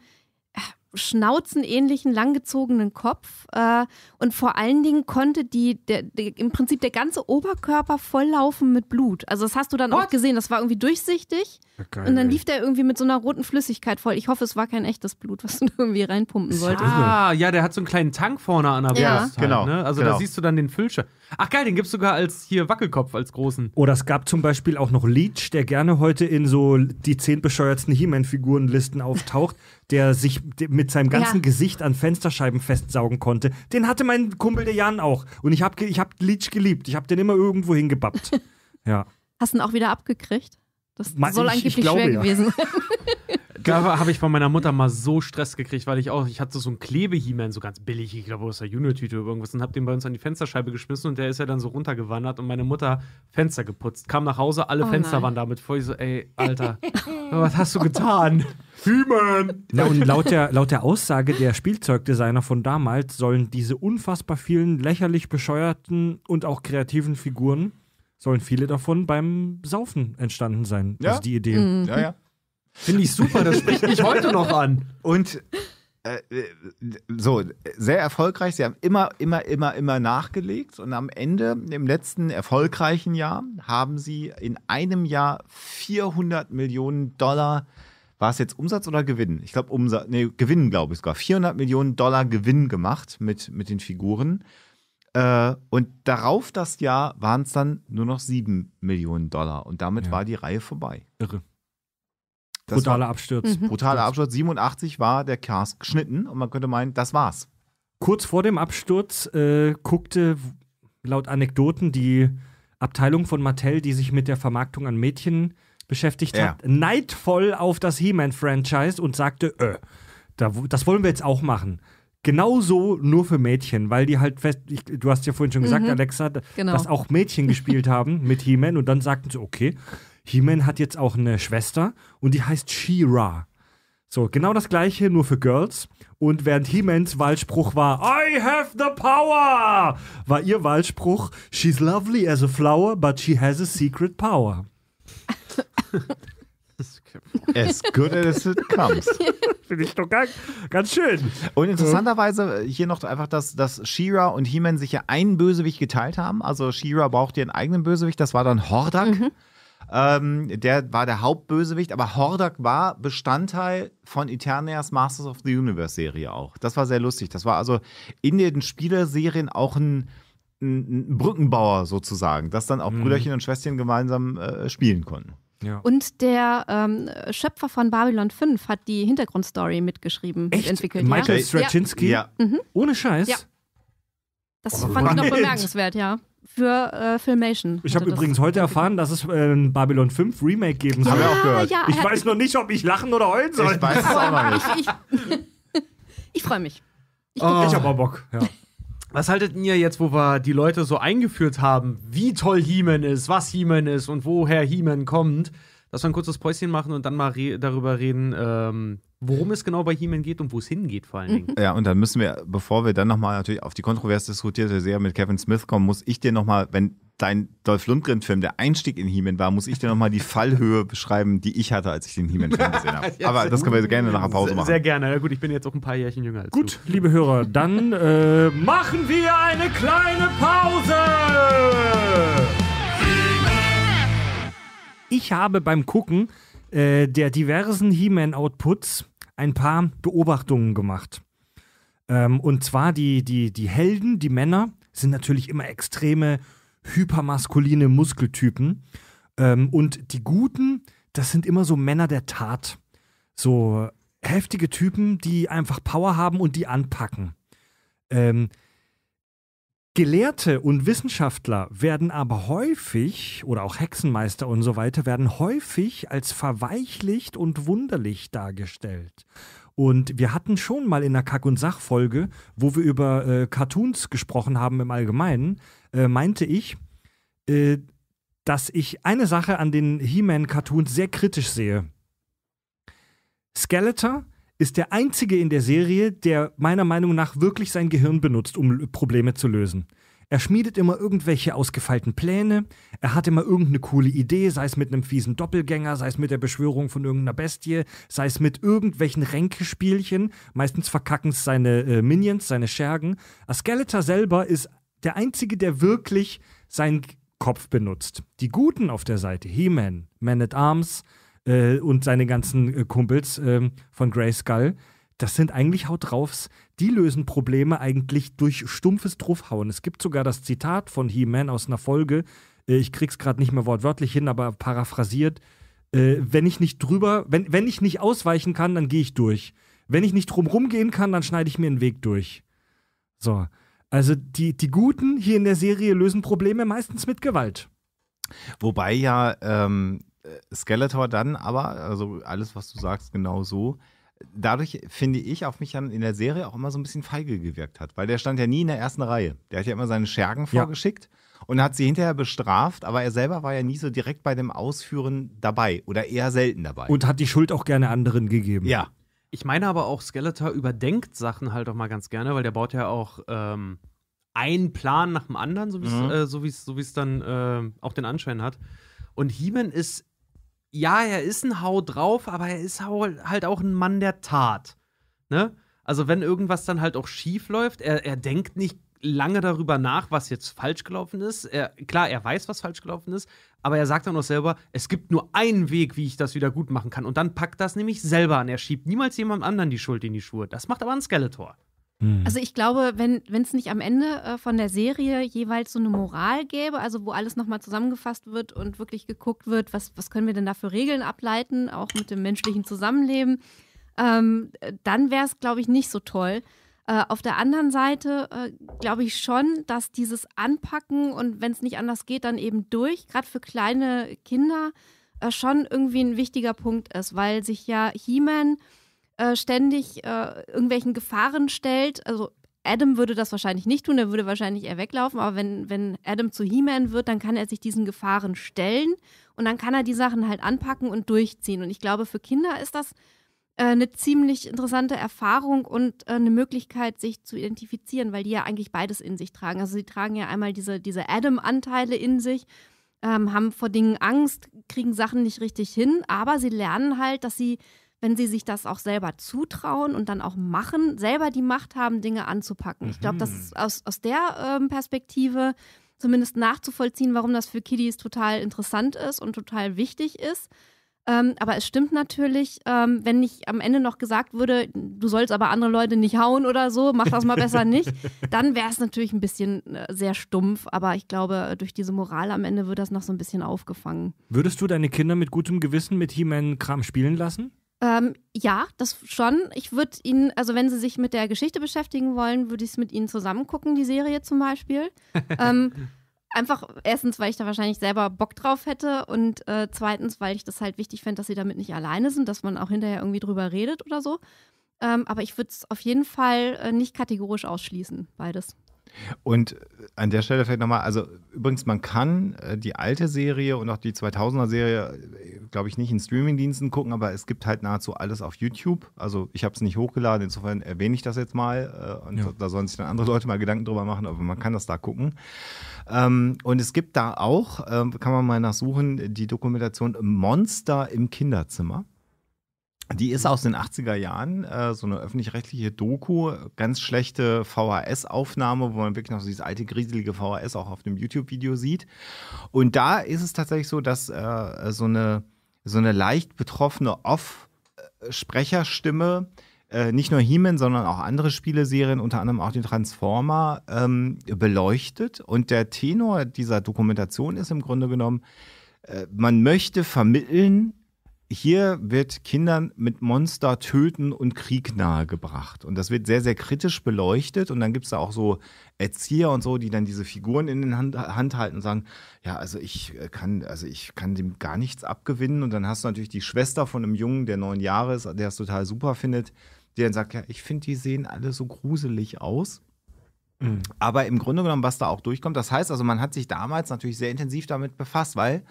schnauzenähnlichen, langgezogenen Kopf. Äh, und vor allen Dingen konnte die, der, der, im Prinzip der ganze Oberkörper volllaufen mit Blut. Also das hast du dann What? auch gesehen, das war irgendwie durchsichtig. Geil, und dann lief der irgendwie mit so einer roten Flüssigkeit voll. Ich hoffe, es war kein echtes Blut, was du irgendwie reinpumpen wolltest. Ah, ja, der hat so einen kleinen Tank vorne an der Brust. Ja. Halt, genau. Ne? Also genau. da siehst du dann den Füllscher. Ach geil, den gibt es sogar als hier Wackelkopf, als großen. Oder oh, es gab zum Beispiel auch noch Leech, der gerne heute in so die zehn bescheuertsten He-Man-Figurenlisten auftaucht, der sich mit seinem ganzen ja. Gesicht an Fensterscheiben festsaugen konnte. Den hatte mein Kumpel der Jan auch. Und ich hab, ich hab Leech geliebt. Ich hab den immer irgendwo hingebappt. ja. Hast du ihn auch wieder abgekriegt? Das Ma soll ich, angeblich ich glaube, schwer ja. gewesen sein. da habe ich von meiner Mutter mal so Stress gekriegt, weil ich auch, ich hatte so einen klebe man so ganz billig, ich glaube aus der Junior-Tüte oder irgendwas, und habe den bei uns an die Fensterscheibe geschmissen und der ist ja dann so runtergewandert und meine Mutter Fenster geputzt, kam nach Hause, alle oh Fenster nein. waren damit voll. Ich so, ey, Alter, was hast du getan? He-Man! Ja, und laut der, laut der Aussage der Spielzeugdesigner von damals sollen diese unfassbar vielen lächerlich bescheuerten und auch kreativen Figuren sollen viele davon beim Saufen entstanden sein. Also ja. Also die Idee. Mhm. Ja, ja. Finde ich super, das spricht mich heute noch an. Und äh, so, sehr erfolgreich. Sie haben immer, immer, immer, immer nachgelegt. Und am Ende, im letzten erfolgreichen Jahr, haben sie in einem Jahr 400 Millionen Dollar war es jetzt Umsatz oder Gewinn? Ich glaube, Umsatz, nee, Gewinn, glaube ich sogar. 400 Millionen Dollar Gewinn gemacht mit, mit den Figuren. Äh, und darauf das Jahr waren es dann nur noch 7 Millionen Dollar. Und damit ja. war die Reihe vorbei. Irre. Das brutaler Absturz. Mhm. Brutaler Absturz. 87 war der Cast geschnitten und man könnte meinen, das war's. Kurz vor dem Absturz äh, guckte laut Anekdoten die Abteilung von Mattel, die sich mit der Vermarktung an Mädchen beschäftigt ja. hat, neidvoll auf das He-Man-Franchise und sagte, öh, das wollen wir jetzt auch machen genauso nur für Mädchen, weil die halt fest, ich, du hast ja vorhin schon gesagt, mhm. Alexa, genau. dass auch Mädchen gespielt haben mit He-Man und dann sagten sie, okay, He-Man hat jetzt auch eine Schwester und die heißt She-Ra. So, genau das gleiche, nur für Girls. Und während He-Mans Wahlspruch war, I have the power, war ihr Wahlspruch, she's lovely as a flower, but she has a secret power. as good as it comes. Finde ich doch ganz, ganz schön. Und interessanterweise äh, hier noch einfach, dass, dass She-Ra und He-Man sich ja einen Bösewicht geteilt haben. Also She-Ra braucht ihren eigenen Bösewicht, das war dann Hordak. Mhm. Ähm, der war der Hauptbösewicht, aber Hordak war Bestandteil von Eternias Masters of the Universe Serie auch. Das war sehr lustig. Das war also in den Spielerserien auch ein, ein Brückenbauer sozusagen, dass dann auch mhm. Brüderchen und Schwestern gemeinsam äh, spielen konnten. Ja. Und der ähm, Schöpfer von Babylon 5 hat die Hintergrundstory mitgeschrieben, Echt? mitentwickelt. Michael ja? Straczynski? Ja. Mhm. Ohne Scheiß? Ja. Das oh, fand Mann. ich noch bemerkenswert, ja. Für äh, Filmation. Ich habe übrigens heute erfahren, dass es ein ähm, Babylon 5 Remake geben soll. Ja, auch gehört. Ja, ich weiß noch nicht, ob ich lachen oder heulen soll. Ich weiß es aber nicht. Ich, ich, ich freue mich. Ich, oh. ich habe Bock, ja. Was haltet ihr jetzt, wo wir die Leute so eingeführt haben, wie toll he ist, was he ist und woher he kommt, dass wir ein kurzes Päuschen machen und dann mal re darüber reden, ähm, worum es genau bei He-Man geht und wo es hingeht vor allen mhm. Dingen. Ja, und dann müssen wir, bevor wir dann nochmal natürlich auf die kontrovers diskutierte Serie mit Kevin Smith kommen, muss ich dir nochmal, wenn dein Dolph Lundgren-Film der Einstieg in He-Man war, muss ich dir nochmal die Fallhöhe beschreiben, die ich hatte, als ich den He-Man-Film gesehen habe. ja, Aber das können wir gerne nach einer Pause machen. Sehr gerne. Na gut, ich bin jetzt auch ein paar Jährchen jünger als Gut, du. liebe Hörer, dann äh, machen wir eine kleine Pause! Ich habe beim Gucken äh, der diversen He-Man-Outputs ein paar Beobachtungen gemacht. Ähm, und zwar die, die, die Helden, die Männer, sind natürlich immer extreme, hypermaskuline Muskeltypen. Ähm, und die Guten, das sind immer so Männer der Tat. So heftige Typen, die einfach Power haben und die anpacken. Ähm, Gelehrte und Wissenschaftler werden aber häufig, oder auch Hexenmeister und so weiter, werden häufig als verweichlicht und wunderlich dargestellt. Und wir hatten schon mal in der Kack- und Sach-Folge, wo wir über äh, Cartoons gesprochen haben im Allgemeinen, äh, meinte ich, äh, dass ich eine Sache an den He-Man-Cartoons sehr kritisch sehe. Skeletor ist der einzige in der Serie, der meiner Meinung nach wirklich sein Gehirn benutzt, um Probleme zu lösen. Er schmiedet immer irgendwelche ausgefeilten Pläne, er hat immer irgendeine coole Idee, sei es mit einem fiesen Doppelgänger, sei es mit der Beschwörung von irgendeiner Bestie, sei es mit irgendwelchen Ränkespielchen. Meistens verkacken es seine äh, Minions, seine Schergen. A Skeletor selber ist der Einzige, der wirklich seinen Kopf benutzt. Die Guten auf der Seite, He-Man, Man at Arms, äh, und seine ganzen äh, Kumpels äh, von Grey Skull, das sind eigentlich Haut draufs, die lösen Probleme eigentlich durch stumpfes Druffhauen. Es gibt sogar das Zitat von He-Man aus einer Folge, äh, ich krieg's gerade nicht mehr wortwörtlich hin, aber paraphrasiert, äh, wenn ich nicht drüber, wenn, wenn ich nicht ausweichen kann, dann gehe ich durch. Wenn ich nicht drumrum gehen kann, dann schneide ich mir einen Weg durch. So. Also die, die Guten hier in der Serie lösen Probleme meistens mit Gewalt. Wobei ja ähm, äh, Skeletor dann aber, also alles, was du sagst, genau so. Dadurch finde ich auf mich dann in der Serie auch immer so ein bisschen feige gewirkt hat, weil der stand ja nie in der ersten Reihe. Der hat ja immer seine Schergen ja. vorgeschickt und hat sie hinterher bestraft, aber er selber war ja nie so direkt bei dem Ausführen dabei oder eher selten dabei. Und hat die Schuld auch gerne anderen gegeben. Ja. Ich meine aber auch, Skeletor überdenkt Sachen halt auch mal ganz gerne, weil der baut ja auch ähm, einen Plan nach dem anderen, so wie mhm. äh, es so dann äh, auch den Anschein hat. Und He-Man ist ja, er ist ein Hau drauf, aber er ist halt auch ein Mann der Tat. Ne? Also, wenn irgendwas dann halt auch schief läuft, er, er denkt nicht lange darüber nach, was jetzt falsch gelaufen ist. Er, klar, er weiß, was falsch gelaufen ist, aber er sagt dann auch selber, es gibt nur einen Weg, wie ich das wieder gut machen kann. Und dann packt das nämlich selber an. Er schiebt niemals jemand anderen die Schuld in die Schuhe. Das macht aber ein Skeletor. Hm. Also ich glaube, wenn es nicht am Ende äh, von der Serie jeweils so eine Moral gäbe, also wo alles nochmal zusammengefasst wird und wirklich geguckt wird, was, was können wir denn da für Regeln ableiten, auch mit dem menschlichen Zusammenleben, ähm, äh, dann wäre es, glaube ich, nicht so toll äh, auf der anderen Seite äh, glaube ich schon, dass dieses Anpacken und wenn es nicht anders geht, dann eben durch, gerade für kleine Kinder, äh, schon irgendwie ein wichtiger Punkt ist, weil sich ja He-Man äh, ständig äh, irgendwelchen Gefahren stellt. Also Adam würde das wahrscheinlich nicht tun, er würde wahrscheinlich eher weglaufen, aber wenn, wenn Adam zu He-Man wird, dann kann er sich diesen Gefahren stellen und dann kann er die Sachen halt anpacken und durchziehen. Und ich glaube, für Kinder ist das äh, eine ziemlich interessante Erfahrung und äh, eine Möglichkeit, sich zu identifizieren, weil die ja eigentlich beides in sich tragen. Also sie tragen ja einmal diese, diese Adam-Anteile in sich, ähm, haben vor Dingen Angst, kriegen Sachen nicht richtig hin, aber sie lernen halt, dass sie wenn sie sich das auch selber zutrauen und dann auch machen, selber die Macht haben, Dinge anzupacken. Mhm. Ich glaube, das ist aus, aus der ähm, Perspektive zumindest nachzuvollziehen, warum das für Kiddies total interessant ist und total wichtig ist. Ähm, aber es stimmt natürlich, ähm, wenn nicht am Ende noch gesagt würde, du sollst aber andere Leute nicht hauen oder so, mach das mal besser nicht, dann wäre es natürlich ein bisschen äh, sehr stumpf. Aber ich glaube, durch diese Moral am Ende wird das noch so ein bisschen aufgefangen. Würdest du deine Kinder mit gutem Gewissen mit He-Man-Kram spielen lassen? Ähm, ja, das schon. Ich würde Ihnen, also wenn Sie sich mit der Geschichte beschäftigen wollen, würde ich es mit Ihnen zusammen gucken, die Serie zum Beispiel. ähm, einfach erstens, weil ich da wahrscheinlich selber Bock drauf hätte und äh, zweitens, weil ich das halt wichtig fände, dass sie damit nicht alleine sind, dass man auch hinterher irgendwie drüber redet oder so. Ähm, aber ich würde es auf jeden Fall äh, nicht kategorisch ausschließen, beides. Und an der Stelle vielleicht nochmal, also übrigens, man kann äh, die alte Serie und auch die 2000er-Serie, äh, glaube ich, nicht in Streamingdiensten gucken, aber es gibt halt nahezu alles auf YouTube. Also ich habe es nicht hochgeladen, insofern erwähne ich das jetzt mal äh, und ja. da sollen sich dann andere Leute mal Gedanken drüber machen, aber man kann das da gucken. Ähm, und es gibt da auch, ähm, kann man mal nachsuchen, die Dokumentation Monster im Kinderzimmer. Die ist aus den 80er Jahren, äh, so eine öffentlich-rechtliche Doku, ganz schlechte VHS-Aufnahme, wo man wirklich noch so dieses alte, grieselige VHS auch auf dem YouTube-Video sieht. Und da ist es tatsächlich so, dass äh, so, eine, so eine leicht betroffene Off-Sprecherstimme äh, nicht nur He-Man, sondern auch andere Spieleserien, unter anderem auch den Transformer, ähm, beleuchtet. Und der Tenor dieser Dokumentation ist im Grunde genommen, äh, man möchte vermitteln, hier wird Kindern mit Monster töten und Krieg nahegebracht. Und das wird sehr, sehr kritisch beleuchtet. Und dann gibt es da auch so Erzieher und so, die dann diese Figuren in den Hand, Hand, halten und sagen, ja, also ich äh, kann, also ich kann dem gar nichts abgewinnen. Und dann hast du natürlich die Schwester von einem Jungen, der neun Jahre ist, der es total super findet, der dann sagt, ja, ich finde, die sehen alle so gruselig aus. Mhm. Aber im Grunde genommen, was da auch durchkommt, das heißt also, man hat sich damals natürlich sehr intensiv damit befasst, weil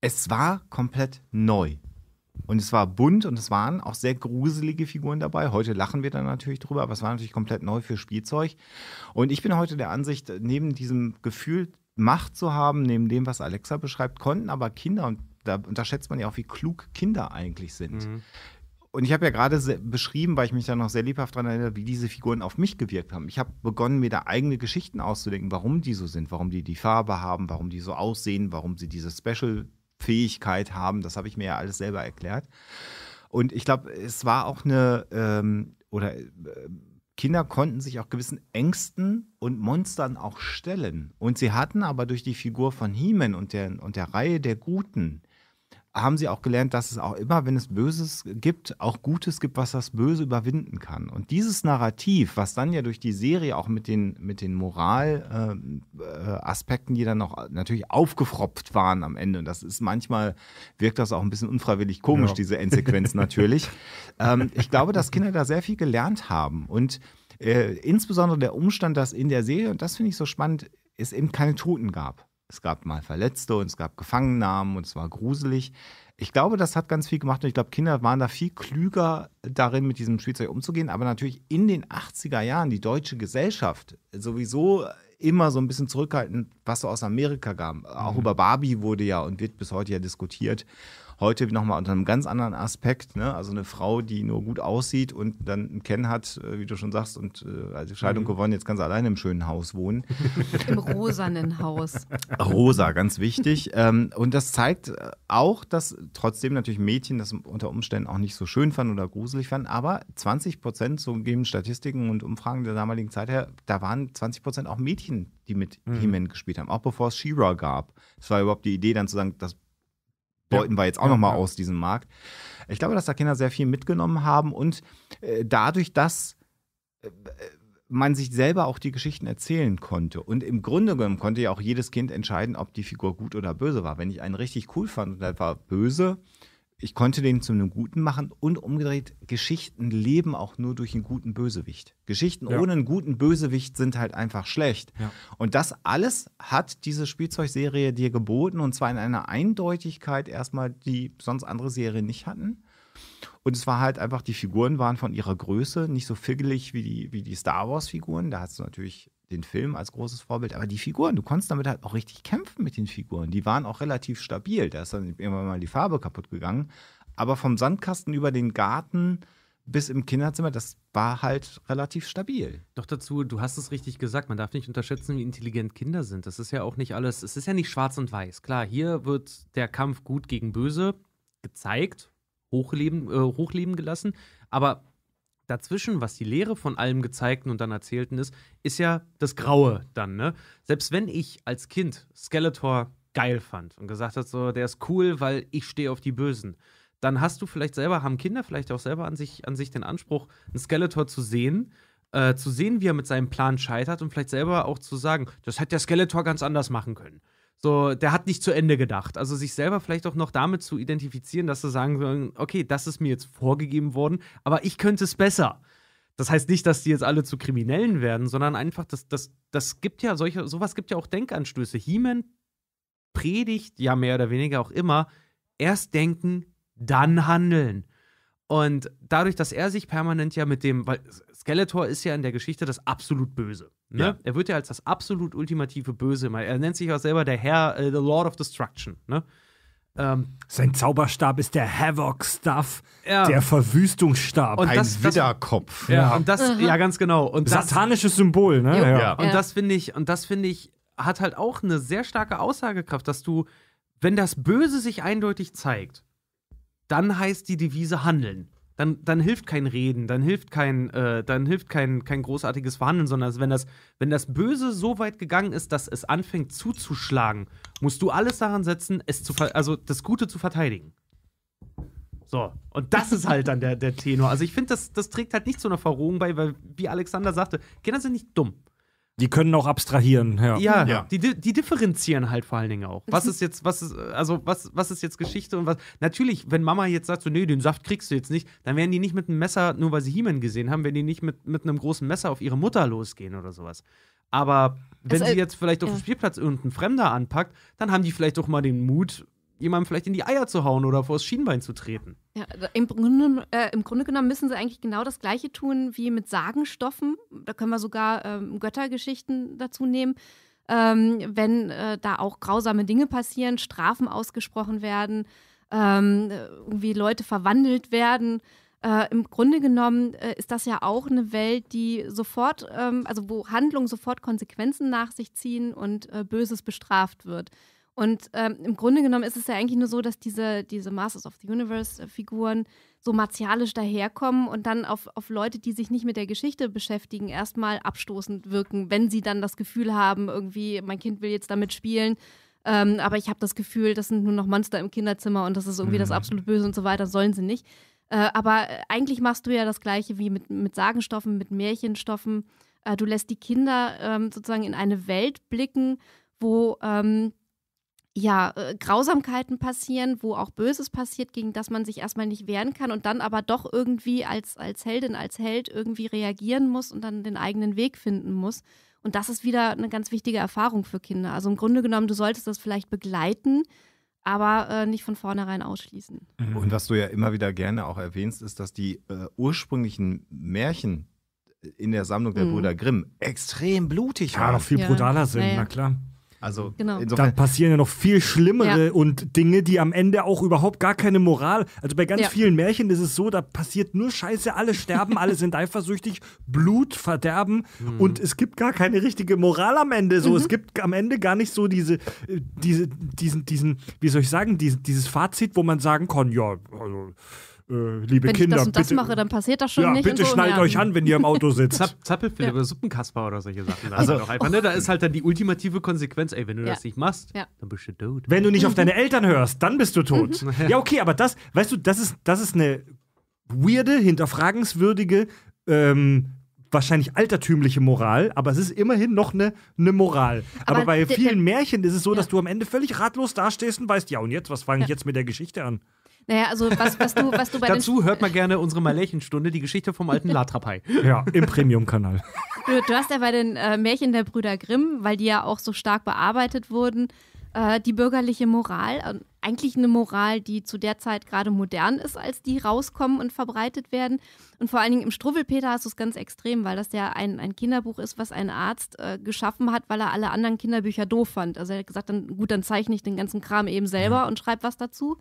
es war komplett neu. Und es war bunt und es waren auch sehr gruselige Figuren dabei. Heute lachen wir dann natürlich drüber, aber es war natürlich komplett neu für Spielzeug. Und ich bin heute der Ansicht, neben diesem Gefühl, Macht zu haben, neben dem, was Alexa beschreibt, konnten aber Kinder, und da unterschätzt man ja auch, wie klug Kinder eigentlich sind. Mhm. Und ich habe ja gerade beschrieben, weil ich mich da noch sehr lebhaft daran erinnere, wie diese Figuren auf mich gewirkt haben. Ich habe begonnen, mir da eigene Geschichten auszudenken, warum die so sind, warum die die Farbe haben, warum die so aussehen, warum sie diese Special Fähigkeit haben. Das habe ich mir ja alles selber erklärt. Und ich glaube, es war auch eine, ähm, oder äh, Kinder konnten sich auch gewissen Ängsten und Monstern auch stellen. Und sie hatten aber durch die Figur von Hiemen und der, und der Reihe der Guten haben sie auch gelernt, dass es auch immer, wenn es Böses gibt, auch Gutes gibt, was das Böse überwinden kann. Und dieses Narrativ, was dann ja durch die Serie auch mit den, mit den Moralaspekten, äh, äh die dann noch natürlich aufgefropft waren am Ende, und das ist manchmal, wirkt das auch ein bisschen unfreiwillig komisch, ja. diese Endsequenz natürlich. ähm, ich glaube, dass Kinder da sehr viel gelernt haben. Und äh, insbesondere der Umstand, dass in der Serie, und das finde ich so spannend, es eben keine Toten gab. Es gab mal Verletzte und es gab Gefangennahmen und es war gruselig. Ich glaube, das hat ganz viel gemacht und ich glaube, Kinder waren da viel klüger darin, mit diesem Spielzeug umzugehen. Aber natürlich in den 80er Jahren die deutsche Gesellschaft sowieso immer so ein bisschen zurückhaltend, was so aus Amerika kam. Auch mhm. über Barbie wurde ja und wird bis heute ja diskutiert. Heute nochmal unter einem ganz anderen Aspekt. Ne? Also eine Frau, die nur gut aussieht und dann einen Ken hat, äh, wie du schon sagst, und äh, also Scheidung mhm. gewonnen, jetzt ganz alleine im schönen Haus wohnen. Im rosanen Haus. Rosa, ganz wichtig. ähm, und das zeigt auch, dass trotzdem natürlich Mädchen das unter Umständen auch nicht so schön fanden oder gruselig fanden, aber 20 Prozent, so geben Statistiken und Umfragen der damaligen Zeit her, da waren 20 Prozent auch Mädchen, die mit mhm. He-Man gespielt haben, auch bevor es She-Ra gab. Es war überhaupt die Idee, dann zu sagen, das beuten ja. wir jetzt auch ja, nochmal ja. aus diesem Markt. Ich glaube, dass da Kinder sehr viel mitgenommen haben und äh, dadurch, dass äh, man sich selber auch die Geschichten erzählen konnte. Und im Grunde genommen konnte ja auch jedes Kind entscheiden, ob die Figur gut oder böse war. Wenn ich einen richtig cool fand und der war böse, ich konnte den zu einem Guten machen und umgedreht, Geschichten leben auch nur durch einen guten Bösewicht. Geschichten ja. ohne einen guten Bösewicht sind halt einfach schlecht. Ja. Und das alles hat diese Spielzeugserie dir geboten und zwar in einer Eindeutigkeit erstmal, die sonst andere Serien nicht hatten. Und es war halt einfach, die Figuren waren von ihrer Größe nicht so figgelig wie die, wie die Star Wars-Figuren. Da hast du natürlich den Film als großes Vorbild, aber die Figuren, du konntest damit halt auch richtig kämpfen mit den Figuren. Die waren auch relativ stabil. Da ist dann irgendwann mal die Farbe kaputt gegangen. Aber vom Sandkasten über den Garten bis im Kinderzimmer, das war halt relativ stabil. Doch dazu, du hast es richtig gesagt, man darf nicht unterschätzen, wie intelligent Kinder sind. Das ist ja auch nicht alles, es ist ja nicht schwarz und weiß. Klar, hier wird der Kampf gut gegen böse gezeigt, hochleben, äh, hochleben gelassen, aber dazwischen, was die Lehre von allem Gezeigten und dann Erzählten ist, ist ja das Graue dann, ne? Selbst wenn ich als Kind Skeletor geil fand und gesagt hat, so, der ist cool, weil ich stehe auf die Bösen, dann hast du vielleicht selber, haben Kinder vielleicht auch selber an sich, an sich den Anspruch, einen Skeletor zu sehen, äh, zu sehen, wie er mit seinem Plan scheitert und vielleicht selber auch zu sagen, das hätte der Skeletor ganz anders machen können. So, der hat nicht zu Ende gedacht. Also sich selber vielleicht auch noch damit zu identifizieren, dass sie sagen, okay, das ist mir jetzt vorgegeben worden, aber ich könnte es besser. Das heißt nicht, dass die jetzt alle zu Kriminellen werden, sondern einfach, das, das, das gibt ja solche, sowas gibt ja auch Denkanstöße. He-Man predigt ja mehr oder weniger auch immer, erst denken, dann handeln. Und dadurch, dass er sich permanent ja mit dem, weil Skeletor ist ja in der Geschichte das absolut Böse. Ne? Ja. Er wird ja als das absolut ultimative Böse immer. Er nennt sich auch selber der Herr, äh, the Lord of Destruction. Ne? Ähm, Sein Zauberstab ist der Havoc-Stuff, ja. der Verwüstungsstab, und ein das, Widderkopf. ja, ja, und das, mhm. ja, ganz genau. Und das, Satanisches Symbol, ne? Ja. ja. Und das finde ich, und das finde ich, hat halt auch eine sehr starke Aussagekraft, dass du, wenn das Böse sich eindeutig zeigt, dann heißt die Devise handeln dann, dann hilft kein Reden, dann hilft kein, äh, dann hilft kein, kein großartiges Verhandeln, sondern wenn das, wenn das Böse so weit gegangen ist, dass es anfängt zuzuschlagen, musst du alles daran setzen, es zu also das Gute zu verteidigen. So, und das ist halt dann der, der Tenor. Also ich finde, das, das trägt halt nicht zu einer Verrohung bei, weil, wie Alexander sagte, Kinder sind nicht dumm. Die können auch abstrahieren, ja. Ja, ja. Die, die differenzieren halt vor allen Dingen auch. Was mhm. ist jetzt, was ist, also was, was ist jetzt Geschichte und was. Natürlich, wenn Mama jetzt sagt, so, nee, den Saft kriegst du jetzt nicht, dann werden die nicht mit einem Messer, nur weil sie Hiemen gesehen haben, werden die nicht mit, mit einem großen Messer auf ihre Mutter losgehen oder sowas. Aber wenn also, sie jetzt vielleicht auf ja. dem Spielplatz irgendeinen Fremder anpackt, dann haben die vielleicht doch mal den Mut, jemandem vielleicht in die Eier zu hauen oder vor das Schienbein zu treten. Ja, also im Grunde, äh, im Grunde genommen müssen sie eigentlich genau das Gleiche tun wie mit Sagenstoffen. Da können wir sogar ähm, Göttergeschichten dazu nehmen. Ähm, wenn äh, da auch grausame Dinge passieren, Strafen ausgesprochen werden, ähm, irgendwie Leute verwandelt werden. Äh, Im Grunde genommen äh, ist das ja auch eine Welt, die sofort, ähm, also wo Handlungen sofort Konsequenzen nach sich ziehen und äh, Böses bestraft wird. Und ähm, im Grunde genommen ist es ja eigentlich nur so, dass diese, diese Masters of the Universe-Figuren so martialisch daherkommen und dann auf, auf Leute, die sich nicht mit der Geschichte beschäftigen, erstmal abstoßend wirken, wenn sie dann das Gefühl haben, irgendwie, mein Kind will jetzt damit spielen. Ähm, aber ich habe das Gefühl, das sind nur noch Monster im Kinderzimmer und das ist irgendwie mhm. das absolut Böse und so weiter, sollen sie nicht. Äh, aber äh, eigentlich machst du ja das Gleiche wie mit, mit Sagenstoffen, mit Märchenstoffen. Äh, du lässt die Kinder ähm, sozusagen in eine Welt blicken, wo ähm, ja, äh, Grausamkeiten passieren, wo auch Böses passiert, gegen das man sich erstmal nicht wehren kann und dann aber doch irgendwie als, als Heldin, als Held irgendwie reagieren muss und dann den eigenen Weg finden muss. Und das ist wieder eine ganz wichtige Erfahrung für Kinder. Also im Grunde genommen, du solltest das vielleicht begleiten, aber äh, nicht von vornherein ausschließen. Mhm. Und was du ja immer wieder gerne auch erwähnst, ist, dass die äh, ursprünglichen Märchen in der Sammlung der mhm. Brüder Grimm extrem blutig waren. Ja, noch viel ja. brutaler sind, ja, ja. na klar. Also genau. insofern. Da passieren ja noch viel schlimmere ja. und Dinge, die am Ende auch überhaupt gar keine Moral. Also bei ganz ja. vielen Märchen ist es so, da passiert nur Scheiße, alle sterben, alle sind eifersüchtig, Blut verderben mhm. und es gibt gar keine richtige Moral am Ende. So, mhm. es gibt am Ende gar nicht so diese, äh, diese, diesen, diesen, wie soll ich sagen, diesen, dieses Fazit, wo man sagen kann, ja, also äh, liebe wenn Kinder. Wenn ich das und bitte, das mache, dann passiert das schon ja, nicht. Bitte so schnallt euch an, wenn ihr im Auto sitzt. Zapp, Zappelfilm ja. Suppenkasper oder solche Sachen. Also, also einfach, ne, da ist halt dann die ultimative Konsequenz, ey, wenn du ja. das nicht machst, ja. dann bist du tot. Wenn du nicht auf deine Eltern hörst, dann bist du tot. Mhm. Ja, okay, aber das, weißt du, das ist, das ist eine weirde, hinterfragenswürdige, ähm, wahrscheinlich altertümliche Moral, aber es ist immerhin noch eine, eine Moral. Aber, aber bei vielen Märchen ist es so, dass du am Ende völlig ratlos dastehst und weißt, ja, und jetzt, was fange ich jetzt mit der Geschichte an? Naja, also was, was, du, was du bei Dazu hört man gerne unsere Märchenstunde, die Geschichte vom alten Latrapai. ja, im Premium-Kanal. Du, du, hast ja bei den äh, Märchen der Brüder Grimm, weil die ja auch so stark bearbeitet wurden, äh, die bürgerliche Moral, äh, eigentlich eine Moral, die zu der Zeit gerade modern ist, als die rauskommen und verbreitet werden. Und vor allen Dingen im Struwwelpeter hast du es ganz extrem, weil das ja ein, ein Kinderbuch ist, was ein Arzt äh, geschaffen hat, weil er alle anderen Kinderbücher doof fand. Also er hat gesagt, dann, gut, dann zeichne ich den ganzen Kram eben selber ja. und schreibe was dazu.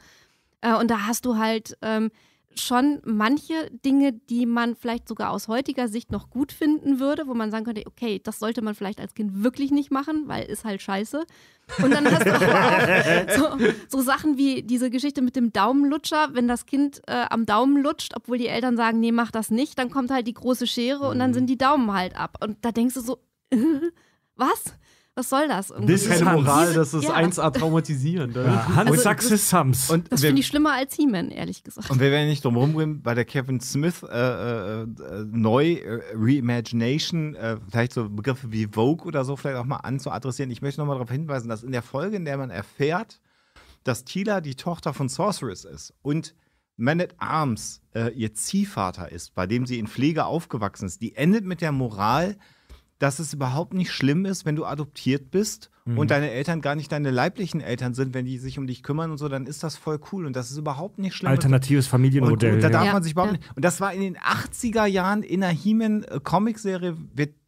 Äh, und da hast du halt ähm, schon manche Dinge, die man vielleicht sogar aus heutiger Sicht noch gut finden würde, wo man sagen könnte, okay, das sollte man vielleicht als Kind wirklich nicht machen, weil ist halt scheiße. Und dann hast du auch so, so Sachen wie diese Geschichte mit dem Daumenlutscher, wenn das Kind äh, am Daumen lutscht, obwohl die Eltern sagen, nee, mach das nicht, dann kommt halt die große Schere und dann mhm. sind die Daumen halt ab. Und da denkst du so, was? was soll das? Irgendwie? Das ist keine Moral, das ist ja. 1A traumatisierend. Ja. Hans also, ist Sams. Und das finde ich schlimmer als He-Man, ehrlich gesagt. Und wir werden nicht drum rumgehen, bei der Kevin Smith äh, äh, äh neu äh, Reimagination, äh, vielleicht so Begriffe wie Vogue oder so vielleicht auch mal anzuadressieren. Ich möchte nochmal darauf hinweisen, dass in der Folge, in der man erfährt, dass Tila die Tochter von Sorceress ist und Man at Arms äh, ihr Ziehvater ist, bei dem sie in Pflege aufgewachsen ist, die endet mit der Moral, dass es überhaupt nicht schlimm ist, wenn du adoptiert bist mhm. und deine Eltern gar nicht deine leiblichen Eltern sind, wenn die sich um dich kümmern und so, dann ist das voll cool und das ist überhaupt nicht schlimm. Alternatives Familienmodell. Und, und da darf ja. man sich überhaupt ja. nicht. Und das war in den 80er Jahren in der He-Man äh, Comic-Serie.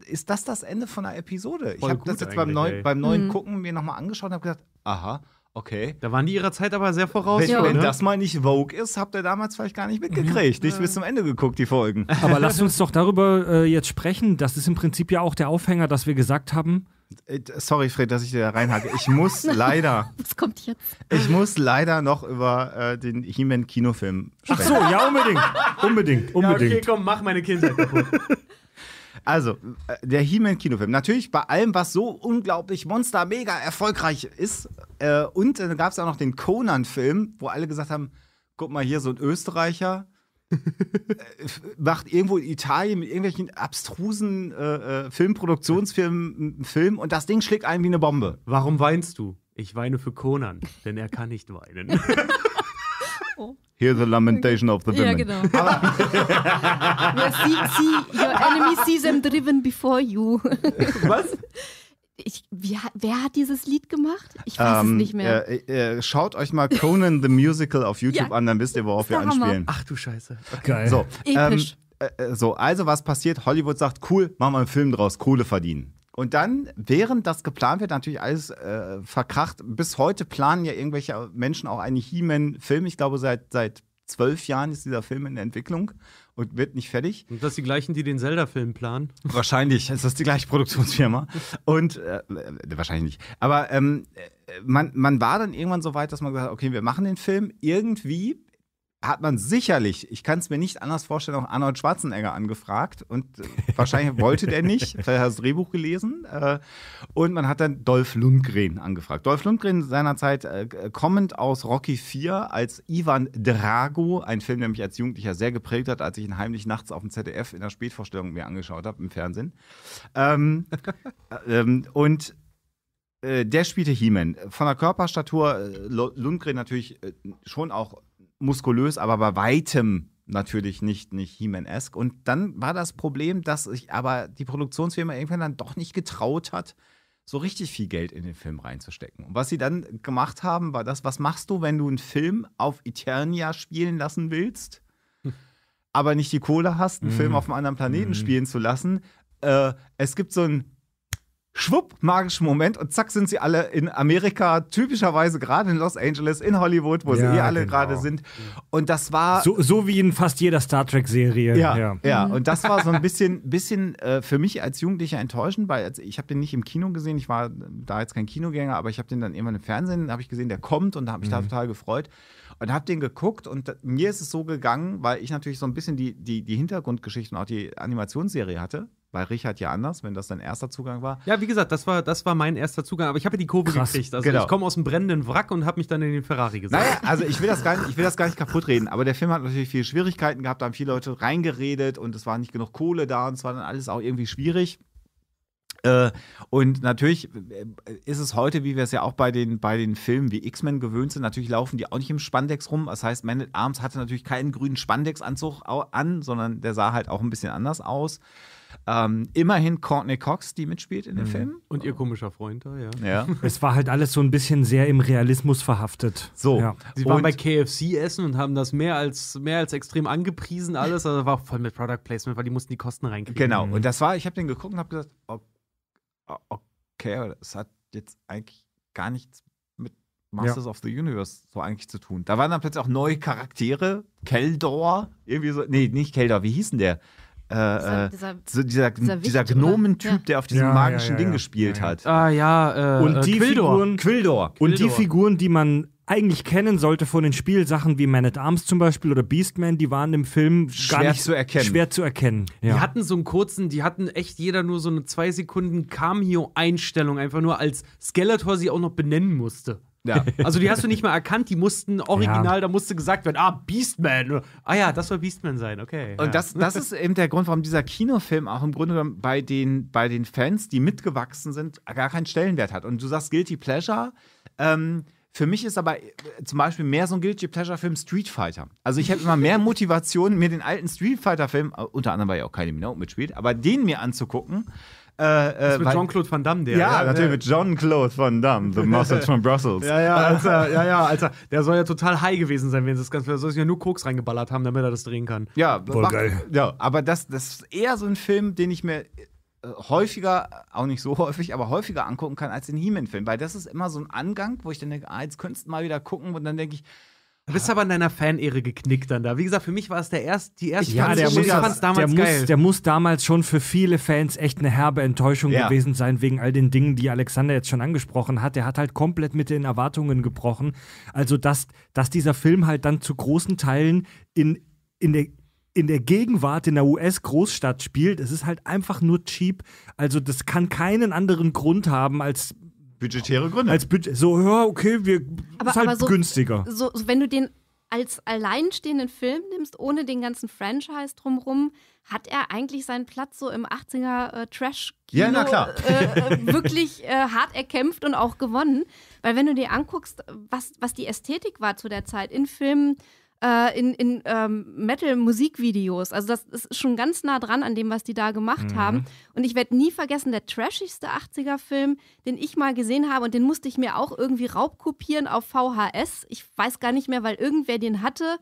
Ist das das Ende von einer Episode? Voll ich habe das jetzt beim, neu, beim neuen mhm. Gucken mir nochmal angeschaut und habe gedacht, aha. Okay. Da waren die ihrer Zeit aber sehr voraus. Wenn, wenn ne? das mal nicht Vogue ist, habt ihr damals vielleicht gar nicht mitgekriegt. Nicht bis zum Ende geguckt, die Folgen. Aber lasst uns doch darüber äh, jetzt sprechen. Das ist im Prinzip ja auch der Aufhänger, dass wir gesagt haben. Äh, sorry, Fred, dass ich dir da reinhacke. Ich muss leider. Was kommt jetzt? Ich muss leider noch über äh, den He-Man-Kinofilm sprechen. Ach so, ja, unbedingt. unbedingt, unbedingt. Ja, okay, komm, mach meine Kindheit kaputt. Also, äh, der He-Man-Kinofilm. Natürlich bei allem, was so unglaublich monster, mega erfolgreich ist. Äh, und dann äh, gab es auch noch den Conan-Film, wo alle gesagt haben: guck mal, hier so ein Österreicher. macht irgendwo in Italien mit irgendwelchen abstrusen äh, Filmproduktionsfirmen einen Film und das Ding schlägt ein wie eine Bombe. Warum weinst du? Ich weine für Conan, denn er kann nicht weinen. oh. Hear the lamentation of the women. Genau. Ja, genau. ja, see, see, your enemy sees them driven before you. Was? Ich, wie, wer hat dieses Lied gemacht? Ich weiß ähm, es nicht mehr. Äh, äh, schaut euch mal Conan the Musical auf YouTube ja, an, dann wisst ihr, worauf wir anspielen. Ach du Scheiße. Okay. Geil. So, ähm, Episch. Ähm, äh, so, also was passiert? Hollywood sagt, cool, machen wir einen Film draus, Kohle verdienen. Und dann, während das geplant wird, natürlich alles äh, verkracht. Bis heute planen ja irgendwelche Menschen auch einen He-Man-Film. Ich glaube, seit, seit zwölf Jahren ist dieser Film in Entwicklung und wird nicht fertig. Und das die gleichen, die den Zelda-Film planen? Wahrscheinlich ist das die gleiche Produktionsfirma. Und äh, äh wahrscheinlich nicht. Aber ähm, äh, man, man war dann irgendwann so weit, dass man gesagt hat, okay, wir machen den Film. Irgendwie hat man sicherlich, ich kann es mir nicht anders vorstellen, auch Arnold Schwarzenegger angefragt und äh, wahrscheinlich wollte der nicht, weil er das Drehbuch gelesen äh, und man hat dann Dolph Lundgren angefragt. Dolph Lundgren seinerzeit äh, kommend aus Rocky IV als Ivan Drago, ein Film, der mich als Jugendlicher sehr geprägt hat, als ich ihn heimlich nachts auf dem ZDF in der Spätvorstellung mir angeschaut habe im Fernsehen. Ähm, ähm, und der spielte He-Man. Von der Körperstatur Lundgren natürlich schon auch muskulös, aber bei weitem natürlich nicht, nicht He-Man-esque. Und dann war das Problem, dass sich aber die Produktionsfirma irgendwann dann doch nicht getraut hat, so richtig viel Geld in den Film reinzustecken. Und was sie dann gemacht haben, war das, was machst du, wenn du einen Film auf Eternia spielen lassen willst, hm. aber nicht die Kohle hast, einen mhm. Film hm. auf einem anderen Planeten mhm. spielen zu lassen? Äh, es gibt so ein schwupp, magischen Moment und zack sind sie alle in Amerika, typischerweise gerade in Los Angeles, in Hollywood, wo ja, sie eh hier alle genau. gerade sind. Und das war. So, so, wie in fast jeder Star Trek-Serie. Ja, ja, ja. Mhm. und das war so ein bisschen, bisschen äh, für mich als Jugendlicher enttäuschend, weil ich habe den nicht im Kino gesehen, ich war da jetzt kein Kinogänger, aber ich habe den dann irgendwann im Fernsehen, habe ich gesehen, der kommt und da habe ich mhm. da total gefreut und habe den geguckt und mir ist es so gegangen, weil ich natürlich so ein bisschen die, die, die Hintergrundgeschichte und auch die Animationsserie hatte, bei Richard ja anders, wenn das dein erster Zugang war. Ja, wie gesagt, das war, das war mein erster Zugang, aber ich habe ja die Kurve Krass, gekriegt. Also genau. ich komme aus dem brennenden Wrack und habe mich dann in den Ferrari gesetzt. Naja, also ich will, das gar nicht, ich will das gar nicht kaputt reden, aber der Film hat natürlich viele Schwierigkeiten gehabt, da haben viele Leute reingeredet und es war nicht genug Kohle da und es war dann alles auch irgendwie schwierig. Äh, und natürlich äh, ist es heute, wie wir es ja auch bei den, bei den Filmen wie X-Men gewöhnt sind, natürlich laufen die auch nicht im Spandex rum. Das heißt, Man at Arms hatte natürlich keinen grünen Spandex-Anzug an, sondern der sah halt auch ein bisschen anders aus. Ähm, immerhin Courtney Cox, die mitspielt in dem mhm. Film. Und ihr komischer Freund da, ja. ja. Es war halt alles so ein bisschen sehr im Realismus verhaftet. So. Ja. Sie waren und bei KFC essen und haben das mehr als, mehr als extrem angepriesen, alles. Also war voll mit Product Placement, weil die mussten die Kosten reinkriegen. Genau. Mhm. Und das war, ich habe den geguckt und habe gesagt, okay, aber das hat jetzt eigentlich gar nichts mit Masters ja. of the Universe so eigentlich zu tun. Da waren dann plötzlich auch neue Charaktere. Keldor, irgendwie so. Nee, nicht Keldor, wie hieß denn der? Äh, äh, dieser, dieser, so dieser, dieser, dieser ne? Gnomentyp, ja. der auf diesem ja, magischen ja, Ding gespielt hat. Ah ja, äh, und die Quildor. Figuren, Quildor. Und die Figuren, die man eigentlich kennen sollte von den Spielsachen wie Man at Arms zum Beispiel oder Beastman, die waren im Film schwer nicht zu erkennen. schwer zu erkennen. Ja. Die hatten so einen kurzen, die hatten echt jeder nur so eine zwei Sekunden Cameo-Einstellung, einfach nur als Skeletor sie auch noch benennen musste. Ja, also die hast du nicht mal erkannt, die mussten original, ja. da musste gesagt werden, ah, Beastman. Ah ja, das soll Beastman sein, okay. Und ja. das, das ist eben der Grund, warum dieser Kinofilm auch im Grunde bei den, bei den Fans, die mitgewachsen sind, gar keinen Stellenwert hat. Und du sagst Guilty Pleasure, ähm, für mich ist aber äh, zum Beispiel mehr so ein Guilty Pleasure-Film Street Fighter. Also ich habe immer mehr Motivation, mir den alten Street Fighter-Film, äh, unter anderem weil ja auch keine Minute mitspielt, aber den mir anzugucken, äh, äh, mit Jean-Claude Van Damme, der. Ja, ja natürlich mit Jean-Claude Van Damme, The Mustache from Brussels. Ja, ja, Alter, ja, ja, Alter. Der soll ja total high gewesen sein, wenn sie das Ganze. Der soll sich ja nur Koks reingeballert haben, damit er das drehen kann. Ja, voll macht, geil. Ja, aber das, das ist eher so ein Film, den ich mir äh, häufiger, auch nicht so häufig, aber häufiger angucken kann als den He-Man-Film, weil das ist immer so ein Angang, wo ich dann denke, ah, jetzt könntest du mal wieder gucken und dann denke ich, Du bist aber in deiner fan Fanehre geknickt dann da. Wie gesagt, für mich war es der erst, die erste ja, der muss, das, der, muss, der muss damals schon für viele Fans echt eine herbe Enttäuschung ja. gewesen sein, wegen all den Dingen, die Alexander jetzt schon angesprochen hat. Der hat halt komplett mit den Erwartungen gebrochen. Also, dass, dass dieser Film halt dann zu großen Teilen in, in der in der Gegenwart in der US-Großstadt spielt, es ist halt einfach nur cheap. Also das kann keinen anderen Grund haben, als Budgetäre Gründe. Als Bü so, ja, okay, wir aber, ist halt aber so, günstiger. So, wenn du den als alleinstehenden Film nimmst, ohne den ganzen Franchise drumrum, hat er eigentlich seinen Platz so im 80er äh, Trash Kino ja, äh, äh, wirklich äh, hart erkämpft und auch gewonnen, weil wenn du dir anguckst, was was die Ästhetik war zu der Zeit in Filmen äh, in, in ähm, Metal-Musikvideos. Also das ist schon ganz nah dran an dem, was die da gemacht mhm. haben. Und ich werde nie vergessen, der trashigste 80er-Film, den ich mal gesehen habe und den musste ich mir auch irgendwie raubkopieren auf VHS. Ich weiß gar nicht mehr, weil irgendwer den hatte,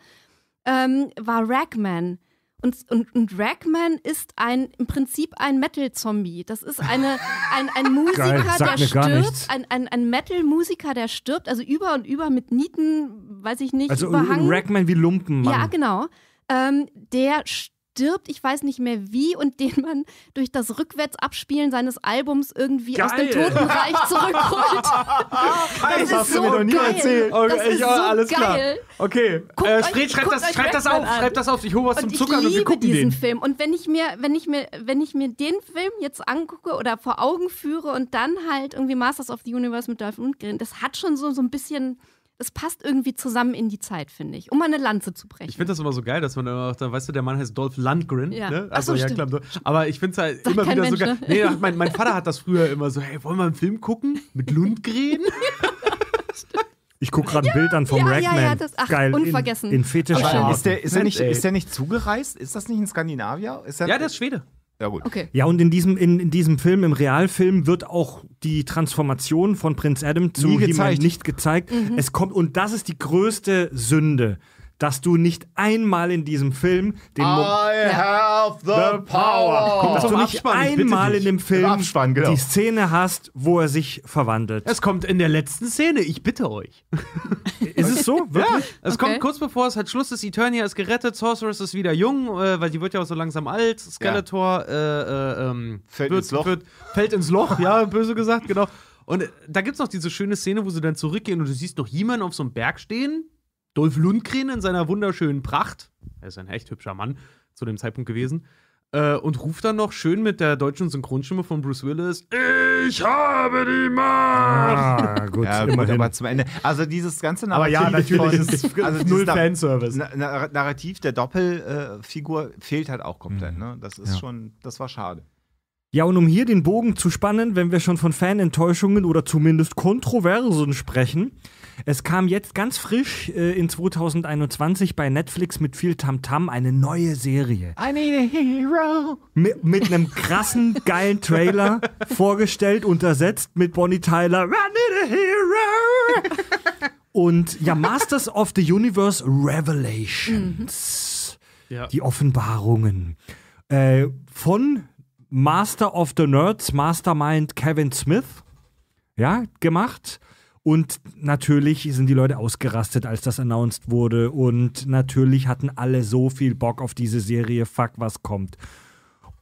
ähm, war Ragman. Und, und, und Ragman ist ein, im Prinzip ein Metal-Zombie. Das ist eine, ein, ein Musiker, Geil, der stirbt, ein, ein, ein Metal-Musiker, der stirbt, also über und über mit Nieten, weiß ich nicht, Also überhangen. Ragman wie Lumpen, Mann. Ja, genau. Ähm, der stirbt stirbt, ich weiß nicht mehr wie, und den man durch das Rückwärtsabspielen seines Albums irgendwie geil. aus dem Totenreich zurückholt. geil, das, das hast so du mir noch nie geil. erzählt. Okay, das ist ja, so alles geil. klar. Okay, guckt äh, Fred, schreib, das, schreib das auf, an. das auf. Ich hole was und zum Zucker und wir gucken Ich liebe diesen den. Film. Und wenn ich, mir, wenn, ich mir, wenn ich mir den Film jetzt angucke oder vor Augen führe und dann halt irgendwie Masters of the Universe mit Dolph Lundgren, das hat schon so, so ein bisschen das passt irgendwie zusammen in die Zeit, finde ich, um mal eine Lanze zu brechen. Ich finde das immer so geil, dass man immer dann, weißt du, der Mann heißt Dolph Lundgren, ja. ne? Also, so, ja, stimmt. klar. Aber ich finde es halt Sag immer wieder Mensch, so geil. Ne? Nee, mein, mein Vater hat das früher immer so, hey, wollen wir einen Film gucken? Mit Lundgren? Ich gucke gerade ja, ein Bild an vom ja, Ragman. Ja, das, ach, Geil, unvergessen. In, in Fetisch. Ist, der, ist, er nicht, ist der nicht zugereist? Ist das nicht in Skandinavien? ja, der ist Schwede. Ja, gut. Okay. Ja, und in diesem, in, in diesem Film, im Realfilm, wird auch die Transformation von Prinz Adam zu jemandem nicht gezeigt. Mhm. Es kommt, und das ist die größte Sünde dass du nicht einmal in diesem Film den Mo I have the, power. Kommt dass du nicht Abspann, einmal in dem Film genau. die Szene hast, wo er sich verwandelt. Es kommt in der letzten Szene, ich bitte euch. ist es so? Wirklich? Ja, es okay. kommt kurz bevor es halt Schluss ist, Eternia ist gerettet, Sorceress ist wieder jung, äh, weil die wird ja auch so langsam alt, Skeletor ja. äh, äh ähm, fällt, wird, ins Loch. Wird, fällt ins Loch, ja, böse gesagt, genau. Und äh, da gibt es noch diese schöne Szene, wo sie dann zurückgehen und du siehst noch jemanden auf so einem Berg stehen, Dolf Lundgren in seiner wunderschönen Pracht, er ist ein echt hübscher Mann zu dem Zeitpunkt gewesen, äh, und ruft dann noch schön mit der deutschen Synchronstimme von Bruce Willis: Ich habe die Macht! Ah, gut, ja, immerhin. gut aber zum Ende. Also, dieses ganze Narrativ. Aber ja, natürlich ist also null Fanservice. Na Narrativ der Doppelfigur äh, fehlt halt auch komplett. Mhm. Ne? Das ist ja. schon, das war schade. Ja, und um hier den Bogen zu spannen, wenn wir schon von Fanenttäuschungen oder zumindest Kontroversen sprechen, es kam jetzt ganz frisch äh, in 2021 bei Netflix mit viel Tamtam -Tam eine neue Serie. I need a hero. Mit, mit einem krassen, geilen Trailer vorgestellt, untersetzt mit Bonnie Tyler. I need a hero. Und ja, Masters of the Universe Revelations. Mhm. Ja. Die Offenbarungen. Äh, von Master of the Nerds, Mastermind Kevin Smith, ja, gemacht. Und natürlich sind die Leute ausgerastet, als das announced wurde. Und natürlich hatten alle so viel Bock auf diese Serie. Fuck, was kommt.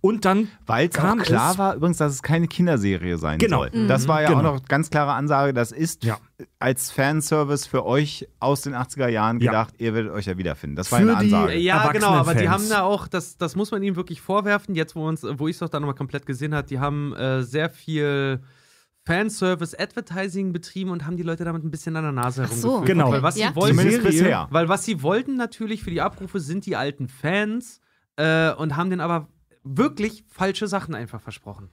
Und dann Weil es auch klar es war, übrigens, dass es keine Kinderserie sein genau. soll. Mhm. Das war ja genau. auch noch ganz klare Ansage, das ist ja. als Fanservice für euch aus den 80er Jahren gedacht, ja. ihr werdet euch ja wiederfinden. Das war eine Ansage. Die, ja, genau, aber die haben da auch, das, das muss man ihnen wirklich vorwerfen, jetzt wo, wo ich es doch da nochmal komplett gesehen habe, die haben äh, sehr viel Fanservice, Advertising betrieben und haben die Leute damit ein bisschen an der Nase herumgeführt. So. Genau. Weil was, ja. sie wollten, Zumindest bisher. weil was sie wollten natürlich für die Abrufe sind die alten Fans äh, und haben denen aber wirklich falsche Sachen einfach versprochen.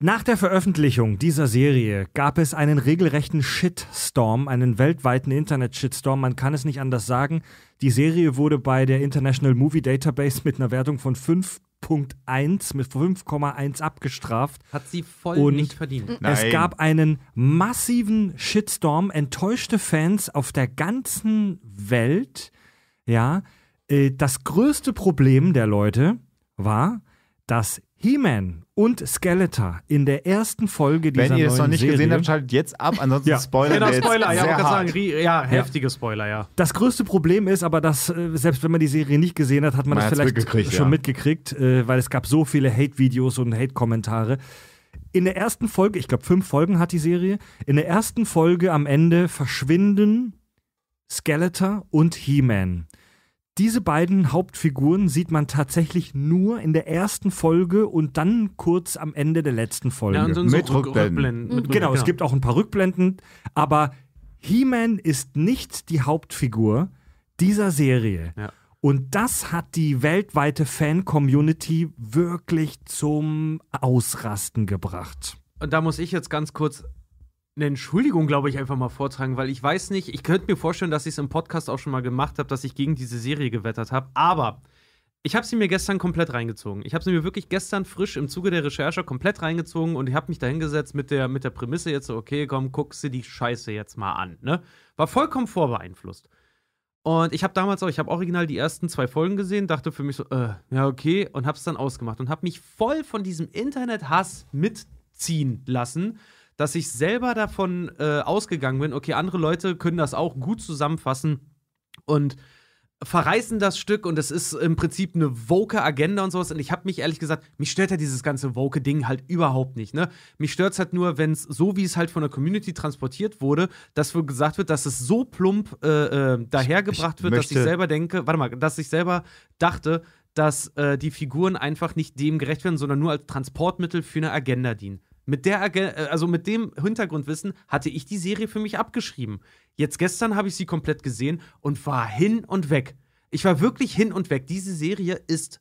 Nach der Veröffentlichung dieser Serie gab es einen regelrechten Shitstorm, einen weltweiten Internet-Shitstorm, man kann es nicht anders sagen. Die Serie wurde bei der International Movie Database mit einer Wertung von 5 Punkt 1 mit 5,1 abgestraft. Hat sie voll und nicht verdient. Nein. Es gab einen massiven Shitstorm, enttäuschte Fans auf der ganzen Welt. Ja, äh, das größte Problem der Leute war, dass He-Man und Skeletor in der ersten Folge dieser Wenn ihr es noch nicht Serie. gesehen habt, schaltet jetzt ab, ansonsten ja. Genau, Spoiler. Genau, Spoiler, jetzt ja, sehr hart. Sagen, ja, heftige Spoiler, ja. Das größte Problem ist aber, dass äh, selbst wenn man die Serie nicht gesehen hat, hat man, man das vielleicht schon ja. mitgekriegt, äh, weil es gab so viele Hate-Videos und Hate-Kommentare. In der ersten Folge, ich glaube fünf Folgen hat die Serie, in der ersten Folge am Ende verschwinden Skeletor und He-Man. Diese beiden Hauptfiguren sieht man tatsächlich nur in der ersten Folge und dann kurz am Ende der letzten Folge. Ja, so mit so Rückblenden. Rückblenden. Mit mhm. genau, es genau. gibt auch ein paar Rückblenden, aber He-Man ist nicht die Hauptfigur dieser Serie. Ja. Und das hat die weltweite Fan-Community wirklich zum Ausrasten gebracht. Und da muss ich jetzt ganz kurz eine Entschuldigung, glaube ich, einfach mal vortragen, weil ich weiß nicht, ich könnte mir vorstellen, dass ich es im Podcast auch schon mal gemacht habe, dass ich gegen diese Serie gewettert habe, aber ich habe sie mir gestern komplett reingezogen. Ich habe sie mir wirklich gestern frisch im Zuge der Recherche komplett reingezogen und ich habe mich dahingesetzt mit der, mit der Prämisse jetzt so, okay, komm, guckst du die Scheiße jetzt mal an. Ne? War vollkommen vorbeeinflusst. Und ich habe damals auch, ich habe original die ersten zwei Folgen gesehen, dachte für mich so, äh, ja, okay, und habe es dann ausgemacht und habe mich voll von diesem Internet-Hass mitziehen lassen dass ich selber davon äh, ausgegangen bin, okay, andere Leute können das auch gut zusammenfassen und verreißen das Stück und es ist im Prinzip eine woke Agenda und sowas. Und ich habe mich ehrlich gesagt, mich stört ja dieses ganze woke Ding halt überhaupt nicht. Ne? Mich stört es halt nur, wenn es so, wie es halt von der Community transportiert wurde, dass gesagt wird, dass es so plump äh, äh, dahergebracht wird, dass ich selber denke, warte mal, dass ich selber dachte, dass äh, die Figuren einfach nicht dem gerecht werden, sondern nur als Transportmittel für eine Agenda dienen. Mit der äh, also mit dem Hintergrundwissen hatte ich die Serie für mich abgeschrieben. Jetzt gestern habe ich sie komplett gesehen und war hin und weg. Ich war wirklich hin und weg. Diese Serie ist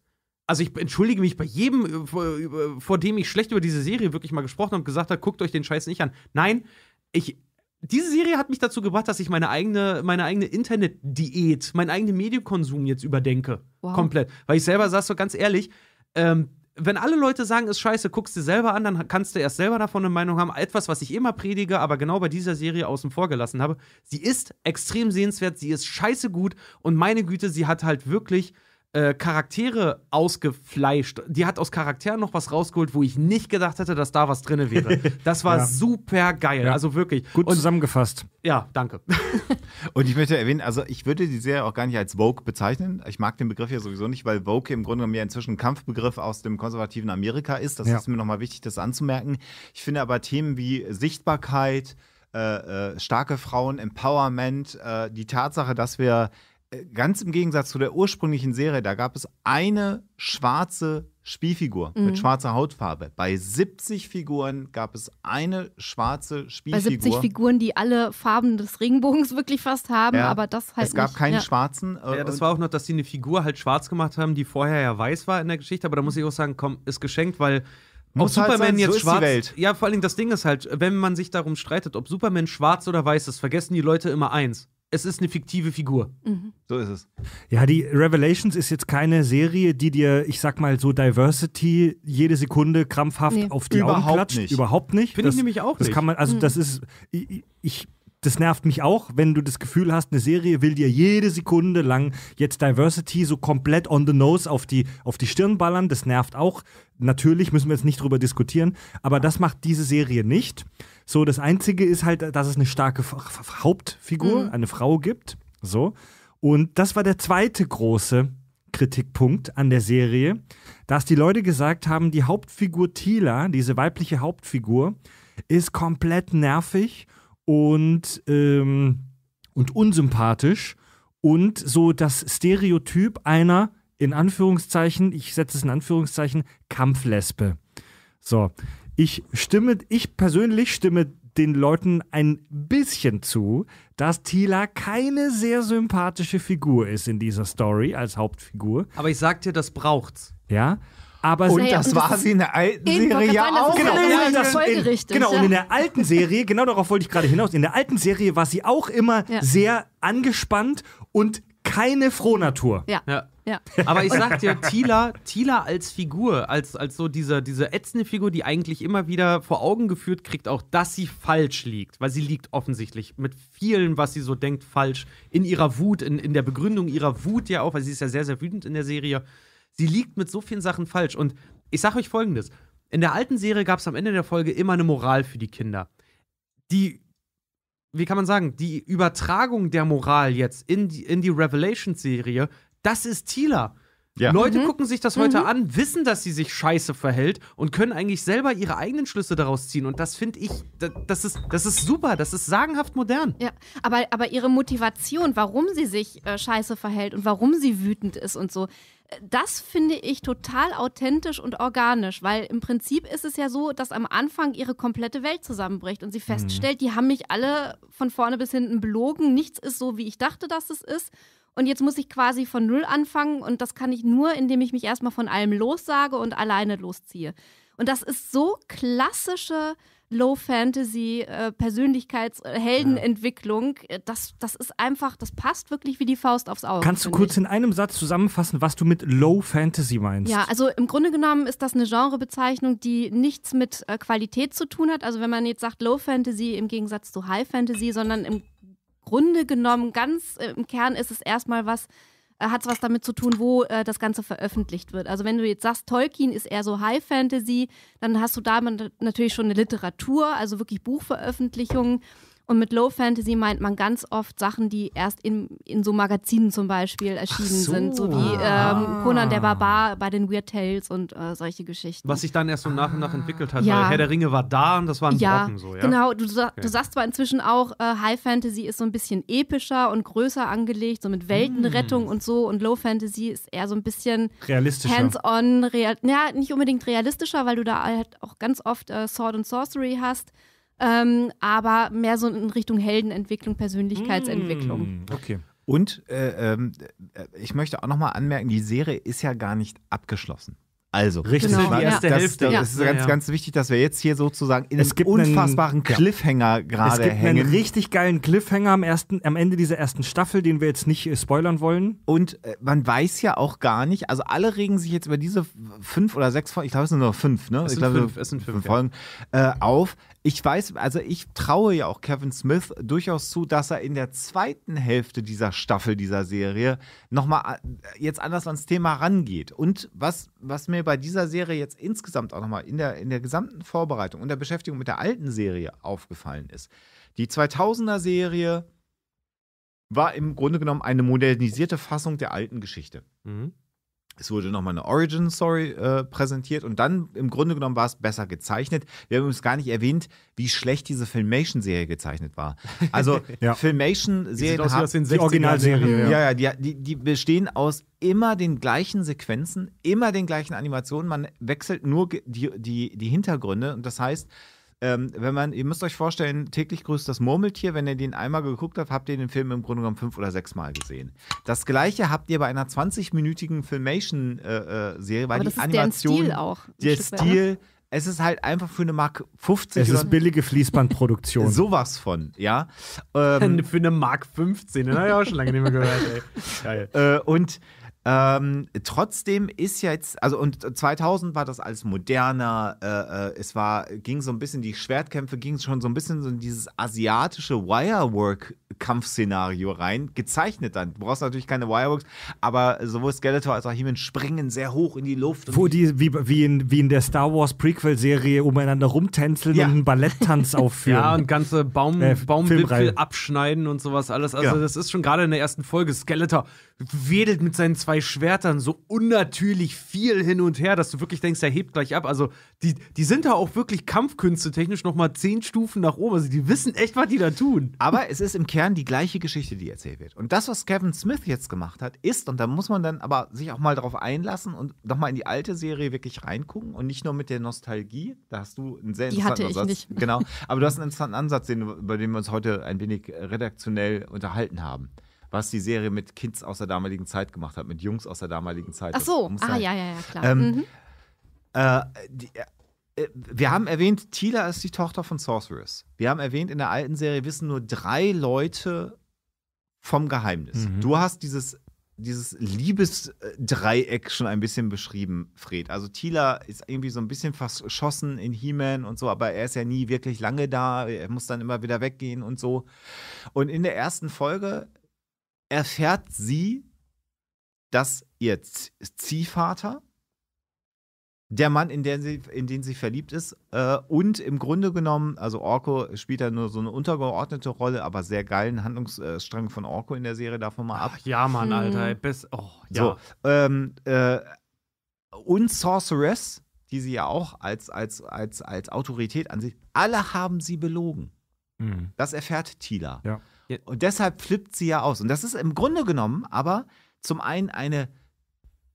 also ich entschuldige mich bei jedem, äh, vor, äh, vor dem ich schlecht über diese Serie wirklich mal gesprochen habe und gesagt habe, guckt euch den Scheiß nicht an. Nein, ich diese Serie hat mich dazu gebracht, dass ich meine eigene, meine eigene Internet-Diät, meinen eigenen Medienkonsum jetzt überdenke. Wow. Komplett. Weil ich selber saß so ganz ehrlich, ähm, wenn alle Leute sagen, ist scheiße, guckst dir selber an, dann kannst du erst selber davon eine Meinung haben. Etwas, was ich immer predige, aber genau bei dieser Serie außen vor gelassen habe. Sie ist extrem sehenswert, sie ist scheiße gut und meine Güte, sie hat halt wirklich äh, Charaktere ausgefleischt. Die hat aus Charakteren noch was rausgeholt, wo ich nicht gedacht hätte, dass da was drin wäre. Das war ja. super geil. Ja. Also wirklich. Gut und, zusammengefasst. Ja, danke. und ich möchte erwähnen, also ich würde die Serie auch gar nicht als Vogue bezeichnen. Ich mag den Begriff ja sowieso nicht, weil Vogue im Grunde genommen ja inzwischen ein Kampfbegriff aus dem konservativen Amerika ist. Das ja. ist mir nochmal wichtig, das anzumerken. Ich finde aber Themen wie Sichtbarkeit, äh, äh starke Frauen, Empowerment, äh, die Tatsache, dass wir äh, ganz im Gegensatz zu der ursprünglichen Serie, da gab es eine schwarze Spielfigur mhm. mit schwarzer Hautfarbe. Bei 70 Figuren gab es eine schwarze Spielfigur. Bei 70 Figuren, die alle Farben des Regenbogens wirklich fast haben, ja. aber das heißt. Halt es gab nicht. keinen ja. schwarzen. Äh, ja, das war auch noch, dass sie eine Figur halt schwarz gemacht haben, die vorher ja weiß war in der Geschichte, aber da muss ich auch sagen, komm, ist geschenkt, weil. Muss ob halt Superman halt sein, jetzt so schwarz. Ja, vor allem das Ding ist halt, wenn man sich darum streitet, ob Superman schwarz oder weiß ist, vergessen die Leute immer eins es ist eine fiktive Figur. Mhm. So ist es. Ja, die Revelations ist jetzt keine Serie, die dir, ich sag mal so, Diversity jede Sekunde krampfhaft nee. auf die Überhaupt Augen klatscht. Nicht. Überhaupt nicht. Finde ich nämlich auch nicht. Das kann man, also mhm. das ist, ich, ich das nervt mich auch, wenn du das Gefühl hast, eine Serie will dir jede Sekunde lang jetzt Diversity so komplett on the nose auf die, auf die Stirn ballern. Das nervt auch. Natürlich müssen wir jetzt nicht drüber diskutieren, aber das macht diese Serie nicht. So, das Einzige ist halt, dass es eine starke Hauptfigur, mhm. eine Frau gibt. So. Und das war der zweite große Kritikpunkt an der Serie, dass die Leute gesagt haben, die Hauptfigur Tila, diese weibliche Hauptfigur, ist komplett nervig und, ähm, und unsympathisch und so das Stereotyp einer, in Anführungszeichen, ich setze es in Anführungszeichen, Kampflespe. So, ich stimme, ich persönlich stimme den Leuten ein bisschen zu, dass Tila keine sehr sympathische Figur ist in dieser Story als Hauptfigur. Aber ich sag dir, das braucht's. Ja, aber und naja, das und war sie in der alten Serie ja auch. Genau, ja, das in, genau ja. und in der alten Serie, genau darauf wollte ich gerade hinaus, in der alten Serie war sie auch immer ja. sehr angespannt und keine Frohnatur. Ja. ja. Ja. Aber ich sag dir, Tila, Tila als Figur, als, als so diese, diese ätzende Figur, die eigentlich immer wieder vor Augen geführt kriegt, auch dass sie falsch liegt, weil sie liegt offensichtlich mit vielen, was sie so denkt, falsch. In ihrer Wut, in, in der Begründung ihrer Wut ja auch, weil sie ist ja sehr, sehr wütend in der Serie. Sie liegt mit so vielen Sachen falsch. Und ich sage euch Folgendes. In der alten Serie gab es am Ende der Folge immer eine Moral für die Kinder. Die, wie kann man sagen, die Übertragung der Moral jetzt in die, in die Revelation-Serie, das ist Tila. Ja. Leute mhm. gucken sich das heute mhm. an, wissen, dass sie sich scheiße verhält und können eigentlich selber ihre eigenen Schlüsse daraus ziehen. Und das finde ich, das ist, das ist super, das ist sagenhaft modern. Ja, aber, aber ihre Motivation, warum sie sich äh, scheiße verhält und warum sie wütend ist und so, das finde ich total authentisch und organisch, weil im Prinzip ist es ja so, dass am Anfang ihre komplette Welt zusammenbricht und sie feststellt, mhm. die haben mich alle von vorne bis hinten belogen, nichts ist so, wie ich dachte, dass es ist. Und jetzt muss ich quasi von Null anfangen und das kann ich nur, indem ich mich erstmal von allem lossage und alleine losziehe. Und das ist so klassische Low Fantasy äh, Persönlichkeitsheldenentwicklung, äh, ja. Äh, das, das ist einfach, das passt wirklich wie die Faust aufs Auge. Kannst du kurz ich. in einem Satz zusammenfassen, was du mit Low Fantasy meinst? Ja, also im Grunde genommen ist das eine Genrebezeichnung, die nichts mit äh, Qualität zu tun hat. Also wenn man jetzt sagt Low Fantasy im Gegensatz zu High Fantasy, sondern im Grunde genommen ganz äh, im Kern ist es erstmal was äh, hat es was damit zu tun, wo äh, das Ganze veröffentlicht wird. Also wenn du jetzt sagst, Tolkien ist eher so High Fantasy, dann hast du da natürlich schon eine Literatur, also wirklich Buchveröffentlichungen. Und mit Low Fantasy meint man ganz oft Sachen, die erst in, in so Magazinen zum Beispiel erschienen so. sind. So wie ähm, ah. Conan der Barbar bei den Weird Tales und äh, solche Geschichten. Was sich dann erst so nach und nach ah. entwickelt hat. Ja. Weil Herr der Ringe war da und das war ein ja, Brocken so, ja. Genau, du, du sagst zwar inzwischen auch, äh, High Fantasy ist so ein bisschen epischer und größer angelegt, so mit Weltenrettung mm. und so. Und Low Fantasy ist eher so ein bisschen hands-on, real, ja, nicht unbedingt realistischer, weil du da halt auch ganz oft äh, Sword and Sorcery hast ähm, aber mehr so in Richtung Heldenentwicklung, Persönlichkeitsentwicklung. Mm, okay. Und äh, ähm, äh, ich möchte auch nochmal anmerken, die Serie ist ja gar nicht abgeschlossen. Also, richtig, genau. die das, Das, das ist ja. ganz, ganz wichtig, dass wir jetzt hier sozusagen in es einem unfassbaren einen, Cliffhanger gerade hängen. Es gibt hängen. einen richtig geilen Cliffhanger am, ersten, am Ende dieser ersten Staffel, den wir jetzt nicht äh, spoilern wollen. Und äh, man weiß ja auch gar nicht, also alle regen sich jetzt über diese fünf oder sechs Folgen, ich glaube, es sind nur fünf, ne? Es ich sind glaube, fünf, es sind fünf, fünf Folgen, ja. äh, auf ich weiß, also ich traue ja auch Kevin Smith durchaus zu, dass er in der zweiten Hälfte dieser Staffel, dieser Serie, nochmal äh, jetzt anders ans Thema rangeht. Und was, was mir bei dieser Serie jetzt insgesamt auch nochmal in der, in der gesamten Vorbereitung und der Beschäftigung mit der alten Serie aufgefallen ist, die 2000er Serie war im Grunde genommen eine modernisierte Fassung der alten Geschichte. Mhm. Es wurde nochmal eine Origin-Story äh, präsentiert und dann im Grunde genommen war es besser gezeichnet. Wir haben uns gar nicht erwähnt, wie schlecht diese Filmation-Serie gezeichnet war. Also ja. filmation serie die Originalserie. Ja, ja, ja die, die, bestehen aus immer den gleichen Sequenzen, immer den gleichen Animationen. Man wechselt nur die, die, die Hintergründe und das heißt, ähm, wenn man, ihr müsst euch vorstellen, täglich grüßt das Murmeltier, wenn ihr den einmal geguckt habt, habt ihr den Film im Grunde genommen fünf oder sechs Mal gesehen. Das gleiche habt ihr bei einer 20-minütigen Filmation-Serie, äh, äh weil die Animation. Der Stil auch. Der Stil es ist halt einfach für eine Mark 50. Es ist billige Fließbandproduktion. Sowas von, ja. Ähm, für eine Mark 15, ne? Ja, schon lange nicht mehr gehört, ey. Geil. Äh, und ähm, trotzdem ist ja jetzt, also und 2000 war das alles moderner, äh, äh, es war, ging so ein bisschen, die Schwertkämpfe gingen schon so ein bisschen so in dieses asiatische Wirework-Kampfszenario rein, gezeichnet dann. Du brauchst natürlich keine Wireworks, aber sowohl Skeletor als auch he springen sehr hoch in die Luft. Wo die, wie, wie, in, wie in der Star Wars Prequel-Serie, umeinander rumtänzeln ja. und einen Balletttanz aufführen. Ja, und ganze Baum, äh, Baumwipfel abschneiden und sowas alles. Also ja. Genau. das ist schon gerade in der ersten Folge Skeletor wedelt mit seinen zwei Schwertern so unnatürlich viel hin und her, dass du wirklich denkst, er hebt gleich ab. Also die, die sind da auch wirklich Kampfkünste technisch noch mal zehn Stufen nach oben. Also die wissen echt, was die da tun. Aber es ist im Kern die gleiche Geschichte, die erzählt wird. Und das, was Kevin Smith jetzt gemacht hat, ist, und da muss man dann aber sich auch mal darauf einlassen und noch mal in die alte Serie wirklich reingucken und nicht nur mit der Nostalgie. Da hast du einen sehr interessanten die hatte Ansatz. Ich nicht. Genau. Aber du hast einen interessanten Ansatz, den, über den wir uns heute ein wenig redaktionell unterhalten haben was die Serie mit Kids aus der damaligen Zeit gemacht hat, mit Jungs aus der damaligen Zeit. Ach so, ah, sein. ja, ja, ja, klar. Ähm, mhm. äh, die, äh, äh, wir haben erwähnt, Tila ist die Tochter von Sorceress. Wir haben erwähnt, in der alten Serie wissen nur drei Leute vom Geheimnis. Mhm. Du hast dieses dieses Liebesdreieck schon ein bisschen beschrieben, Fred. Also Tila ist irgendwie so ein bisschen verschossen in He-Man und so, aber er ist ja nie wirklich lange da. Er muss dann immer wieder weggehen und so. Und in der ersten Folge erfährt sie, dass ihr Ziehvater, der Mann, in den sie, in den sie verliebt ist, äh, und im Grunde genommen, also Orko spielt da nur so eine untergeordnete Rolle, aber sehr geilen Handlungsstrang von Orko in der Serie davon mal ab. Ach, ja, Mann, mhm. Alter, hm. bis, oh, ja. So, ähm, äh, und Sorceress, die sie ja auch als, als, als, als Autorität ansieht, alle haben sie belogen. Mhm. Das erfährt Tila. Ja. Ja. Und deshalb flippt sie ja aus. Und das ist im Grunde genommen aber zum einen eine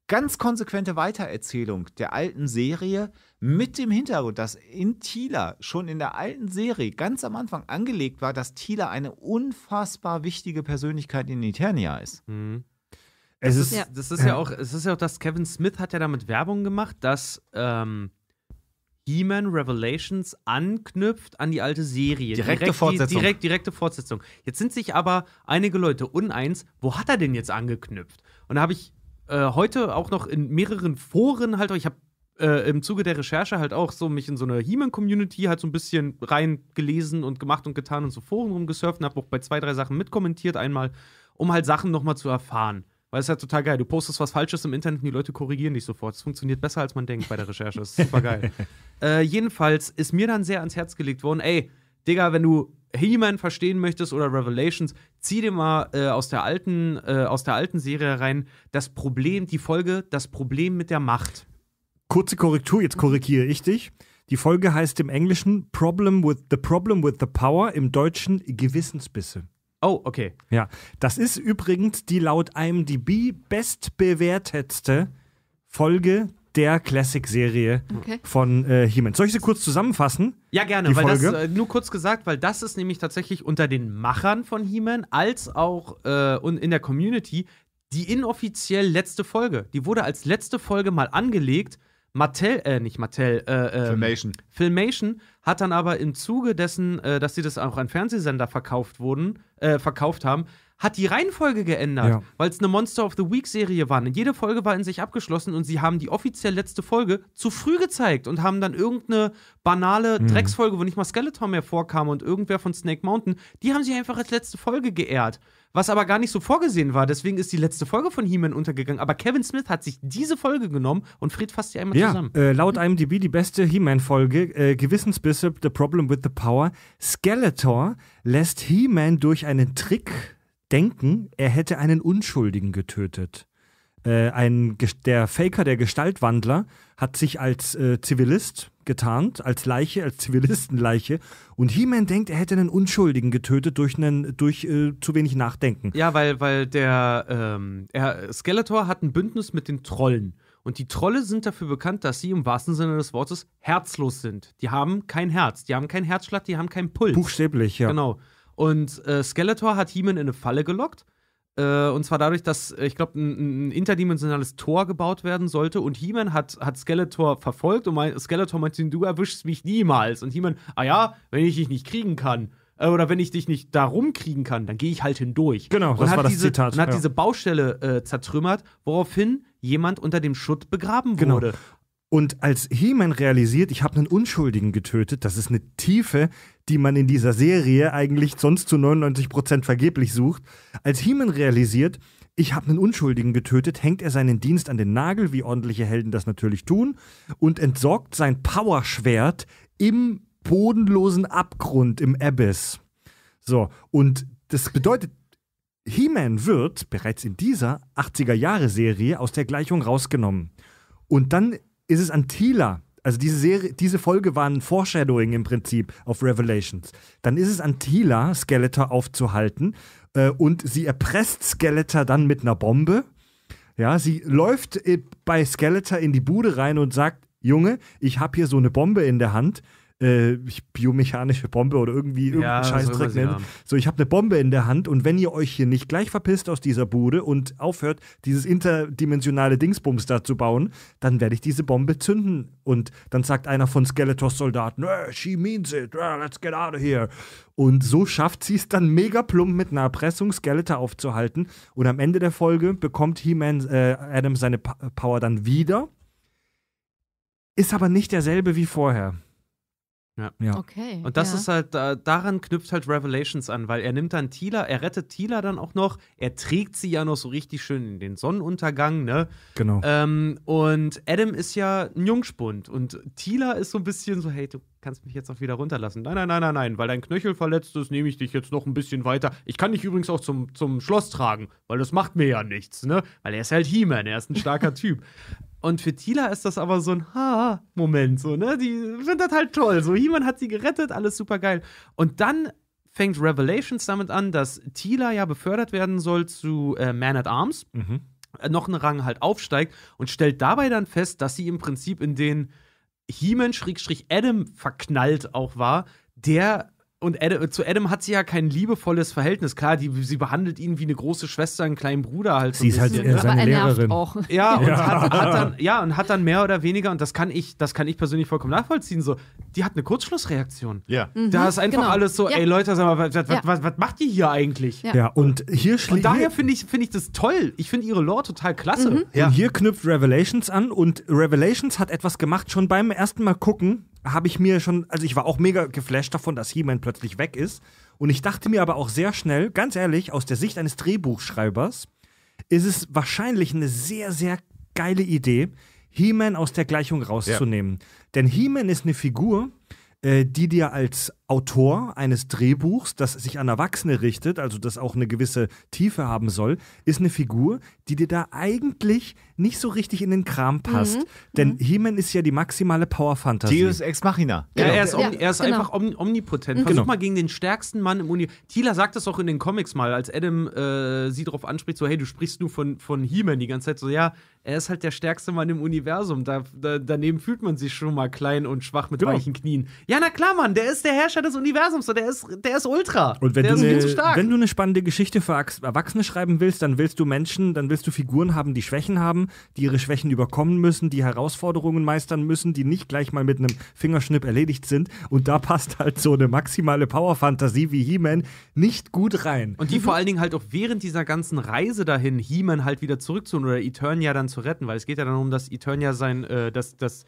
ganz konsequente Weitererzählung der alten Serie mit dem Hintergrund, dass in Thieler schon in der alten Serie ganz am Anfang angelegt war, dass Thieler eine unfassbar wichtige Persönlichkeit in Eternia ist. Mhm. Es das ist, ja. das ist ja auch, es ist ja auch, dass Kevin Smith hat ja damit Werbung gemacht, dass ähm, He-Man Revelations anknüpft an die alte Serie. Direkte direkt, Fortsetzung. Direkt, direkte Fortsetzung. Jetzt sind sich aber einige Leute uneins, wo hat er denn jetzt angeknüpft? Und da habe ich äh, heute auch noch in mehreren Foren halt, ich habe äh, im Zuge der Recherche halt auch so mich in so eine He-Man-Community halt so ein bisschen reingelesen und gemacht und getan und so Foren rumgesurft und habe auch bei zwei, drei Sachen mitkommentiert einmal, um halt Sachen nochmal zu erfahren. Weil es ist ja halt total geil. Du postest was Falsches im Internet und die Leute korrigieren dich sofort. Es funktioniert besser, als man denkt bei der Recherche. Das ist super geil. äh, jedenfalls ist mir dann sehr ans Herz gelegt worden, ey, Digga, wenn du He-Man verstehen möchtest oder Revelations, zieh dir mal äh, aus, der alten, äh, aus der alten Serie rein das Problem, die Folge, das Problem mit der Macht. Kurze Korrektur, jetzt korrigiere ich dich. Die Folge heißt im Englischen Problem with the Problem with the Power, im Deutschen Gewissensbisse. Oh, okay. Ja, das ist übrigens die laut IMDb bestbewertetste Folge der Classic-Serie okay. von äh, He-Man. Soll ich sie kurz zusammenfassen? Ja, gerne, weil Folge? das, äh, nur kurz gesagt, weil das ist nämlich tatsächlich unter den Machern von He-Man als auch äh, in der Community die inoffiziell letzte Folge. Die wurde als letzte Folge mal angelegt Mattel, äh, nicht Mattel, äh, äh, Filmation. Filmation hat dann aber im Zuge dessen, äh, dass sie das auch an Fernsehsender verkauft wurden, äh, verkauft haben, hat die Reihenfolge geändert, ja. weil es eine Monster of the Week Serie war. Und jede Folge war in sich abgeschlossen und sie haben die offiziell letzte Folge zu früh gezeigt und haben dann irgendeine banale mhm. Drecksfolge, wo nicht mal Skeletor mehr vorkam und irgendwer von Snake Mountain, die haben sie einfach als letzte Folge geehrt was aber gar nicht so vorgesehen war. Deswegen ist die letzte Folge von He-Man untergegangen. Aber Kevin Smith hat sich diese Folge genommen und Fred fasst die einmal ja, zusammen. Äh, laut IMDb die beste He-Man-Folge, äh, Gewissensbisse, The Problem with the Power. Skeletor lässt He-Man durch einen Trick denken, er hätte einen Unschuldigen getötet. Äh, ein, der Faker, der Gestaltwandler, hat sich als äh, Zivilist getarnt, als Leiche, als Zivilistenleiche. Und He-Man denkt, er hätte einen Unschuldigen getötet durch, einen, durch äh, zu wenig Nachdenken. Ja, weil, weil der ähm, er, Skeletor hat ein Bündnis mit den Trollen. Und die Trolle sind dafür bekannt, dass sie im wahrsten Sinne des Wortes herzlos sind. Die haben kein Herz, die haben keinen Herzschlag, die haben keinen Puls. Buchstäblich, ja. Genau. Und äh, Skeletor hat He-Man in eine Falle gelockt äh, und zwar dadurch, dass, äh, ich glaube, ein, ein, interdimensionales Tor gebaut werden sollte. Und He-Man hat, hat Skeletor verfolgt und mein, Skeletor meinte, du erwischst mich niemals. Und He-Man, ah ja, wenn ich dich nicht kriegen kann, äh, oder wenn ich dich nicht da rumkriegen kann, dann gehe ich halt hindurch. Genau, und das war das diese, Zitat. Und hat ja. diese Baustelle äh, zertrümmert, woraufhin jemand unter dem Schutt begraben genau. wurde. Genau. Und als He-Man realisiert, ich habe einen Unschuldigen getötet, das ist eine Tiefe, die man in dieser Serie eigentlich sonst zu 99% Prozent vergeblich sucht. Als He-Man realisiert, ich habe einen Unschuldigen getötet, hängt er seinen Dienst an den Nagel, wie ordentliche Helden das natürlich tun, und entsorgt sein Powerschwert im bodenlosen Abgrund, im Abyss. So, und das bedeutet, He-Man wird bereits in dieser 80er-Jahre-Serie aus der Gleichung rausgenommen. Und dann ist es an Tila, also diese Serie, diese Folge war ein Foreshadowing im Prinzip auf Revelations. Dann ist es an Tila, Skeletor aufzuhalten äh, und sie erpresst Skeletor dann mit einer Bombe. Ja, sie läuft äh, bei Skeletor in die Bude rein und sagt, Junge, ich habe hier so eine Bombe in der Hand äh, biomechanische Bombe oder irgendwie irgendeinen ja, Scheißdreck nennen. So, ich habe eine Bombe in der Hand und wenn ihr euch hier nicht gleich verpisst aus dieser Bude und aufhört, dieses interdimensionale Dingsbums da zu bauen, dann werde ich diese Bombe zünden. Und dann sagt einer von Skeletors Soldaten, hey, äh, she means it, hey, äh, let's get out of here. Und so schafft sie es dann mega plump mit einer Erpressung, Skeletor aufzuhalten. Und am Ende der Folge bekommt He-Man äh, Adam seine pa Power dann wieder. Ist aber nicht derselbe wie vorher. Ja. ja. Okay. Und das ja. ist halt, daran knüpft halt Revelations an, weil er nimmt dann Tila, er rettet Tila dann auch noch, er trägt sie ja noch so richtig schön in den Sonnenuntergang, ne? Genau. Ähm, und Adam ist ja ein Jungspund und Tila ist so ein bisschen so, hey, du kannst mich jetzt auch wieder runterlassen. Nein, nein, nein, nein, nein, weil dein Knöchel verletzt ist, nehme ich dich jetzt noch ein bisschen weiter. Ich kann dich übrigens auch zum, zum Schloss tragen, weil das macht mir ja nichts, ne? Weil er ist halt He-Man, er ist ein starker Typ. Und für Tila ist das aber so ein Ha-Moment, so, ne? Die findet das halt toll. So, jemand hat sie gerettet, alles super geil. Und dann fängt Revelations damit an, dass Tila ja befördert werden soll zu äh, Man at Arms, mhm. Äh, noch einen Rang halt aufsteigt und stellt dabei dann fest, dass sie im Prinzip in den He-Man-Adam verknallt auch war, der und Adam, zu Adam hat sie ja kein liebevolles Verhältnis. Klar, die, sie behandelt ihn wie eine große Schwester, einen kleinen Bruder halt. So sie ist halt bisschen, ne? seine Aber Lehrerin. Auch. Ja, und ja. Hat, hat, dann, ja, und hat dann mehr oder weniger, und das kann ich, das kann ich persönlich vollkommen nachvollziehen, so, die hat eine Kurzschlussreaktion. Ja. Mhm, da ist einfach genau. alles so, ja. ey Leute, sag mal, was, was, ja. was, was macht die hier eigentlich? Ja, und hier Und daher finde ich, find ich das toll. Ich finde ihre Lore total klasse. Mhm. Und hier knüpft Revelations an und Revelations hat etwas gemacht, schon beim ersten Mal gucken, habe ich mir schon, also ich war auch mega geflasht davon, dass He-Man plötzlich weg ist. Und ich dachte mir aber auch sehr schnell, ganz ehrlich, aus der Sicht eines Drehbuchschreibers, ist es wahrscheinlich eine sehr, sehr geile Idee, He-Man aus der Gleichung rauszunehmen. Ja. Denn He-Man ist eine Figur, äh, die dir als Autor eines Drehbuchs, das sich an Erwachsene richtet, also das auch eine gewisse Tiefe haben soll, ist eine Figur, die dir da eigentlich nicht so richtig in den Kram mhm. passt. Mhm. Denn mhm. He-Man ist ja die maximale Power-Fantasie. Deus Ex Machina. Genau. Ja, er ist, ja, er ist genau. einfach om omnipotent. Mhm. Versuch genau. mal gegen den stärksten Mann im Universum. Thieler sagt das auch in den Comics mal, als Adam äh, sie darauf anspricht, so hey, du sprichst nur von, von He-Man die ganze Zeit, so ja, er ist halt der stärkste Mann im Universum. Da, da, daneben fühlt man sich schon mal klein und schwach mit genau. weichen Knien. Ja, na klar, Mann, der ist der Herrscher Schöpfer des Universums. So, der, ist, der ist ultra. Und wenn, der du ist eine, wenn du eine spannende Geschichte für Erwachsene schreiben willst, dann willst du Menschen, dann willst du Figuren haben, die Schwächen haben, die ihre Schwächen überkommen müssen, die Herausforderungen meistern müssen, die nicht gleich mal mit einem Fingerschnipp erledigt sind. Und da passt halt so eine maximale Power-Fantasie wie He-Man nicht gut rein. Und die vor allen Dingen halt auch während dieser ganzen Reise dahin, He-Man halt wieder zurückzuholen oder Eternia dann zu retten, weil es geht ja dann um, dass Eternia sein, äh, dass, dass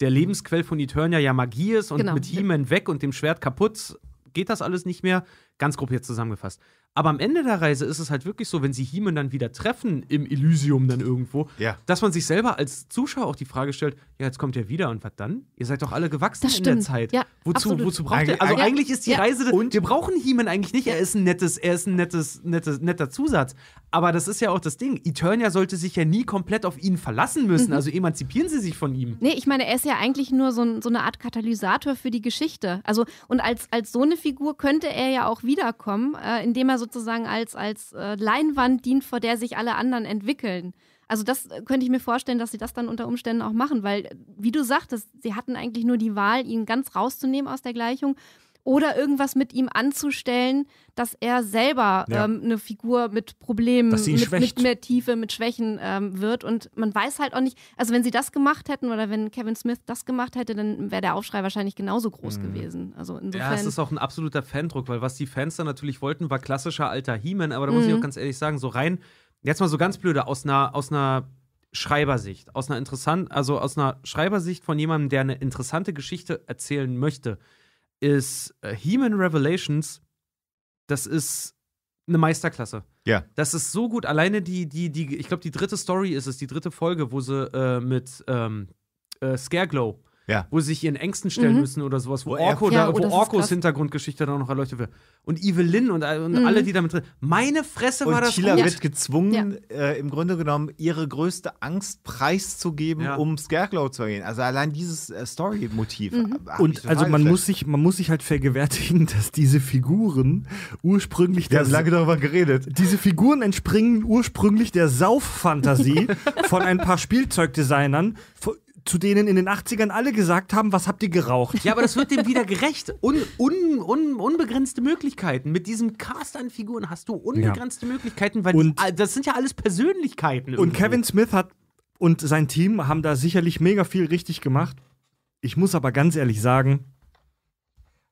der Lebensquell von Eternia ja Magie ist und genau. mit He-Man weg und dem Schwert kaputt geht das alles nicht mehr. Ganz grob jetzt zusammengefasst. Aber am Ende der Reise ist es halt wirklich so, wenn sie he dann wieder treffen im Elysium dann irgendwo, ja. dass man sich selber als Zuschauer auch die Frage stellt, ja, jetzt kommt er wieder und was dann? Ihr seid doch alle gewachsen in der Zeit. Ja, wozu, wozu braucht ihr? Also ja. eigentlich ist die Reise und wir brauchen he eigentlich nicht. Er ist ein nettes, er ist ein nettes, nettes, netter Zusatz. Aber das ist ja auch das Ding. Eternia sollte sich ja nie komplett auf ihn verlassen müssen. Mhm. Also emanzipieren sie sich von ihm. Nee, ich meine, er ist ja eigentlich nur so, ein, so eine Art Katalysator für die Geschichte. Also, und als, als so eine Figur könnte er ja auch wiederkommen, äh, indem er so sozusagen als, als äh, Leinwand dient, vor der sich alle anderen entwickeln. Also das äh, könnte ich mir vorstellen, dass sie das dann unter Umständen auch machen, weil, äh, wie du sagtest, sie hatten eigentlich nur die Wahl, ihn ganz rauszunehmen aus der Gleichung oder irgendwas mit ihm anzustellen, dass er selber ja. ähm, eine Figur mit Problemen, mit, mit, mehr Tiefe, mit Schwächen ähm, wird. Und man weiß halt auch nicht, also wenn sie das gemacht hätten oder wenn Kevin Smith das gemacht hätte, dann wäre der Aufschrei wahrscheinlich genauso groß mhm. gewesen. Also insofern. Ja, es ist auch ein absoluter Fandruck, weil was die Fans dann natürlich wollten, war klassischer alter He-Man, aber da muss mhm. ich auch ganz ehrlich sagen, so rein, jetzt mal so ganz blöde, aus einer, aus einer Schreibersicht, aus einer interessant, also aus einer Schreibersicht von jemandem, der eine interessante Geschichte erzählen möchte ist äh, he Revelations, das ist eine Meisterklasse. Ja. Yeah. Das ist so gut. Alleine die, die, die, ich glaube, die dritte Story ist es, die dritte Folge, wo sie äh, mit ähm, äh, Scareglow ja. wo sie sich ihren Ängsten stellen mhm. müssen oder sowas, wo, oh, Orko ja, da, oh, wo Orkos Hintergrundgeschichte dann noch erleuchtet wird. Und Evelyn und, äh, und mhm. alle, die damit drin. Meine Fresse und war das. Tila gut. wird gezwungen, ja. äh, im Grunde genommen ihre größte Angst preiszugeben, ja. um Scarecrow zu ergehen. Also allein dieses äh, Story-Motiv. Mhm. Und also man muss, sich, man muss sich halt vergewärtigen, dass diese Figuren ursprünglich. Wir haben lange darüber geredet. Diese Figuren entspringen ursprünglich der Sauffantasie von ein paar Spielzeugdesignern, zu denen in den 80ern alle gesagt haben, was habt ihr geraucht? Ja, aber das wird dem wieder gerecht. Un, un, un, unbegrenzte Möglichkeiten. Mit diesem Cast an Figuren hast du unbegrenzte ja. Möglichkeiten, weil und, ah, das sind ja alles Persönlichkeiten. Irgendwo. Und Kevin Smith hat und sein Team haben da sicherlich mega viel richtig gemacht. Ich muss aber ganz ehrlich sagen,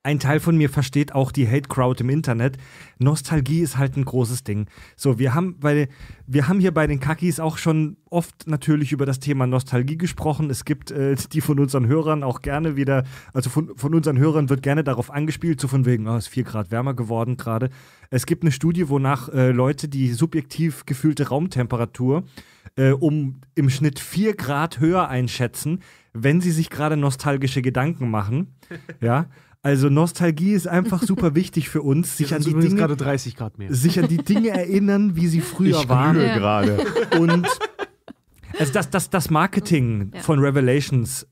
ein Teil von mir versteht auch die Hate Crowd im Internet. Nostalgie ist halt ein großes Ding. So, wir haben bei, wir haben hier bei den Kakis auch schon oft natürlich über das Thema Nostalgie gesprochen. Es gibt äh, die von unseren Hörern auch gerne wieder, also von, von unseren Hörern wird gerne darauf angespielt, so von wegen, oh, es ist vier Grad wärmer geworden gerade. Es gibt eine Studie, wonach äh, Leute die subjektiv gefühlte Raumtemperatur äh, um im Schnitt vier Grad höher einschätzen, wenn sie sich gerade nostalgische Gedanken machen. ja. Also Nostalgie ist einfach super wichtig für uns, sich an die Dinge gerade 30 Grad mehr. sich an die Dinge erinnern, wie sie früher ich waren ja. gerade. Und also das, das, das Marketing ja. von Revelations,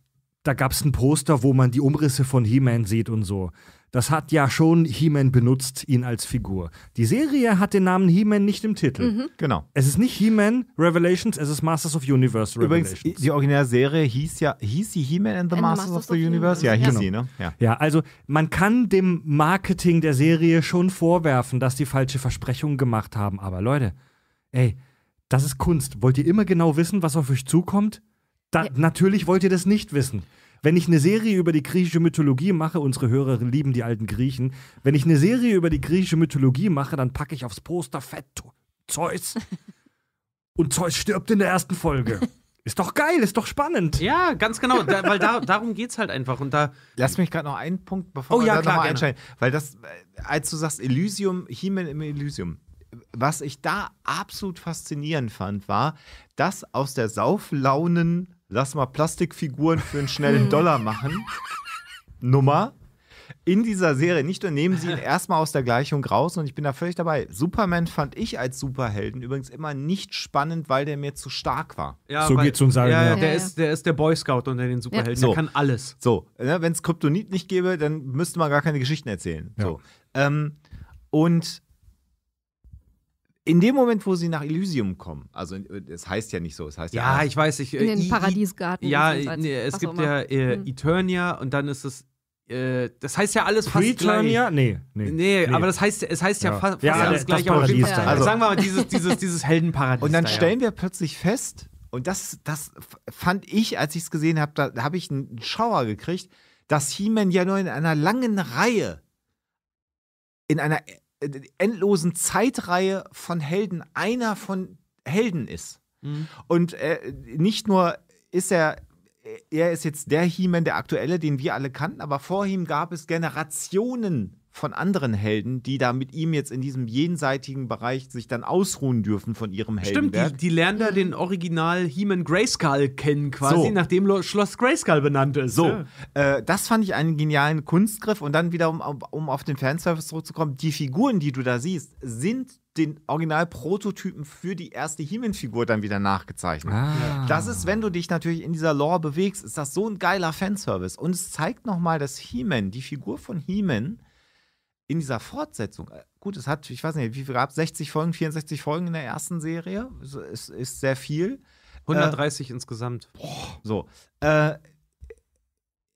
da gab es ein Poster, wo man die Umrisse von He-Man sieht und so. Das hat ja schon He-Man benutzt, ihn als Figur. Die Serie hat den Namen He-Man nicht im Titel. Mhm. Genau. Es ist nicht He-Man Revelations, es ist Masters of Universe Revelations. Übrigens, die Serie hieß ja, hieß sie He-Man and the and Masters, Masters, of the, of the Universe? Universe? Ja, hieß genau. sie, ne? Ja. ja, also man kann dem Marketing der Serie schon vorwerfen, dass die falsche Versprechungen gemacht haben. Aber Leute, ey, das ist Kunst. Wollt ihr immer genau wissen, was auf euch zukommt? Da, ja. Natürlich wollt ihr das nicht wissen. Wenn ich eine Serie über die griechische Mythologie mache, unsere Hörer lieben die alten Griechen, wenn ich eine Serie über die griechische Mythologie mache, dann packe ich aufs Poster Fett Zeus. Und Zeus stirbt in der ersten Folge. Ist doch geil, ist doch spannend. Ja, ganz genau, da, weil da, darum es halt einfach und da Lass mich gerade noch einen Punkt bevor oh, wir ja, da klar, einschalten. weil das äh, als du sagst Elysium, Himmel im Elysium. Was ich da absolut faszinierend fand, war, dass aus der Sauflaunen lass mal Plastikfiguren für einen schnellen hm. Dollar machen. Nummer. In dieser Serie, nicht und nehmen sie ihn erstmal aus der Gleichung raus und ich bin da völlig dabei. Superman fand ich als Superhelden übrigens immer nicht spannend, weil der mir zu stark war. Ja, so weil, geht's uns sagen. Ja, ja, der, Ist, der ist der Boy Scout unter den Superhelden. So. Der kann alles. So, ne, wenn es Kryptonit nicht gäbe, dann müsste man gar keine Geschichten erzählen. So. Ähm, und in dem Moment, wo sie nach Elysium kommen, also es heißt ja nicht so, es heißt ja. Ja, ich weiß, ich. In den äh, I, Paradiesgarten. I, ja, nee, es gibt immer. ja äh, hm. Eternia und dann ist es äh, das heißt ja alles fast gleich. Nee, nee, nee, nee, aber das heißt, es heißt ja, ja. fast, ja, alles das gleich. Das Paradies ja. Also sagen wir mal dieses, dieses, dieses Heldenparadies. Und dann da, stellen wir plötzlich fest, und das, das fand ich, als ich es gesehen habe, da habe ich einen Schauer gekriegt, dass He-Man ja nur in einer langen Reihe, in einer äh, endlosen Zeitreihe von Helden einer von Helden ist. Mhm. Und äh, nicht nur ist er er ist jetzt der He-Man, der aktuelle, den wir alle kannten, aber vor ihm gab es Generationen von anderen Helden, die da mit ihm jetzt in diesem jenseitigen Bereich sich dann ausruhen dürfen von ihrem Helden. Stimmt, die, die, lernen da mhm. den Original He-Man Grayskull kennen quasi, so. nachdem Schloss Grayskull benannt ist. So, ja. äh, das fand ich einen genialen Kunstgriff und dann wieder, um, um auf den Fanservice zurückzukommen, die Figuren, die du da siehst, sind den Original-Prototypen für die erste He-Man-Figur dann wieder nachgezeichnet. Ah. Das ist, wenn du dich natürlich in dieser Lore bewegst, ist das so ein geiler Fanservice. Und es zeigt nochmal, dass He-Man, die Figur von He-Man, in dieser Fortsetzung, äh, gut, es hat, ich weiß nicht, wie viel gab es, 60 Folgen, 64 Folgen in der ersten Serie, es ist, ist sehr viel. 130 äh, insgesamt. Boah, so. Äh,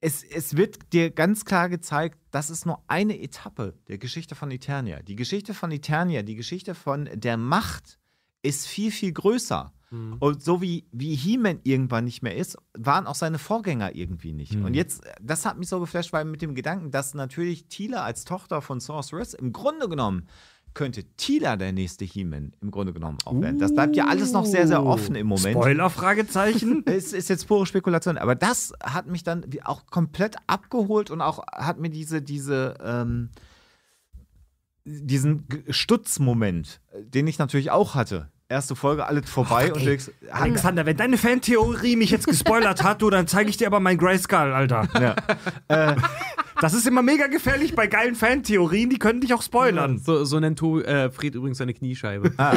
es, es, wird dir ganz klar gezeigt, das ist nur eine Etappe der Geschichte von Eternia. Die Geschichte von Eternia, die Geschichte von der Macht ist viel, viel größer. Mhm. Und so wie, wie He-Man irgendwann nicht mehr ist, waren auch seine Vorgänger irgendwie nicht. Mhm. Und jetzt, das hat mich so geflasht, weil mit dem Gedanken, dass natürlich Tila als Tochter von Sorceress im Grunde genommen könnte Tila der nächste He-Man im Grunde genommen auch werden. Uh, das bleibt ja alles noch sehr, sehr uh, offen im Moment. Spoiler? Fragezeichen. es ist jetzt pure Spekulation, aber das hat mich dann auch komplett abgeholt und auch hat mir diese, diese ähm, diesen Stutzmoment, den ich natürlich auch hatte, erste Folge, alles vorbei oh, und denkst, Alexander, wenn deine Fantheorie mich jetzt gespoilert hat, du, dann zeige ich dir aber mein Grayskull, Alter. Ja. äh, das ist immer mega gefährlich bei geilen Fantheorien, die können dich auch spoilern. So, so nennt Tobi, äh, Fred übrigens seine Kniescheibe. Ah,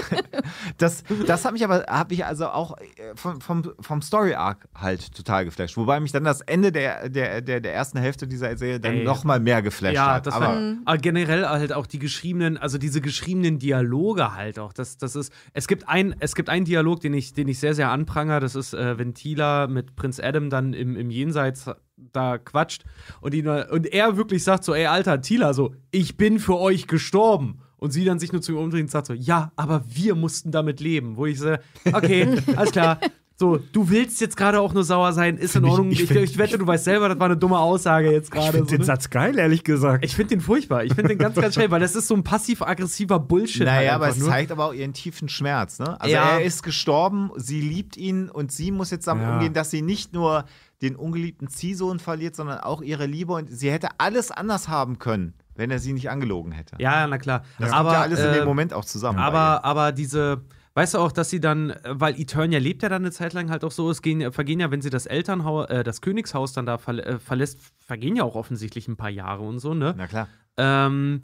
das, das hat mich aber, habe ich also auch äh, vom, vom, vom Story-Arc halt total geflasht. Wobei mich dann das Ende der, der, der, der ersten Hälfte dieser Serie dann nochmal mehr geflasht ja, hat. Das aber, war, aber generell halt auch die geschriebenen, also diese geschriebenen Dialoge halt auch. Das, das ist, es gibt, ein, es gibt einen Dialog, den ich, den ich sehr, sehr anprangere. Das ist, äh, wenn Tila mit Prinz Adam dann im, im Jenseits da quatscht und, ihn, und er wirklich sagt so, ey, Alter, Tila, so, ich bin für euch gestorben. Und sie dann sich nur zu ihm umdreht und sagt so, ja, aber wir mussten damit leben. Wo ich so, okay, alles klar. So, du willst jetzt gerade auch nur sauer sein, ist in Ordnung. Ich, ich, find, ich, wette, du weißt selber, das war eine dumme Aussage jetzt gerade. Ich finde so, den ne? Satz geil, ehrlich gesagt. Ich finde den furchtbar. Ich finde den ganz, ganz schnell, weil das ist so ein passiv-aggressiver Bullshit. Naja, halt aber es nur. zeigt aber auch ihren tiefen Schmerz. Ne? Also ja. er ist gestorben, sie liebt ihn und sie muss jetzt damit ja. umgehen, dass sie nicht nur den ungeliebten Ziehsohn verliert, sondern auch ihre Liebe. Und sie hätte alles anders haben können, wenn er sie nicht angelogen hätte. Ja, na klar. Das aber, ja alles in dem äh, Moment auch zusammen. Aber, aber diese. Weißt du auch, dass sie dann, weil Eternia lebt ja dann eine Zeit lang halt auch so, es gehen, vergehen ja, wenn sie das Elternhaus, äh, das Königshaus dann da verl äh, verlässt, vergehen ja auch offensichtlich ein paar Jahre und so, ne? Na klar. Ähm,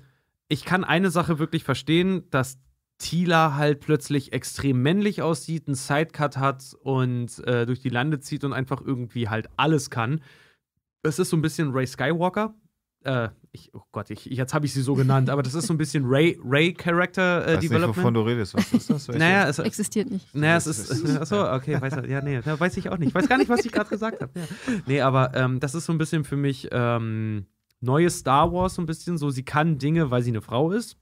ich kann eine Sache wirklich verstehen, dass Tila halt plötzlich extrem männlich aussieht, einen Sidecut hat und äh, durch die Lande zieht und einfach irgendwie halt alles kann. Es ist so ein bisschen Ray Skywalker. Äh, ich, oh Gott, ich, jetzt habe ich sie so genannt, aber das ist so ein bisschen Ray, Ray Character äh, Development. Nicht, wovon du redest, was ist das? Naja, es existiert nicht. Naja, es ist. achso, okay, weiß, ja, nee, weiß ich auch nicht. Ich weiß gar nicht, was ich gerade gesagt habe. Ja. Nee, aber ähm, das ist so ein bisschen für mich ähm, neues Star Wars, so ein bisschen so. Sie kann Dinge, weil sie eine Frau ist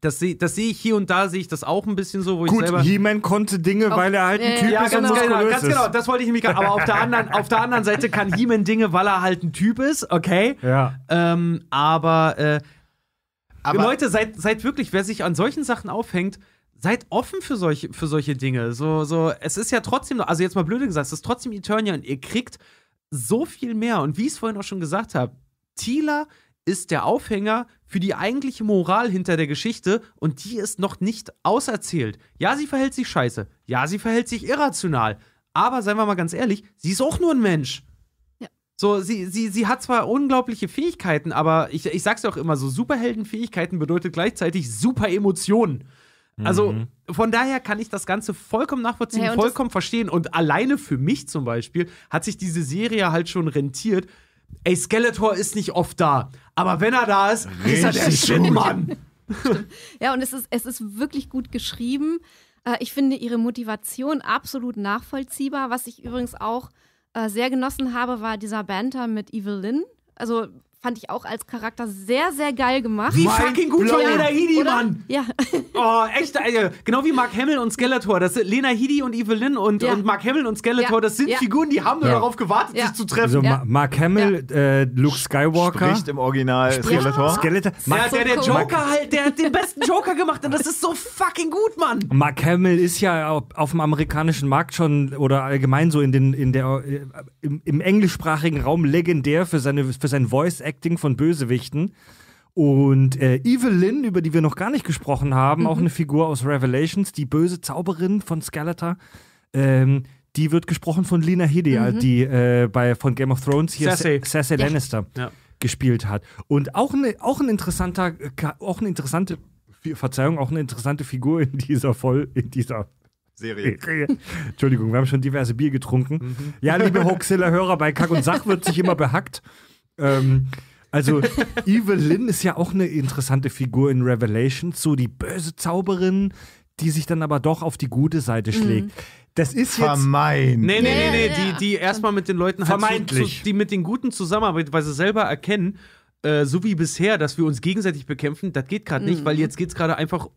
das, das sehe ich hier und da, sehe ich das auch ein bisschen so, wo Gut, ich selber. He-Man konnte Dinge, weil er halt ein Typ ja, ist ganz und genau, genau ganz genau, das wollte ich nämlich gerade. Aber auf der, anderen, auf der anderen Seite kann He-Man Dinge, weil er halt ein Typ ist, okay? Ja. Ähm, aber, äh, aber Leute, seid, seid wirklich, wer sich an solchen Sachen aufhängt, seid offen für solche, für solche Dinge. So, so, es ist ja trotzdem, also jetzt mal blöd gesagt, es ist trotzdem Eternia und ihr kriegt so viel mehr. Und wie ich es vorhin auch schon gesagt habe, Thieler ist der Aufhänger für die eigentliche Moral hinter der Geschichte und die ist noch nicht auserzählt. Ja, sie verhält sich scheiße. Ja, sie verhält sich irrational. Aber seien wir mal ganz ehrlich, sie ist auch nur ein Mensch. Ja. So, sie, sie, sie hat zwar unglaubliche Fähigkeiten, aber ich, ich sag's ja auch immer, so Superheldenfähigkeiten bedeutet gleichzeitig super Emotionen. Also mhm. von daher kann ich das Ganze vollkommen nachvollziehen, ja, vollkommen verstehen. Und alleine für mich zum Beispiel hat sich diese Serie halt schon rentiert, ey, Skeletor ist nicht oft da, aber wenn er da ist, Richtig ist er der Shitmann. ja, und es ist, es ist wirklich gut geschrieben. Äh, ich finde ihre Motivation absolut nachvollziehbar. Was ich übrigens auch äh, sehr genossen habe, war dieser Banter mit Evelyn. Also Fand ich auch als Charakter sehr, sehr geil gemacht. Wie mein fucking gut war Lena Headey, Mann! Ja. Oh, echt, äh, genau wie Mark Hamill und Skeletor. Das sind Lena Headey und Evelyn und, ja. und Mark Hamill und Skeletor, das sind Figuren, die haben nur darauf gewartet, sich zu treffen. Also Ma Mark Hamill, äh, Luke Skywalker. Spricht im Original Skeletor. Skeletor. Mark der, der Joker halt, der hat den besten Joker gemacht und das ist so fucking gut, Mann! Mark Hamill ist ja auf, auf dem amerikanischen Markt schon oder allgemein so in den, in der, äh, im, im englischsprachigen Raum legendär für, seine, für sein voice act Acting von Bösewichten. Und äh, Evelyn, über die wir noch gar nicht gesprochen haben, mhm. auch eine Figur aus Revelations, die böse Zauberin von Skeletor, ähm, die wird gesprochen von Lina Hidea, mhm. die äh, bei, von Game of Thrones hier Cersei, Cersei Lannister ja. gespielt hat. Und auch, ne, auch ein interessanter, äh, auch eine interessante, Verzeihung, auch eine interessante Figur in dieser Voll, in dieser Serie. Entschuldigung, wir haben schon diverse Bier getrunken. Mhm. Ja, liebe Hoaxilla-Hörer, bei Kack und Sach wird sich immer behackt ähm, also Evelyn ist ja auch eine interessante Figur in Revelations, so die böse Zauberin, die sich dann aber doch auf die gute Seite mhm. schlägt. Mhm. Das ist jetzt. Vermeint. Nee, nee, nee, nee. Die, die erstmal mit den Leuten halt zu, die mit den Guten zusammenarbeiten, weil sie selber erkennen, äh, so wie bisher, dass wir uns gegenseitig bekämpfen, das geht gerade mhm. nicht, weil jetzt geht es gerade einfach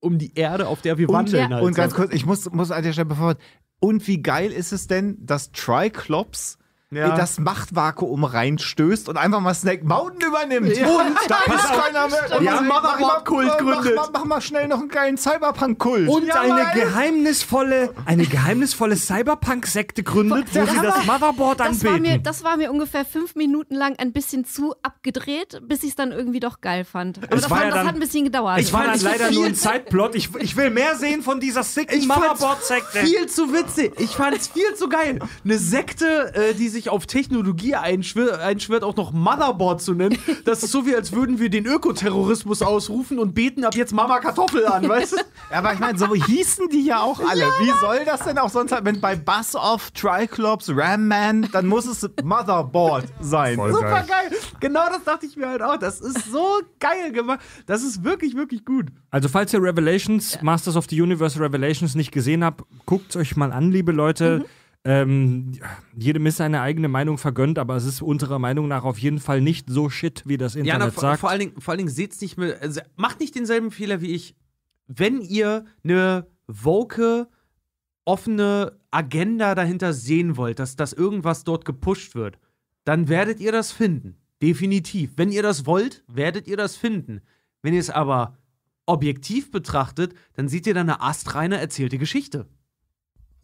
um die Erde, auf der wir und, wandeln. Ja. Halt. Und ganz kurz, ich muss, muss an der Stelle bevor. Und wie geil ist es denn, dass Triclops ja. in das Machtvakuum reinstößt und einfach mal Snake Mountain übernimmt. Ja. Und da ist keiner mehr. Und Ja, Motherboard-Kult gründet. Mach, mach, mal schnell noch einen geilen Cyberpunk-Kult. Und ja, eine geheimnisvolle, eine geheimnisvolle Cyberpunk-Sekte gründet, wo sie das Motherboard das anbeten. War mir, das war mir ungefähr fünf Minuten lang ein bisschen zu abgedreht, bis ich es dann irgendwie doch geil fand. Aber das, war, dann, das, hat ein bisschen gedauert. Ich war dann leider nur ein Zeitplot. Ich, ich will mehr sehen von dieser sicken Motherboard-Sekte. Viel zu witzig. Ich fand es viel zu geil. Eine Sekte, äh, die sich sich auf Technologie einschwört, einschwört auch noch Motherboard zu nennen, das ist so wie, als würden wir den Ökoterrorismus ausrufen und beten ab jetzt Mama Kartoffel an, weißt du? Ja, aber ich meine, so hießen die ja auch alle. Ja, wie soll das denn auch sonst Wenn bei Buzz Off, Triclops, Ram Man, dann muss es Motherboard sein. Voll Super geil. geil. Genau das dachte ich mir halt auch. Das ist so geil gemacht. Das ist wirklich, wirklich gut. Also, falls ihr Revelations, ja. Masters of the Universe Revelations nicht gesehen habt, guckt es euch mal an, liebe Leute. Mhm ähm, jedem ist seine eigene Meinung vergönnt, aber es ist unserer Meinung nach auf jeden Fall nicht so shit, wie das Internet ja, na, sagt. Vor allen Dingen, vor allen Dingen seht's nicht mehr, also macht nicht denselben Fehler wie ich. Wenn ihr eine woke, offene Agenda dahinter sehen wollt, dass, dass irgendwas dort gepusht wird, dann werdet ihr das finden. Definitiv. Wenn ihr das wollt, werdet ihr das finden. Wenn ihr es aber objektiv betrachtet, dann seht ihr da eine astreine erzählte Geschichte.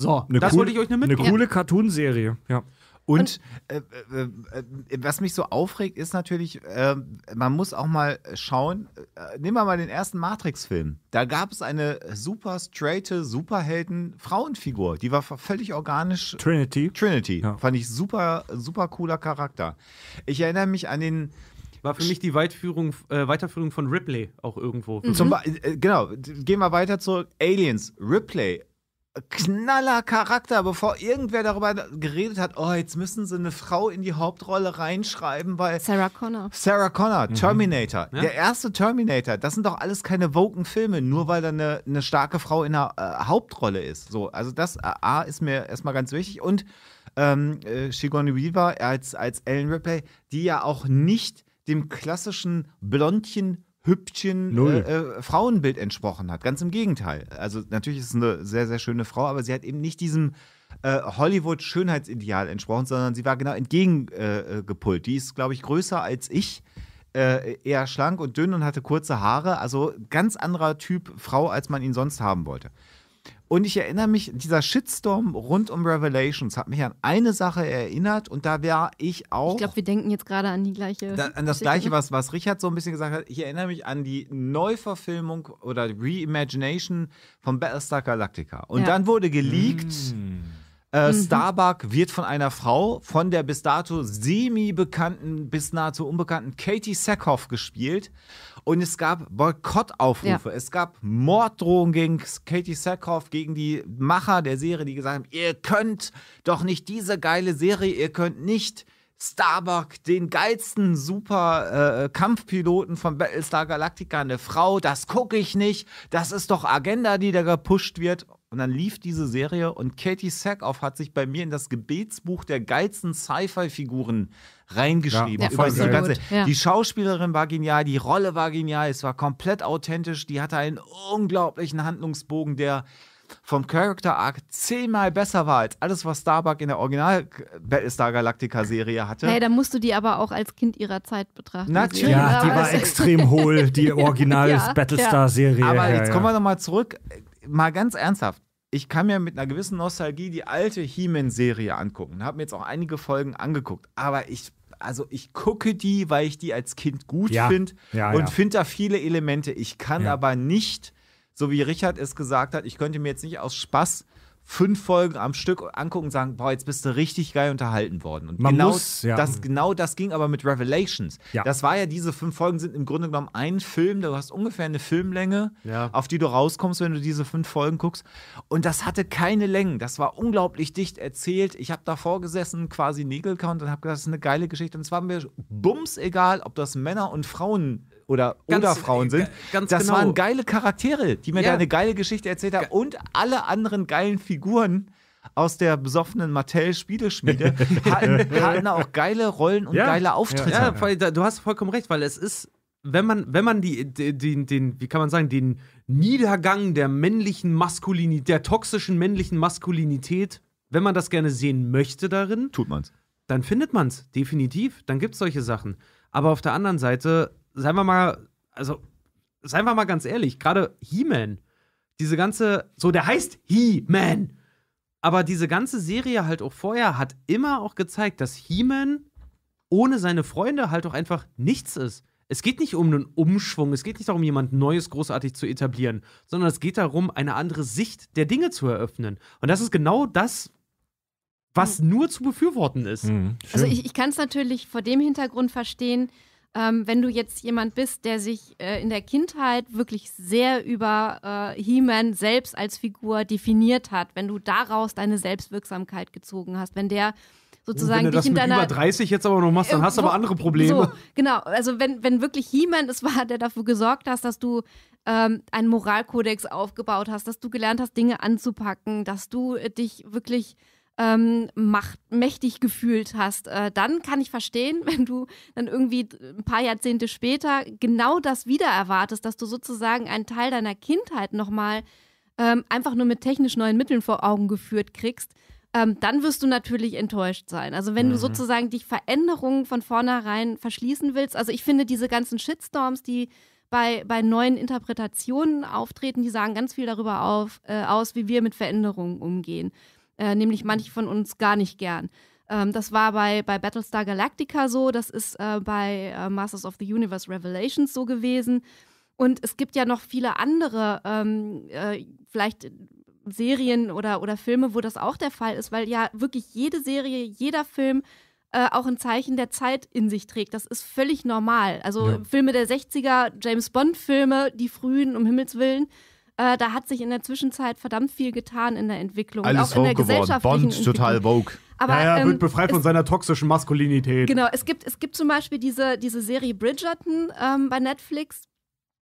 So, eine das wollte ich euch nur mitgeben. Eine coole Cartoonserie, ja. Und, äh, äh, äh, was mich so aufregt, ist natürlich, ähm, man muss auch mal schauen, äh, nehmen wir mal den ersten Matrix-Film. Da gab es eine super straighte Superhelden-Frauenfigur, die war völlig organisch. Trinity. Trinity. Ja. Fand ich super, super cooler Charakter. Ich erinnere mich an den. War für mich die Weitführung, äh, Weiterführung von Ripley auch irgendwo. Mhm. Zum, äh, genau, gehen wir weiter zurück. Aliens, Ripley, knaller Charakter, bevor irgendwer darüber geredet hat, oh, jetzt müssen sie eine Frau in die Hauptrolle reinschreiben, weil. Sarah Connor. Sarah Connor, mhm. Terminator. Ja? Der erste Terminator. Das sind doch alles keine woken Filme, nur weil da eine, eine starke Frau in der äh, Hauptrolle ist. So, also das äh, A ist mir erstmal ganz wichtig. Und ähm, äh, Sigourney Weaver als, als Ellen Ripley, die ja auch nicht dem klassischen Blondchen Hüppchen äh, äh, Frauenbild entsprochen hat. Ganz im Gegenteil. Also natürlich ist es eine sehr, sehr schöne Frau, aber sie hat eben nicht diesem äh, Hollywood-Schönheitsideal entsprochen, sondern sie war genau entgegengepult. Äh, äh, Die ist, glaube ich, größer als ich. eher schlank und dünn und hatte kurze Haare, also ganz anderer Typ Frau, als man ihn sonst haben wollte. Und ich erinnere mich, dieser Shitstorm rund um Revelations hat mich an eine Sache erinnert und da war ich auch. Ich glaube, wir denken jetzt gerade an die gleiche. Da, an das gleiche, ne? was, was Richard so ein bisschen gesagt hat. Ich erinnere mich an die Neuverfilmung oder Reimagination von Battlestar Galactica. Und ja. dann wurde geleakt. Mm. Äh, mhm. Starbuck wird von einer Frau, von der bis dato semi-bekannten, bis nahezu unbekannten Katie Sackhoff gespielt. Und es gab Boykottaufrufe, ja. es gab Morddrohungen gegen Katie Sackhoff, gegen die Macher der Serie, die gesagt haben, ihr könnt doch nicht diese geile Serie, ihr könnt nicht Starbuck, den geilsten super äh, Kampfpiloten von Battlestar Galactica, eine Frau, das gucke ich nicht. Das ist doch Agenda, die da gepusht wird. Und dann lief diese Serie und Katie Sackhoff hat sich bei mir in das Gebetsbuch der geilsten Sci-Fi-Figuren reingeschrieben. Ja, über die, ganze, ja. die Schauspielerin war genial, die Rolle war genial, es war komplett authentisch, die hatte einen unglaublichen Handlungsbogen, der vom Character Arc zehnmal besser war als alles, was Starbuck in der Original äh, Battlestar Galactica Serie hatte. Hey, da musst du die aber auch als Kind ihrer Zeit betrachten. Natürlich. Ja, die war extrem hohl, die Original ja, Battlestar Serie. Aber jetzt kommen wir nochmal zurück mal ganz ernsthaft, ich kann mir mit einer gewissen Nostalgie die alte He-Man-Serie angucken. Habe mir jetzt auch einige Folgen angeguckt. Aber ich, also ich gucke die, weil ich die als Kind gut ja. finde ja, und ja. finde da viele Elemente. Ich kann aber nicht, so wie Richard es gesagt hat, ich könnte mir jetzt nicht aus Spaß fünf Folgen am Stück angucken und sagen, boah, jetzt bist du richtig geil unterhalten worden. Und Man genau, muss, ja. das, genau das ging aber mit Revelations. Ja. Das war ja, diese fünf Folgen sind im Grunde genommen ein Film, du hast ungefähr eine Filmlänge, ja. auf die du rauskommst, wenn du diese fünf Folgen guckst. Und das hatte keine Längen. Das war unglaublich dicht erzählt. Ich habe davor gesessen, quasi Nägelcount und habe gesagt, das ist eine geile Geschichte. Und es war mir bums egal, ob das Männer und Frauen oder, ganz, oder Frauen äh, sind. Ganz das genau. waren geile Charaktere, die mir ja. da eine geile Geschichte erzählt haben. Und alle anderen geilen Figuren aus der besoffenen Mattel-Spieleschmiede hatten, hatten, auch geile Rollen und ja. geile Auftritte. Ja, ja, du hast vollkommen recht, weil es ist, wenn man, wenn man die, den, den, wie kann man sagen, den Niedergang der männlichen Maskulinität, der toxischen männlichen Maskulinität, wenn man das gerne sehen möchte darin, tut man's. Dann findet man es, definitiv. Dann gibt es solche Sachen. Aber auf der anderen Seite seien wir mal, also, seien wir mal ganz ehrlich, gerade He-Man, diese ganze, so, der heißt He-Man. Aber diese ganze Serie halt auch vorher hat immer auch gezeigt, dass He-Man ohne seine Freunde halt auch einfach nichts ist. Es geht nicht um einen Umschwung, es geht nicht darum, jemand Neues großartig zu etablieren, sondern es geht darum, eine andere Sicht der Dinge zu eröffnen. Und das ist genau das, was mhm. nur zu befürworten ist. Mhm, also ich, ich kann es natürlich vor dem Hintergrund verstehen, ähm, wenn du jetzt jemand bist, der sich äh, in der Kindheit wirklich sehr über äh, He-Man selbst als Figur definiert hat, wenn du daraus deine Selbstwirksamkeit gezogen hast, wenn der sozusagen wenn du dich das in deiner, über 30 jetzt aber noch machst, dann äh, hast du aber andere Probleme. So, genau, also wenn, wenn wirklich He-Man es war, der dafür gesorgt hat, dass du ähm, einen Moralkodex aufgebaut hast, dass du gelernt hast, Dinge anzupacken, dass du äh, dich wirklich ähm, macht, mächtig gefühlt hast, äh, dann kann ich verstehen, wenn du dann irgendwie ein paar Jahrzehnte später genau das wieder erwartest, dass du sozusagen einen Teil deiner Kindheit nochmal ähm, einfach nur mit technisch neuen Mitteln vor Augen geführt kriegst. Ähm, dann wirst du natürlich enttäuscht sein. Also wenn mhm. du sozusagen dich Veränderungen von vornherein verschließen willst, also ich finde diese ganzen Shitstorms, die bei, bei neuen Interpretationen auftreten, die sagen ganz viel darüber auf, äh, aus, wie wir mit Veränderungen umgehen äh, nämlich manche von uns gar nicht gern. Ähm, das war bei, bei Battlestar Galactica so, das ist äh, bei äh, Masters of the Universe Revelations so gewesen. Und es gibt ja noch viele andere, ähm, äh, vielleicht Serien oder, oder Filme, wo das auch der Fall ist, weil ja wirklich jede Serie, jeder Film äh, auch ein Zeichen der Zeit in sich trägt. Das ist völlig normal. Also ja. Filme der 60er, James Bond-Filme, die frühen, um Himmels Willen, äh, da hat sich in der Zwischenzeit verdammt viel getan in der Entwicklung. Alles auch in der geworden. Bond total vogue. Aber, naja, ähm, wird befreit von seiner toxischen Maskulinität. Genau, es gibt, es gibt zum Beispiel diese, diese Serie Bridgerton ähm, bei Netflix,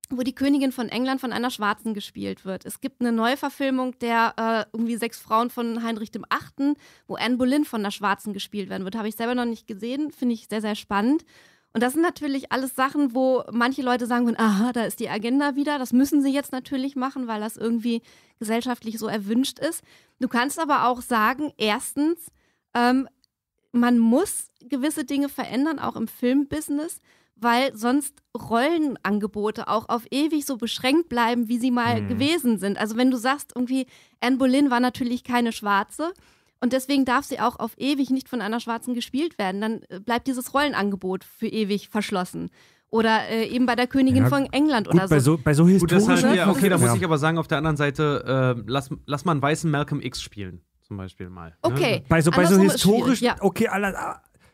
wo die Königin von England von einer Schwarzen gespielt wird. Es gibt eine Neuverfilmung der äh, irgendwie sechs Frauen von Heinrich dem Achten, wo Anne Boleyn von einer Schwarzen gespielt werden wird. Habe ich selber noch nicht gesehen, finde ich sehr, sehr spannend. Und das sind natürlich alles Sachen, wo manche Leute sagen würden, aha, da ist die Agenda wieder, das müssen sie jetzt natürlich machen, weil das irgendwie gesellschaftlich so erwünscht ist. Du kannst aber auch sagen, erstens, ähm, man muss gewisse Dinge verändern, auch im Filmbusiness, weil sonst Rollenangebote auch auf ewig so beschränkt bleiben, wie sie mal mhm. gewesen sind. Also wenn du sagst, irgendwie, Anne Boleyn war natürlich keine Schwarze, und deswegen darf sie auch auf ewig nicht von einer Schwarzen gespielt werden. Dann äh, bleibt dieses Rollenangebot für ewig verschlossen. Oder äh, eben bei der Königin ja, von England gut, oder so. Bei so, bei so gut, das halt, ja, okay, da muss ja. ich aber sagen, auf der anderen Seite, äh, lass, lass mal einen weißen Malcolm X spielen, zum Beispiel mal. Ne? Okay. Ne? Bei so, bei so historisch, okay,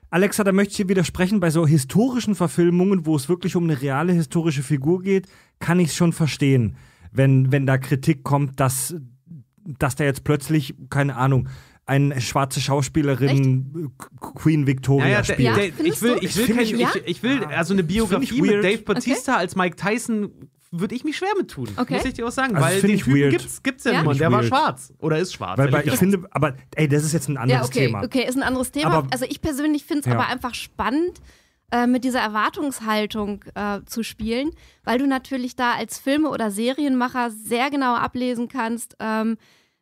Alexa, da möchte ich hier widersprechen, bei so historischen Verfilmungen, wo es wirklich um eine reale historische Figur geht, kann ich es schon verstehen, wenn, wenn da Kritik kommt, dass, dass da jetzt plötzlich, keine Ahnung, eine schwarze Schauspielerin Echt? Queen Victoria ja, spielt. Ja, ich will, ich will, kein, ich, ich, will also eine Biografie mit Dave Batista okay. als Mike Tyson würde ich mich schwer mit tun. Okay. Muss ich dir auch sagen. Also weil den ich weird. gibt's, gibt's ja, ja. niemanden. Der war schwarz. Oder ist schwarz. Weil, weil ich finde, aber ey, das ist jetzt ein anderes ja, okay, Thema. Okay, ist ein anderes Thema. Aber, also ich persönlich finde es ja. aber einfach spannend, äh, mit dieser Erwartungshaltung äh, zu spielen, weil du natürlich da als Filme- oder Serienmacher sehr genau ablesen kannst, ähm,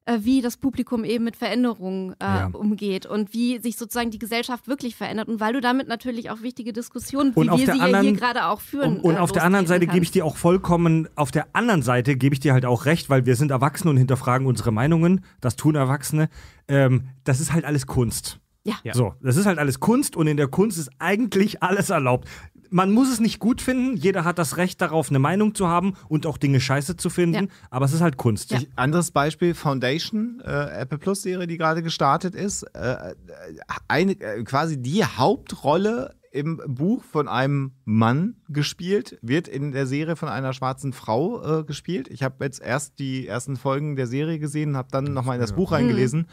äh, wie das Publikum eben mit Veränderungen äh, ja. umgeht und wie sich sozusagen die Gesellschaft wirklich verändert. Und weil du damit natürlich auch wichtige Diskussionen, und wie wir sie anderen, ja hier gerade auch führen. Und, und äh, auf der anderen Seite gebe ich dir auch vollkommen, auf der anderen Seite gebe ich dir halt auch recht, weil wir sind Erwachsene und hinterfragen unsere Meinungen. Das tun Erwachsene. Ähm, das ist halt alles Kunst. Ja. So, das ist halt alles Kunst und in der Kunst ist eigentlich alles erlaubt man muss es nicht gut finden. Jeder hat das Recht darauf, eine Meinung zu haben und auch Dinge scheiße zu finden. Ja. Aber es ist halt Kunst. Ja. Anderes Beispiel: Foundation, äh, Apple Plus Serie, die gerade gestartet ist. Äh, eine, äh, quasi die Hauptrolle im Buch von einem Mann gespielt, wird in der Serie von einer schwarzen Frau äh, gespielt. Ich habe jetzt erst die ersten Folgen der Serie gesehen, habe dann nochmal in das Buch mhm. reingelesen. Mhm.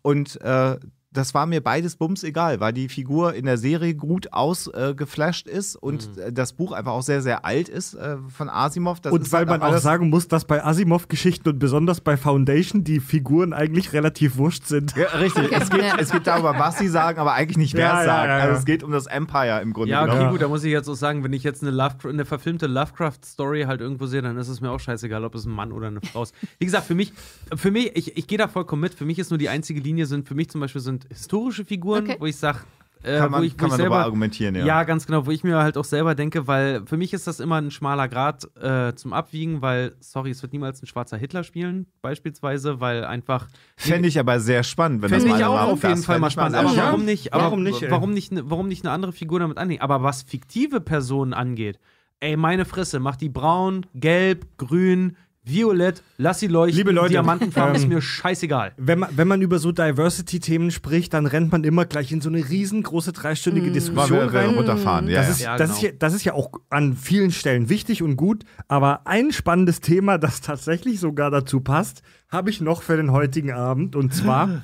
Und äh, das war mir beides bums egal, weil die Figur in der Serie gut ausgeflasht äh, ist und mhm. das Buch einfach auch sehr, sehr alt ist äh, von Asimov. Das und weil halt man auch sagen muss, dass bei Asimov-Geschichten und besonders bei Foundation die Figuren eigentlich relativ wurscht sind. Ja, richtig. Es, geht, es geht darüber, was sie sagen, aber eigentlich nicht, wer es ja, sagt. Also es geht um das Empire im Grunde. Ja, okay, genommen. gut, da muss ich jetzt auch sagen, wenn ich jetzt eine, Lovecraft, eine verfilmte Lovecraft-Story halt irgendwo sehe, dann ist es mir auch scheißegal, ob es ein Mann oder eine Frau ist. Wie gesagt, für mich, für mich, ich, ich gehe da vollkommen mit. Für mich ist nur die einzige Linie sind, für mich zum Beispiel sind historische Figuren, okay. wo ich sage, äh, kann man, wo ich, wo kann man selber, argumentieren, ja. Ja, ganz genau, wo ich mir halt auch selber denke, weil für mich ist das immer ein schmaler Grad äh, zum Abwiegen, weil, sorry, es wird niemals ein schwarzer Hitler spielen, beispielsweise, weil einfach. Fände ich aber sehr spannend, wenn das mal ich auch auf jeden Fall mal spannend. Aber warum nicht, aber warum nicht, warum nicht, ne, warum nicht eine andere Figur damit annehmen? Aber was fiktive Personen angeht, ey, meine Fresse, macht die braun, gelb, grün, Violett, lass sie leuchten, Liebe Leute, Diamantenfarben ähm, ist mir scheißegal. Wenn man, wenn man über so Diversity-Themen spricht, dann rennt man immer gleich in so eine riesengroße dreistündige mm. Diskussion wir, rein. runterfahren. Ja, das, Ist, ja, genau. das, ist genau. ja, das ist ja auch an vielen Stellen wichtig und gut, aber ein spannendes Thema, das tatsächlich sogar dazu passt, habe ich noch für den heutigen Abend und zwar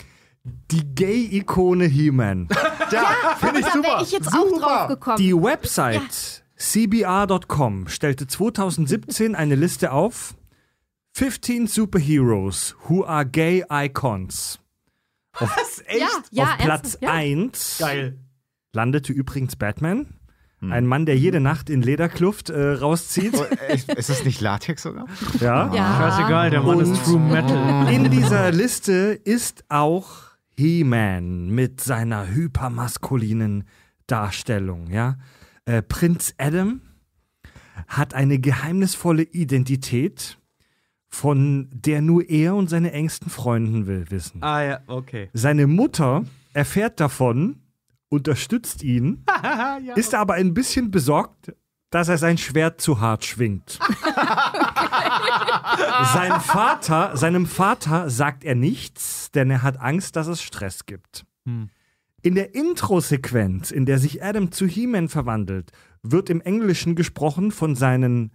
die Gay-Ikone He-Man. ja, finde ich da super. Da ich jetzt super. auch drauf gekommen. Die Website ja. cbr.com stellte 2017 eine Liste auf 15 Superheroes who are gay icons. Auf, Was? Echt? Ja, ja, auf Platz 1 Geil. landete übrigens Batman. Hm. Ein Mann, der jede Nacht in Lederkluft äh, rauszieht. Oh, äh, ist das nicht Latex sogar? Ja. ja. Ah, scheißegal, der Mann Und ist True Metal. In dieser Liste ist auch He-Man mit seiner hypermaskulinen Darstellung. Ja? Äh, Prinz Adam hat eine geheimnisvolle Identität von der nur er und seine engsten Freunden will wissen. Ah ja, okay. Seine Mutter erfährt davon, unterstützt ihn, ja. ist aber ein bisschen besorgt, dass er sein Schwert zu hart schwingt. Sein Vater, seinem Vater sagt er nichts, denn er hat Angst, dass es Stress gibt. Hm. In der Intro-Sequenz, in der sich Adam zu He-Man verwandelt, wird im Englischen gesprochen von seinen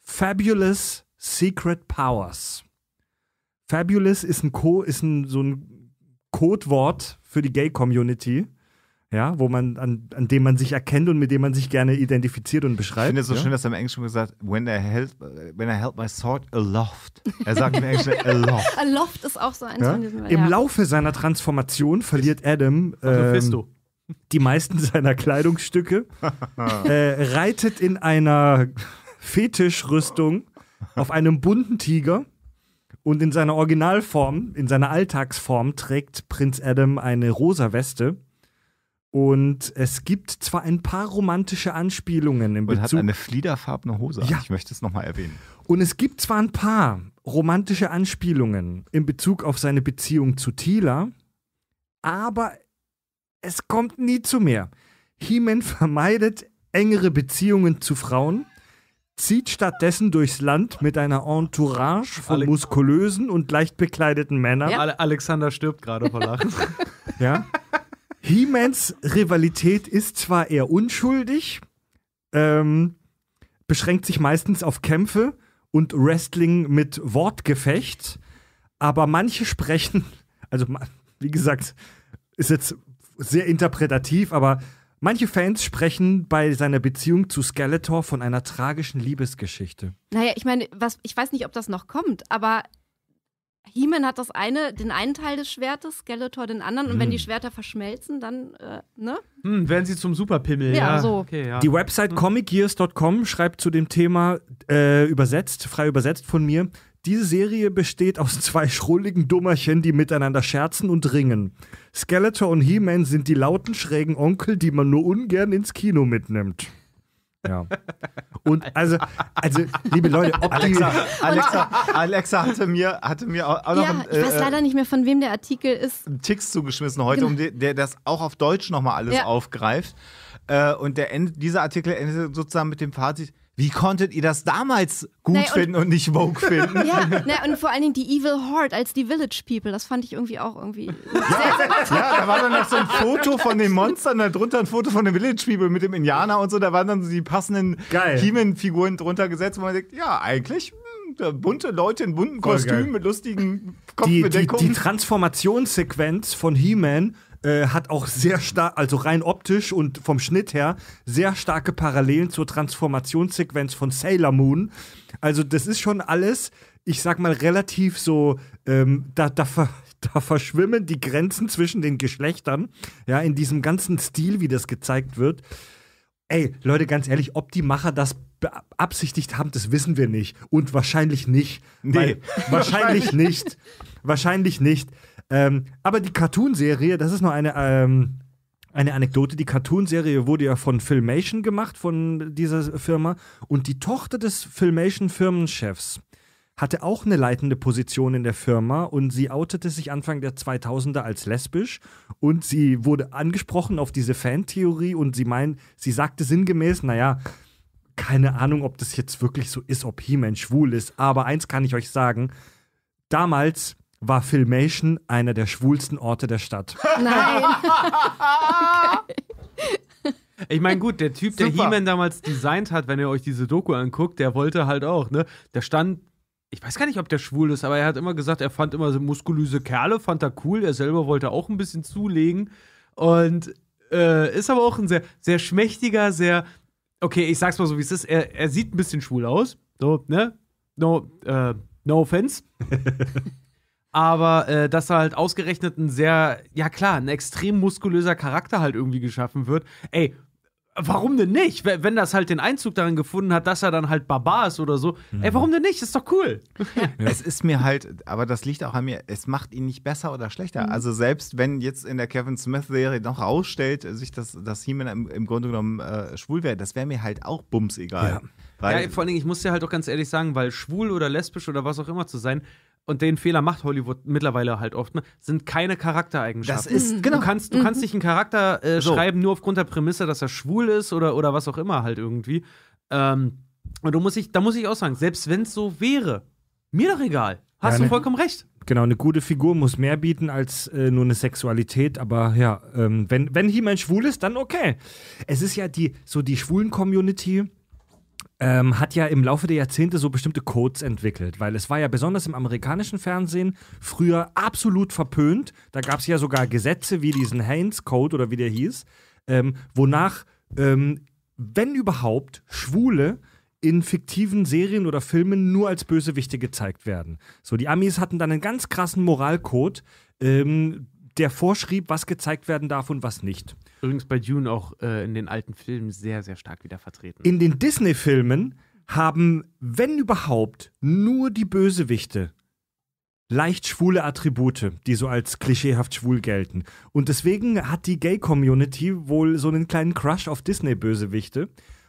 Fabulous Secret Powers. Fabulous ist ein, Co ist ein, so ein Codewort für die Gay-Community ja, wo man an, an dem man sich erkennt und mit dem man sich gerne identifiziert und beschreibt. Ich finde es so ja? schön, dass er im Englischen gesagt when I held, when I held my sword aloft. Er sagt im Englischen aloft. aloft ist auch so ein ja? Diesen, Im ja. Laufe seiner Transformation verliert Adam ähm, die meisten seiner Kleidungsstücke, äh, reitet in einer Fetischrüstung auf einem bunten Tiger. Und in seiner Originalform, in seiner Alltagsform trägt Prinz Adam eine rosa Weste. Und es gibt zwar ein paar romantische Anspielungen im Bezug. Und hat eine fliederfarbene Hose. Ja. Ich möchte es nochmal erwähnen. Und es gibt zwar ein paar romantische Anspielungen in Bezug auf seine Beziehung zu Tila, aber es kommt nie zu mehr. He-Man vermeidet engere Beziehungen zu Frauen zieht stattdessen durchs Land mit einer Entourage von Alex muskulösen und leicht bekleideten Männern. Ja. Alexander stirbt gerade vor Lachen. ja. He-Mans Rivalität ist zwar eher unschuldig, ähm, beschränkt sich meistens auf Kämpfe und Wrestling mit Wortgefecht, aber manche sprechen, also wie gesagt, ist jetzt sehr interpretativ, aber Manche Fans sprechen bei seiner Beziehung zu Skeletor von einer tragischen Liebesgeschichte. Naja, ich meine, was, ich weiß nicht, ob das noch kommt, aber He-Man hat das eine, den einen Teil des Schwertes, Skeletor den anderen. Und hm. wenn die Schwerter verschmelzen, dann, äh, ne? Hm, werden sie zum Superpimmel. Ja, ja. so. Okay, ja. Die Website hm. comicgears.com schreibt zu dem Thema, äh, übersetzt, frei übersetzt von mir, diese Serie besteht aus zwei schrulligen Dummerchen, die miteinander scherzen und ringen. Skeletor und He-Man sind die lauten, schrägen Onkel, die man nur ungern ins Kino mitnimmt. Ja. Und also, also liebe Leute, ob Alexa, Alexa, Alexa hatte mir, hatte mir auch noch. Ja, einen, äh, ich weiß äh, äh, leider nicht mehr, von wem der Artikel ist. Ticks zugeschmissen heute, genau. um die, der das auch auf Deutsch nochmal alles ja. aufgreift. Äh, und der End, dieser Artikel endet sozusagen mit dem Fazit: wie konntet ihr das damals gut naja, finden und nicht woke finden? Ja, naja, und vor allen Dingen die Evil Horde als die Village People, das fand ich irgendwie auch irgendwie. ja, ja, da war dann noch so ein Foto von den Monstern, da drunter ein Foto von den Village People mit dem Indianer und so, da waren dann so die passenden Kiemen-Figuren drunter gesetzt, wo man denkt, ja, eigentlich hm, bunte Leute in bunten Kostümen mit lustigen Kopfbedeckungen. Die, die, die Transformationssequenz von He-Man äh, hat auch sehr stark, also rein optisch und vom Schnitt her, sehr starke Parallelen zur Transformationssequenz von Sailor Moon. Also, das ist schon alles, ich sag mal, relativ so, ähm, da, da, da verschwimmen die Grenzen zwischen den Geschlechtern, ja, in diesem ganzen Stil, wie das gezeigt wird. Ey, Leute, ganz ehrlich, ob die Macher das beabsichtigt haben, das wissen wir nicht. Und wahrscheinlich nicht. Nee. Weil, wahrscheinlich nicht. Wahrscheinlich nicht. Ähm, aber die Cartoonserie, das ist nur eine, ähm, eine Anekdote. Die Cartoonserie wurde ja von Filmation gemacht, von dieser Firma. Und die Tochter des Filmation-Firmenchefs hatte auch eine leitende Position in der Firma und sie outete sich Anfang der 2000er als lesbisch und sie wurde angesprochen auf diese Fantheorie und sie meint, sie sagte sinngemäß, naja, keine Ahnung, ob das jetzt wirklich so ist, ob He-Man schwul ist, aber eins kann ich euch sagen, damals war Filmation einer der schwulsten Orte der Stadt. Nein. Ich meine, gut, der Typ, Super. der He-Man damals designt hat, wenn ihr euch diese Doku anguckt, der wollte halt auch, ne? Der stand ich weiß gar nicht, ob der schwul ist, aber er hat immer gesagt, er fand immer so muskulöse Kerle, fand er cool. Er selber wollte auch ein bisschen zulegen. Und äh, ist aber auch ein sehr, sehr schmächtiger, sehr. Okay, ich sag's mal so, wie es ist. Er, er sieht ein bisschen schwul aus. So, ne? No, äh, no offense. aber äh, dass halt ausgerechnet ein sehr, ja klar, ein extrem muskulöser Charakter halt irgendwie geschaffen wird. Ey, warum denn nicht? Wenn das halt den Einzug darin gefunden hat, dass er dann halt Barbar ist oder so. Mhm. Ey, warum denn nicht? Das ist doch cool. Ja. Es ist mir halt, aber das liegt auch an mir, es macht ihn nicht besser oder schlechter. Mhm. Also selbst wenn jetzt in der Kevin Smith-Serie noch rausstellt, äh, sich das, dass He-Man im, im, Grunde genommen äh, schwul wäre, das wäre mir halt auch bums egal. Ja. ja vor allen Dingen, ich muss dir halt auch ganz ehrlich sagen, weil schwul oder lesbisch oder was auch immer zu sein, und den Fehler macht Hollywood mittlerweile halt oft, ne, sind keine Charaktereigenschaften. Das ist, mhm. genau. Du kannst, du mhm. kannst nicht einen Charakter äh, so. schreiben, nur aufgrund der Prämisse, dass er schwul ist oder, oder was auch immer halt irgendwie. Ähm, und du musst ich, da muss ich auch sagen, selbst wenn es so wäre, mir doch egal. Hast ja, ne, du vollkommen recht. Genau, eine gute Figur muss mehr bieten als äh, nur eine Sexualität, aber ja, ähm, wenn, wenn He-Man schwul ist, dann okay. Es ist ja die, so die schwulen Community, ähm, hat ja im Laufe der Jahrzehnte so bestimmte Codes entwickelt, weil es war ja besonders im amerikanischen Fernsehen früher absolut verpönt. Da gab es ja sogar Gesetze wie diesen Haynes-Code oder wie der hieß, ähm, wonach, ähm, wenn überhaupt, Schwule in fiktiven Serien oder Filmen nur als Bösewichte gezeigt werden. So, die Amis hatten dann einen ganz krassen Moralcode, ähm, der vorschrieb, was gezeigt werden darf und was nicht. Übrigens bei Dune auch äh, in den alten Filmen sehr, sehr stark wieder vertreten. In den Disney-Filmen haben, wenn überhaupt, nur die Bösewichte leicht schwule Attribute, die so als klischeehaft schwul gelten. Und deswegen hat die Gay-Community wohl so einen kleinen Crush auf Disney-Bösewichte.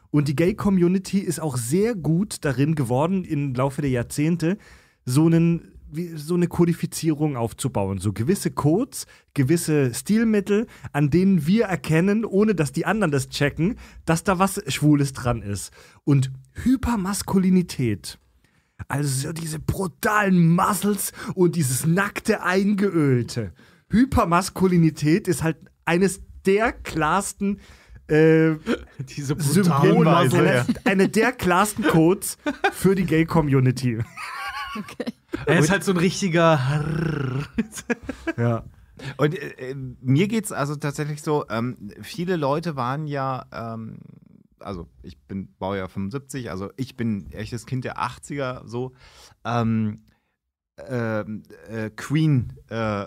Und die Gay-Community ist auch sehr gut darin geworden, im Laufe der Jahrzehnte so einen so eine Kodifizierung aufzubauen. So gewisse Codes, gewisse Stilmittel, an denen wir erkennen, ohne dass die anderen das checken, dass da was Schwules dran ist. Und Hypermaskulinität. Also diese brutalen Muscles und dieses nackte Eingeölte. Hypermaskulinität ist halt eines der klarsten äh, Diese Symbole, eine der klarsten Codes für die Gay Community. Okay. Er ist halt so ein richtiger. ja. Und äh, äh mir es also tatsächlich so, ähm, viele Leute waren ja, ähm, also ich bin Baujahr 75, also ich bin echtes Kind der 80er, so. Ähm, ähm, äh, Queen äh,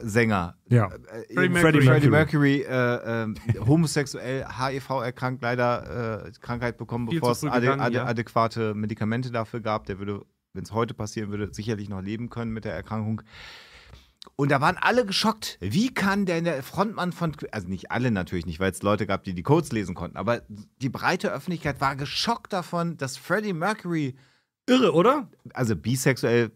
Sänger. Ja. Äh, äh, Freddie Mercury, Freddie Mercury äh, homosexuell, HIV erkrankt, leider Krankheit bekommen, bevor es ade ja. adäquate Medikamente dafür gab. Der würde wenn es heute passieren würde, sicherlich noch leben können mit der Erkrankung. Und da waren alle geschockt. Wie kann denn der Frontmann von, also nicht alle natürlich nicht, weil es Leute gab, die die Codes lesen konnten, aber die breite Öffentlichkeit war geschockt davon, dass Freddie Mercury Irre, oder? Also bisexuell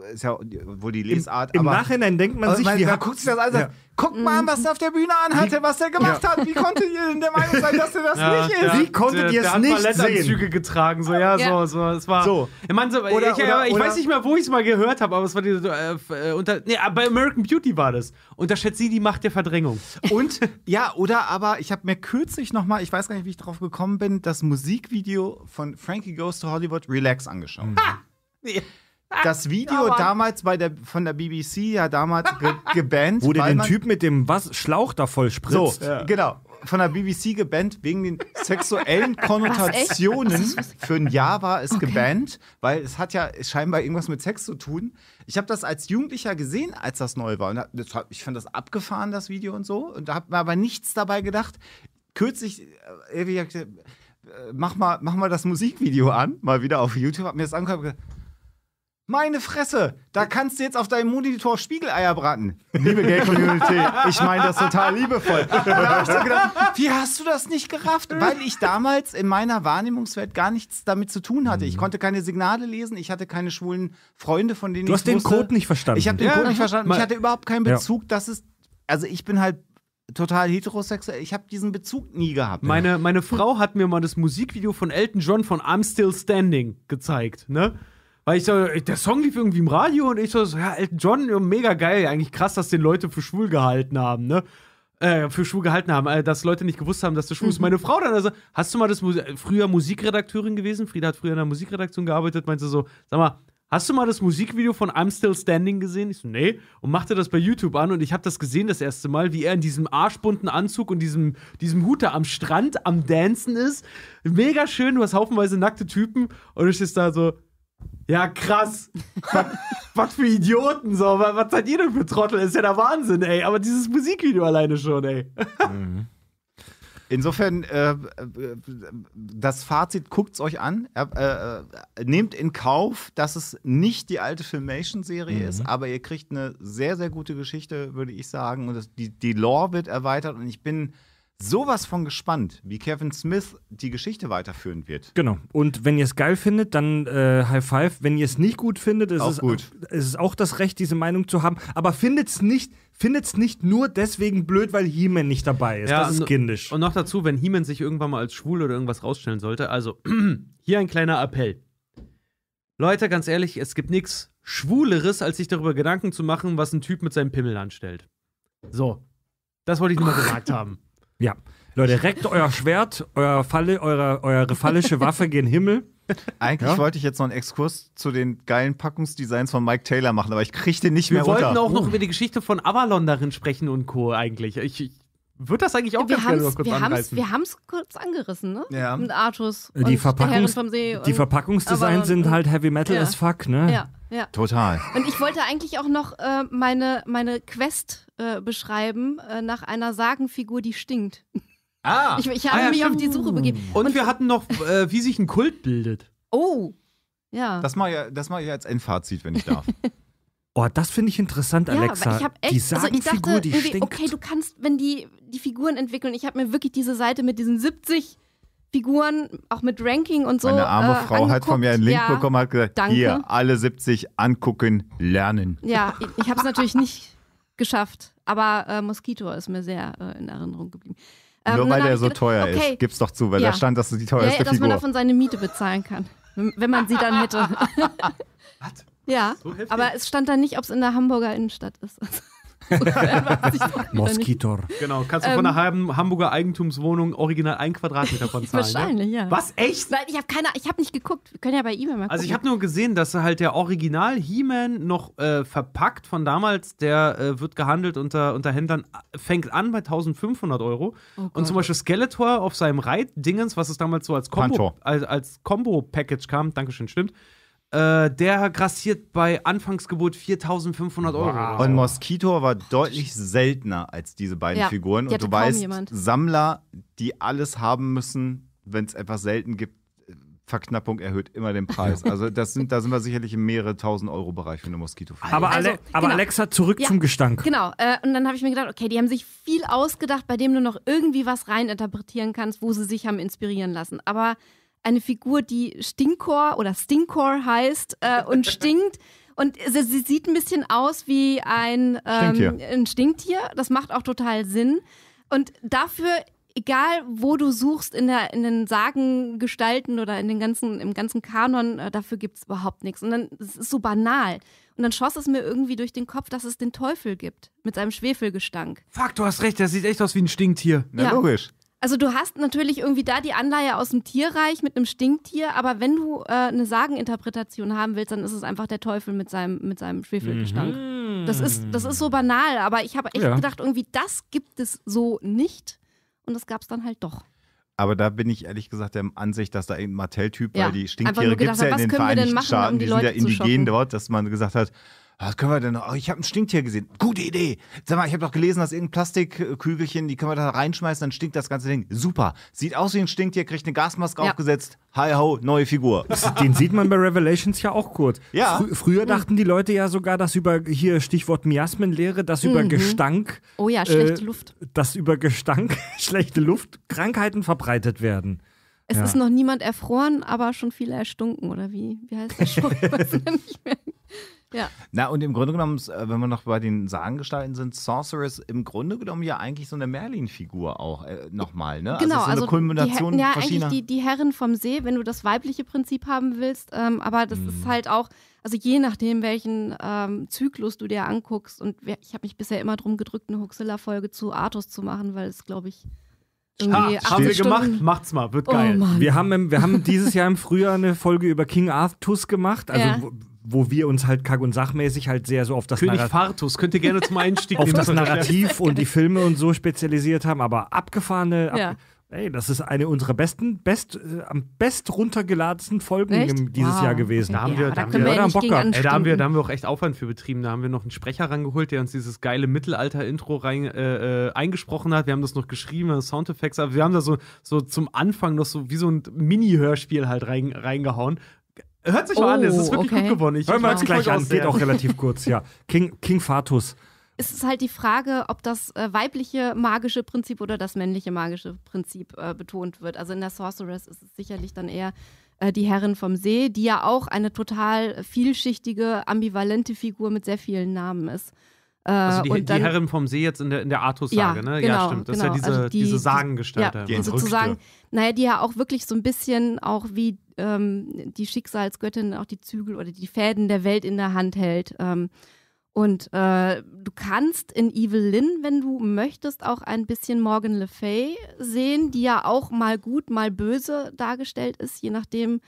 äh, ist ja wohl die Lesart. Im, im aber, Nachhinein denkt man oh, sich, man, guckt sich das an, ja. guck mal an, mhm. was er auf der Bühne anhatte, was er gemacht ja. hat. Wie konntet ihr denn der Meinung sein, dass er das ja, nicht ist? Wie konntet äh, ihr es nicht sehen? Züge getragen, so ja, so, so, es war. So. Ich, mein, so, oder, ich, oder, ich, ich oder, weiß nicht mehr, wo ich es mal gehört habe, aber es war diese äh, äh, unter, nee, bei American Beauty war das. Unterschätzt sie die Macht der Verdrängung. Und ja, oder aber ich habe mir kürzlich nochmal, ich weiß gar nicht, wie ich drauf gekommen bin, das Musikvideo von Frankie Goes to Hollywood Relax angeschaut. Mhm. das Video ja, damals bei der, von der BBC ja damals ge gebannt. Wo der den Typ mit dem was Schlauch da voll spritzt. So, ja. genau von der BBC gebannt wegen den sexuellen Konnotationen. Für ein Jahr war es okay. gebannt, weil es hat ja scheinbar irgendwas mit Sex zu tun. Ich habe das als Jugendlicher gesehen, als das neu war. Und ich fand das abgefahren, das Video und so. Und da habe mir aber nichts dabei gedacht. Kürzlich, äh, äh, mach mal, mach mal das Musikvideo an, mal wieder auf YouTube, habe mir das angeguckt und gesagt, meine Fresse, da kannst du jetzt auf deinem Monitor Spiegeleier braten. Liebe Gay-Community, ich meine das total liebevoll. Da hab ich so gedacht, wie hast du das nicht gerafft? Weil ich damals in meiner Wahrnehmungswelt gar nichts damit zu tun hatte. Ich mhm. konnte keine Signale lesen, ich hatte keine schwulen Freunde, von denen du ich Du hast wusste. den Code nicht verstanden. Ich habe den ja, Code nicht verstanden. Ich hatte überhaupt keinen Bezug, ja. dass es... Also ich bin halt total heterosexuell. Ich habe diesen Bezug nie gehabt. Meine, meine Frau hat mir mal das Musikvideo von Elton John von I'm Still Standing gezeigt, ne? Weil ich so, der Song lief irgendwie im Radio und ich so, ja, Elton John, mega geil. Eigentlich krass, dass den Leute für schwul gehalten haben, ne? Äh, für schwul gehalten haben, äh, dass Leute nicht gewusst haben, dass du schwul bist. Mhm. Meine Frau dann, also, hast du mal das Musi äh, früher Musikredakteurin gewesen? Frieda hat früher in der Musikredaktion gearbeitet, meinte so, sag mal, hast du mal das Musikvideo von I'm Still Standing gesehen? Ich so, nee. Und machte das bei YouTube an und ich habe das gesehen das erste Mal, wie er in diesem arschbunten Anzug und diesem, diesem Hute am Strand am Dancen ist. Mega schön, du hast haufenweise nackte Typen und ich ist da so, ja, krass. was, was, für Idioten, so. Was, was seid ihr denn für Trottel? Ist ja der Wahnsinn, ey. Aber dieses Musikvideo alleine schon, ey. Mhm. Insofern, äh, äh, das Fazit, guckt es euch an. Äh, äh, nehmt in Kauf, dass es nicht die alte Filmation-Serie mhm. ist, aber ihr kriegt eine sehr, sehr gute Geschichte, würde ich sagen. Und das, die, die Lore wird erweitert und ich bin sowas von gespannt, wie Kevin Smith die Geschichte weiterführen wird. Genau. Und wenn ihr es geil findet, dann äh, High Five. Wenn ihr es nicht gut findet, ist, auch es, gut. Äh, ist es auch das Recht, diese Meinung zu haben. Aber findet es nicht, findet's nicht nur deswegen blöd, weil He-Man nicht dabei ist. Ja, das ist kindisch. Und noch dazu, wenn He-Man sich irgendwann mal als schwul oder irgendwas rausstellen sollte. Also, hier ein kleiner Appell. Leute, ganz ehrlich, es gibt nichts Schwuleres, als sich darüber Gedanken zu machen, was ein Typ mit seinem Pimmel anstellt. So. Das wollte ich nur mal gesagt haben. Ja. Leute, reckt euer Schwert, euer Falle, eure, eure phallische Waffe gen Himmel. Eigentlich ja? wollte ich jetzt noch einen Exkurs zu den geilen Packungsdesigns von Mike Taylor machen, aber ich kriege den nicht Wir mehr runter. Wir wollten auch noch uh. über die Geschichte von Avalon darin sprechen und Co. eigentlich. Ich, ich, wird das eigentlich auch wir ganz gerne noch kurz wir anreißen. wir haben es kurz angerissen, ne? Ja. Mit Artus die und Verpackungs vom See. die Verpackungsdesigns sind halt Heavy Metal ja. as fuck, ne? Ja, ja. Total. Und ich wollte eigentlich auch noch äh, meine, meine Quest äh, beschreiben äh, nach einer Sagenfigur, die stinkt. Ah! Ich, ich habe ah, ja, mich stimmt. auf die Suche begeben. Und, und wir hatten noch, äh, wie sich ein Kult bildet. Oh, ja. Das mache ich, mach ich als Endfazit, wenn ich darf. Oh, das finde ich interessant, ja, Alexa. Ich echt, die Sagenfigur, also ich dachte, die stinkt. Okay, du kannst, wenn die die Figuren entwickeln, ich habe mir wirklich diese Seite mit diesen 70 Figuren, auch mit Ranking und so. Eine arme äh, Frau angeguckt. hat von mir einen Link ja, bekommen, hat gesagt, danke. hier, alle 70 angucken, lernen. Ja, ich, ich habe es natürlich nicht geschafft, aber äh, Mosquito ist mir sehr äh, in Erinnerung geblieben. Ähm, Nur weil der so teuer okay, ist, gib's doch zu, weil ja. da stand, dass du die teuerste ja, ja, dass Figur. dass man davon seine Miete bezahlen kann, wenn man sie dann hätte. Was? Ja, so aber es stand da nicht, ob es in der Hamburger Innenstadt ist. Also, Moskitor. Genau, kannst du von ähm, einer halben Hamburger Eigentumswohnung original ein Quadratmeter von zahlen. Ne? Wahrscheinlich, ne? ja. Was, echt? Nein, ich habe keine, ich habe nicht geguckt. Wir können ja bei E-Mail mal gucken. Also ich habe nur gesehen, dass halt der Original He-Man noch äh, verpackt von damals, der äh, wird gehandelt unter, unter Händlern, fängt an bei 1500 Euro. Oh und zum Beispiel Skeletor auf seinem Reitdingens, was es damals so als Combo, als, als Combo-Package kam, Dankeschön, stimmt, äh, der grassiert bei Anfangsgebot 4.500 Euro. Wow. Und Mosquito war deutlich seltener als diese beiden ja, Figuren. und du weißt, jemand. Sammler, die alles haben müssen, wenn es etwas selten gibt, Verknappung erhöht immer den Preis. Also das sind, da sind wir sicherlich im mehrere tausend Euro Bereich für eine Moskito. Aber, also, aber genau. Alexa, zurück ja, zum Gestank. Genau. Äh, und dann habe ich mir gedacht, okay, die haben sich viel ausgedacht, bei dem du noch irgendwie was reininterpretieren kannst, wo sie sich haben inspirieren lassen. Aber eine Figur, die Stinkor oder Stinkor heißt äh, und stinkt. Und sie, sie, sieht ein bisschen aus wie ein, ähm, Stinktier. ein Stinktier. Das macht auch total Sinn. Und dafür, egal wo du suchst in, der, in den Sagengestalten oder in den ganzen, im ganzen Kanon, äh, dafür gibt es überhaupt nichts. Und dann es ist so banal. Und dann schoss es mir irgendwie durch den Kopf, dass es den Teufel gibt mit seinem Schwefelgestank. Fuck, du hast recht, der sieht echt aus wie ein Stinktier. Na, ja. logisch. Also du hast natürlich irgendwie da die Anleihe aus dem Tierreich mit einem Stinktier, aber wenn du äh, eine Sageninterpretation haben willst, dann ist es einfach der Teufel mit seinem, mit seinem Schwefelgestank. Mhm. Das, ist, das ist so banal, aber ich habe echt ja. gedacht, irgendwie das gibt es so nicht und das gab es dann halt doch. Aber da bin ich ehrlich gesagt der Ansicht, dass da irgendein Martelltyp, ja. weil die Stinktiere gibt es ja in den Vereinigten Staaten, um die, die sind ja indigen dort, dass man gesagt hat, was können wir denn noch? Oh, ich habe ein Stinktier gesehen. Gute Idee. Sag mal, ich habe doch gelesen, dass irgendein Plastikkügelchen, die können wir da reinschmeißen, dann stinkt das ganze Ding. Super. Sieht aus wie ein Stinktier, kriegt eine Gasmaske ja. aufgesetzt. Hi ho, neue Figur. Den sieht man bei Revelations ja auch kurz. Ja. Frü früher mhm. dachten die Leute ja sogar, dass über hier Stichwort Miasmenlehre, dass mhm. über Gestank. Oh ja, schlechte äh, Luft. Dass über Gestank, schlechte Luft, Krankheiten verbreitet werden. Es ja. ist noch niemand erfroren, aber schon viele erstunken, oder wie? Wie heißt das schon? Ich weiß ja nicht mehr. Ja. Na, und im Grunde genommen, äh, wenn wir noch bei den Sagengestalten sind, Sorceress im Grunde genommen ja eigentlich so eine Merlin-Figur auch äh, nochmal, ne? Also genau, also, so eine also Kulmination die, ja, verschiedener. Eigentlich die, die Herren vom See, wenn du das weibliche Prinzip haben willst, ähm, aber das hm. ist mhm. halt auch, also je nachdem, welchen ähm, Zyklus du dir anguckst und wer, ich habe mich bisher immer drum gedrückt, eine Huxilla-Folge zu Artus zu machen, weil es, glaube ich, Ha, ah, haben wir Stunden. gemacht, macht's mal, wird oh geil. Mann. Wir haben, im, wir haben dieses Jahr im Frühjahr eine Folge über King Arthus gemacht, also ja. wo, wo, wir uns halt kack- und sachmäßig halt sehr so auf das König Fartus, könnt ihr gerne zum Einstieg auf das Narrativ und die Filme und so spezialisiert haben, aber abgefahrene. Ab ja. Ey, das ist eine unserer besten, best, äh, am best runtergeladensten Folgen im, dieses wow. Jahr gewesen. Da haben wir, auch echt Aufwand für betrieben. Da haben wir noch einen Sprecher rangeholt, der uns dieses geile Mittelalter-Intro äh, äh, eingesprochen hat. Wir haben das noch geschrieben, Soundeffekte. Aber wir haben da so, so zum Anfang noch so wie so ein Mini-Hörspiel halt rein, reingehauen. Hört sich oh, mal an, es ist oh, wirklich okay. gut geworden. Ich Hören wir uns gleich an, geht auch relativ kurz, ja. King, King Fatus ist es halt die Frage, ob das äh, weibliche magische Prinzip oder das männliche magische Prinzip äh, betont wird. Also in der Sorceress ist es sicherlich dann eher äh, die Herrin vom See, die ja auch eine total vielschichtige, ambivalente Figur mit sehr vielen Namen ist. Äh, also die, und dann, die Herrin vom See jetzt in der, in der Artus-Sage, ja, ne? Genau, ja, stimmt. Das genau. ist ja genau. diese, also die, diese Sagengestalt. Ja, die sozusagen, naja, die ja auch wirklich so ein bisschen auch wie ähm, die Schicksalsgöttin auch die Zügel oder die Fäden der Welt in der Hand hält. Ähm, und äh, du kannst in Evil Lynn, wenn du möchtest, auch ein bisschen Morgan Le Fay sehen, die ja auch mal gut, mal böse dargestellt ist, je nachdem,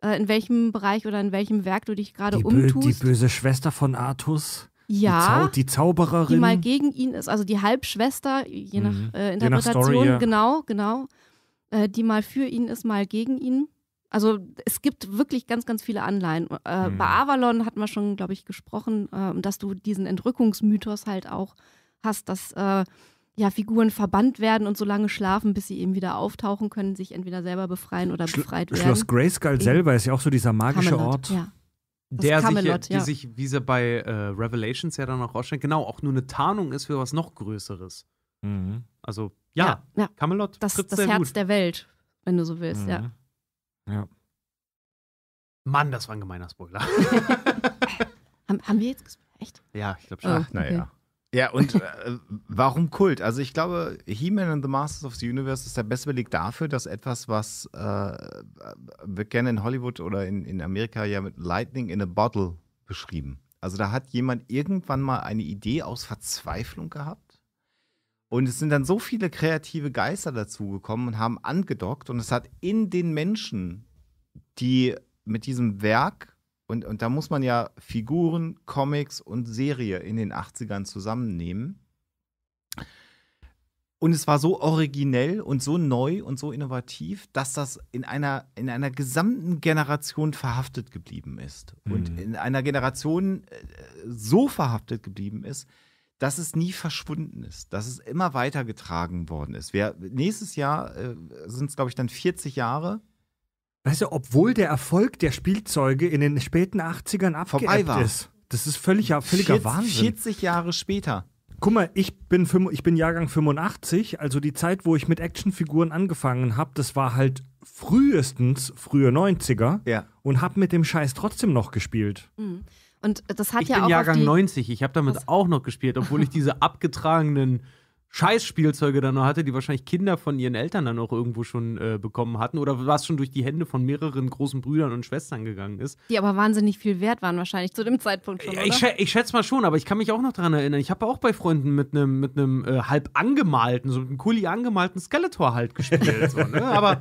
äh, in welchem Bereich oder in welchem Werk du dich gerade umtust. die böse Schwester von Artus. Ja, die, Zau die, Zaubererin. Die mal gegen ihn ist, also die Halbschwester, je nach mhm. äh, Interpretation, je nach Story, ja. genau, genau. Äh, die mal für ihn ist, mal gegen ihn. Also es gibt wirklich ganz, ganz viele Anleihen. Äh, mhm. Bei Avalon hatten wir schon, glaube ich, gesprochen, äh, dass du diesen Entrückungsmythos halt auch hast, dass äh, ja Figuren verbannt werden und so lange schlafen, bis sie eben wieder auftauchen können, sich entweder selber befreien oder Sch befreit werden. Schloss Grayskull eben. selber ist ja auch so dieser magische Camelot, Ort. Ja. der Camelot, sich, ja. die sich, wie sie bei äh, Revelations ja dann auch rausstellt, genau auch nur eine Tarnung ist für was noch Größeres. Mhm. Also ja, ja, ja. Camelot. Das, das Herz gut. der Welt, wenn du so willst, mhm. ja. Ja. Mann, das war ein gemeiner Spoiler. haben, wir jetzt gespoilert? Echt? Ja, ich glaube ah, schon. Ach, naja. Okay. Ja, und äh, warum Kult? Also ich glaube, He-Man and the Masters of the Universe ist der beste Beleg dafür, dass etwas, was äh, wir gerne in Hollywood oder in, in Amerika ja mit Lightning in a Bottle beschrieben. Also da hat jemand irgendwann mal eine Idee aus Verzweiflung gehabt und es sind dann so viele kreative Geister dazugekommen und haben angedockt. Und es hat in den Menschen, die mit diesem Werk, und, und da muss man ja Figuren, Comics und Serie in den 80ern zusammennehmen. Und es war so originell und so neu und so innovativ, dass das in einer, in einer gesamten Generation verhaftet geblieben ist. Mhm. Und in einer Generation äh, so verhaftet geblieben ist, dass es nie verschwunden ist, dass es immer weitergetragen worden ist. Wir, nächstes Jahr äh, sind es, glaube ich, dann 40 Jahre. Weißt du, obwohl der Erfolg der Spielzeuge in den späten 80ern abgeebbt war. ist. Das ist völliger, völliger 40, Wahnsinn. 40 Jahre später. Guck mal, ich bin, ich bin Jahrgang 85, also die Zeit, wo ich mit Actionfiguren angefangen habe, das war halt frühestens frühe 90er ja. und habe mit dem Scheiß trotzdem noch gespielt. Mhm. Und das hat ich ja bin auch. Jahrgang die 90, ich habe damit auch noch gespielt, obwohl ich diese abgetragenen Scheißspielzeuge dann noch hatte, die wahrscheinlich Kinder von ihren Eltern dann auch irgendwo schon äh, bekommen hatten oder was schon durch die Hände von mehreren großen Brüdern und Schwestern gegangen ist. Die aber wahnsinnig viel wert waren wahrscheinlich zu dem Zeitpunkt schon, ich, ich, schätze mal schon, aber ich kann mich auch noch daran erinnern. Ich habe auch bei Freunden mit einem mit äh, halb angemalten, so mit einem Kuli angemalten Skeletor halt gespielt. so, ne? Aber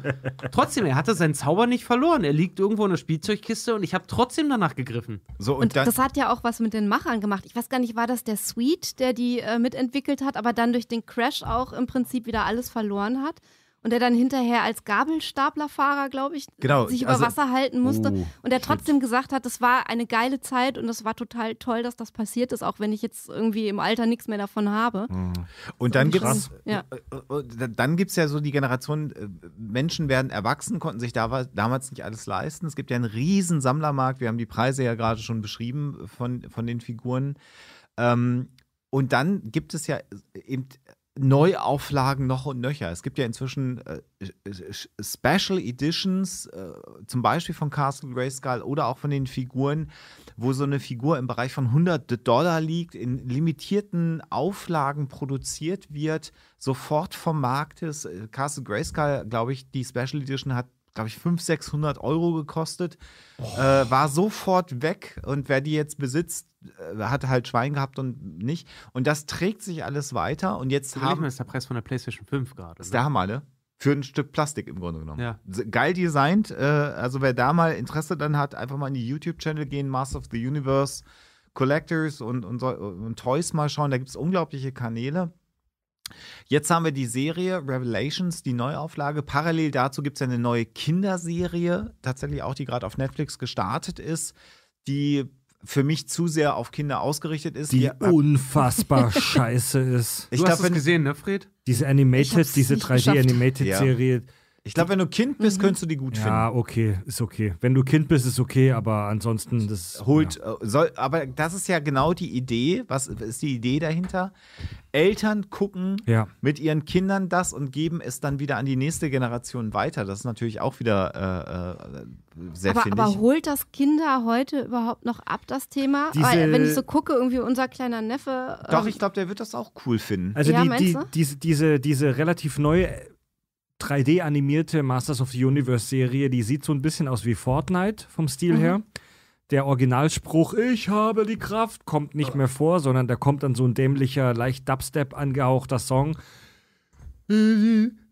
trotzdem, er hatte seinen Zauber nicht verloren. Er liegt irgendwo in der Spielzeugkiste und ich habe trotzdem danach gegriffen. So, und, und das hat ja auch was mit den Machern gemacht. Ich weiß gar nicht, war das der Sweet, der die äh, mitentwickelt hat, aber dann durch den den Crash auch im Prinzip wieder alles verloren hat und der dann hinterher als Gabelstaplerfahrer, glaube ich, genau, sich über also, Wasser halten musste oh, und der trotzdem shit. gesagt hat, das war eine geile Zeit und das war total toll, dass das passiert ist, auch wenn ich jetzt irgendwie im Alter nichts mehr davon habe. Mhm. Und so dann gibt es ja. Äh, äh, äh, ja so die Generation Menschen werden erwachsen, konnten sich da, damals nicht alles leisten. Es gibt ja einen riesen Sammlermarkt, wir haben die Preise ja gerade schon beschrieben von von den Figuren. Ähm, und dann gibt es ja äh, eben Neuauflagen noch und nöcher. Es gibt ja inzwischen äh, Special Editions, äh, zum Beispiel von Castle Grayskull oder auch von den Figuren, wo so eine Figur im Bereich von 100 Dollar liegt, in limitierten Auflagen produziert wird, sofort vom Markt ist. Äh, Castle Grayskull, glaube ich, die Special Edition hat glaube ich, 500, 600 Euro gekostet. Oh. Äh, war sofort weg und wer die jetzt besitzt, äh, hat halt Schwein gehabt und nicht. Und das trägt sich alles weiter. Und jetzt haben. Das ist der Preis von der PlayStation 5 gerade. Ist ne? der Hammer, ne? Für ein Stück Plastik im Grunde genommen. Ja. Geil designt. Äh, also, wer da mal Interesse dann hat, einfach mal in die YouTube-Channel gehen, Master of the Universe, Collectors und, und, und Toys mal schauen. Da gibt es unglaubliche Kanäle. Jetzt haben wir die Serie Revelations, die Neuauflage. Parallel dazu gibt es ja eine neue Kinderserie, tatsächlich auch, die gerade auf Netflix gestartet ist, die für mich zu sehr auf Kinder ausgerichtet ist. Die, die unfassbar scheiße ist. ich hast glaub, es gesehen, ne, Fred? Diese Animated, diese 3D-Animated-Serie. Ja. Ich glaube, wenn du Kind bist, mhm. könntest du die gut ja, finden. Ja, okay, ist okay. Wenn du Kind bist, ist okay, aber ansonsten das holt. Ja. Äh, soll, aber das ist ja genau die Idee. Was ist die Idee dahinter? Eltern gucken ja. mit ihren Kindern das und geben es dann wieder an die nächste Generation weiter. Das ist natürlich auch wieder äh, äh sehr aber, aber holt das Kinder heute überhaupt noch ab das Thema? Diese, Weil, wenn ich so gucke, irgendwie unser kleiner Neffe. Doch, ähm, ich glaube, der wird das auch cool finden. Also die, die, diese, diese, diese relativ neue 3D-animierte Masters of the Universe-Serie, die sieht so ein bisschen aus wie Fortnite vom Stil mhm. her. Der Originalspruch, ich habe die Kraft, kommt nicht äh. mehr vor, sondern da kommt dann so ein dämlicher, leicht Dubstep angehauchter Song. Äh,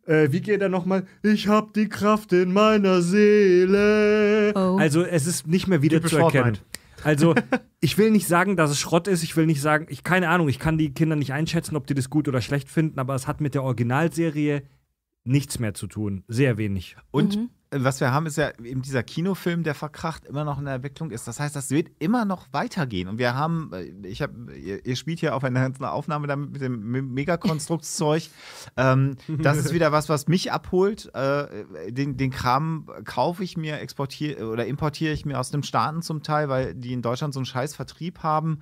wie geht er nochmal? Ich hab die Kraft in meiner Seele. Oh. Also es ist nicht mehr wieder zu erkennen. Also, ich will nicht sagen, dass es Schrott ist. Ich will nicht sagen, ich keine Ahnung, ich kann die Kinder nicht einschätzen, ob die das gut oder schlecht finden, aber es hat mit der Originalserie nichts mehr zu tun. Sehr wenig. Und mhm. Äh, was wir haben, ist ja eben dieser Kinofilm, der verkracht immer noch in der Entwicklung ist. Das heißt, das wird immer noch weitergehen. Und wir haben, äh, ich habe, ihr spielt hier auf einer ganzen Aufnahme damit mit dem Megakonstruktzeug. ähm, das ist wieder was, was mich abholt. Äh, den, den Kram kaufe ich mir, exportiere oder importiere ich mir aus den Staaten zum Teil, weil die in Deutschland so einen Scheißvertrieb haben.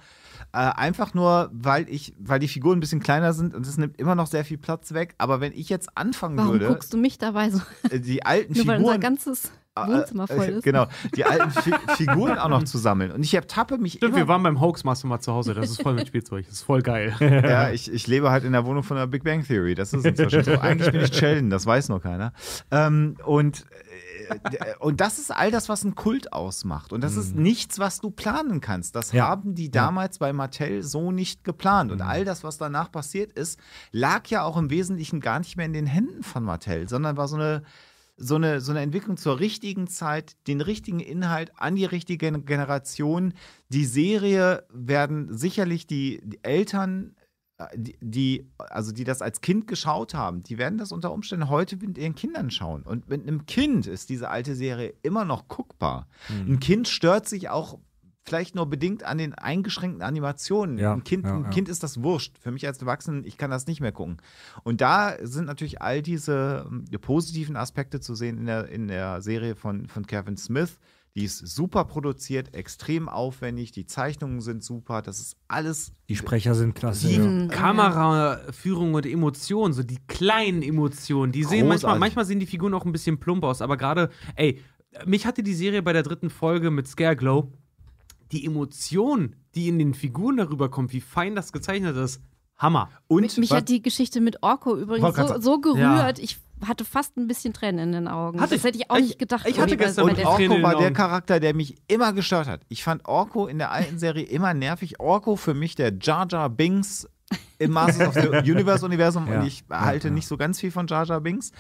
Äh, einfach nur, weil ich, weil die Figuren ein bisschen kleiner sind und es nimmt immer noch sehr viel Platz weg. Aber wenn ich jetzt anfangen Warum würde. Warum guckst du mich dabei so? Äh, die alten nur Figuren. Weil unser ganzes ah, äh, Wohnzimmer voll ist. Genau, die alten Fi Figuren auch noch zu sammeln. Und ich ertappe mich Stimmt, wir waren beim Hoax Hoaxmaster mal zu Hause. Das ist voll mit Spielzeug. Das ist voll geil. ja, ich, ich lebe halt in der Wohnung von der Big Bang Theory. Das ist inzwischen so. Eigentlich bin ich Sheldon, das weiß noch keiner. Ähm, und Äh, äh, und das ist all das, was einen Kult ausmacht. Und das mhm. ist nichts, was du planen kannst. Das ja. haben die damals bei Mattel so nicht geplant. Und mhm. all das, was danach passiert ist, lag ja auch im Wesentlichen gar nicht mehr in den Händen von Mattel, sondern war so eine so eine, so eine Entwicklung zur richtigen Zeit, den richtigen Inhalt an die richtige Generation. Die Serie werden sicherlich die, die Eltern äh, die, die, also die das als Kind geschaut haben, die werden das unter Umständen heute mit ihren Kindern schauen. Und mit einem Kind ist diese alte Serie immer noch guckbar. Mhm. Ein Kind stört sich auch vielleicht nur bedingt an den eingeschränkten Animationen. Ja, ein, kind, ja, ja. Kind ist das wurscht. Für mich als Erwachsenen, ich kann das nicht mehr gucken. Und da sind natürlich all diese ähm, positiven Aspekte zu sehen in der, in der Serie von, von Kevin Smith die ist super produziert, extrem aufwendig, die Zeichnungen sind super, das ist alles. Die Sprecher sind klasse. Die ja. Kameraführung und Emotionen, so die kleinen Emotionen, die Großartig. manchmal, manchmal sehen die Figuren auch ein bisschen plump aus, aber gerade, ey, mich hatte die Serie bei der dritten Folge mit Scareglow, die Emotion, die in den Figuren darüber kommt, wie fein das gezeichnet ist, Hammer. Und mich, hat die Geschichte mit Orko übrigens so, so, gerührt. Ja. Ich hatte fast ein bisschen Tränen in den Augen. Hatte das ich, hätte ich auch ich, nicht gedacht. Ich, ich hatte gestern und Orko war der Charakter, der mich immer gestört hat. Ich fand Orko in der alten Serie immer nervig. Orko für mich der Jar Jar Bings im Masters of the Universe-Universum ja. und ich halte ja, ja. nicht so ganz viel von Jar Jar Binks.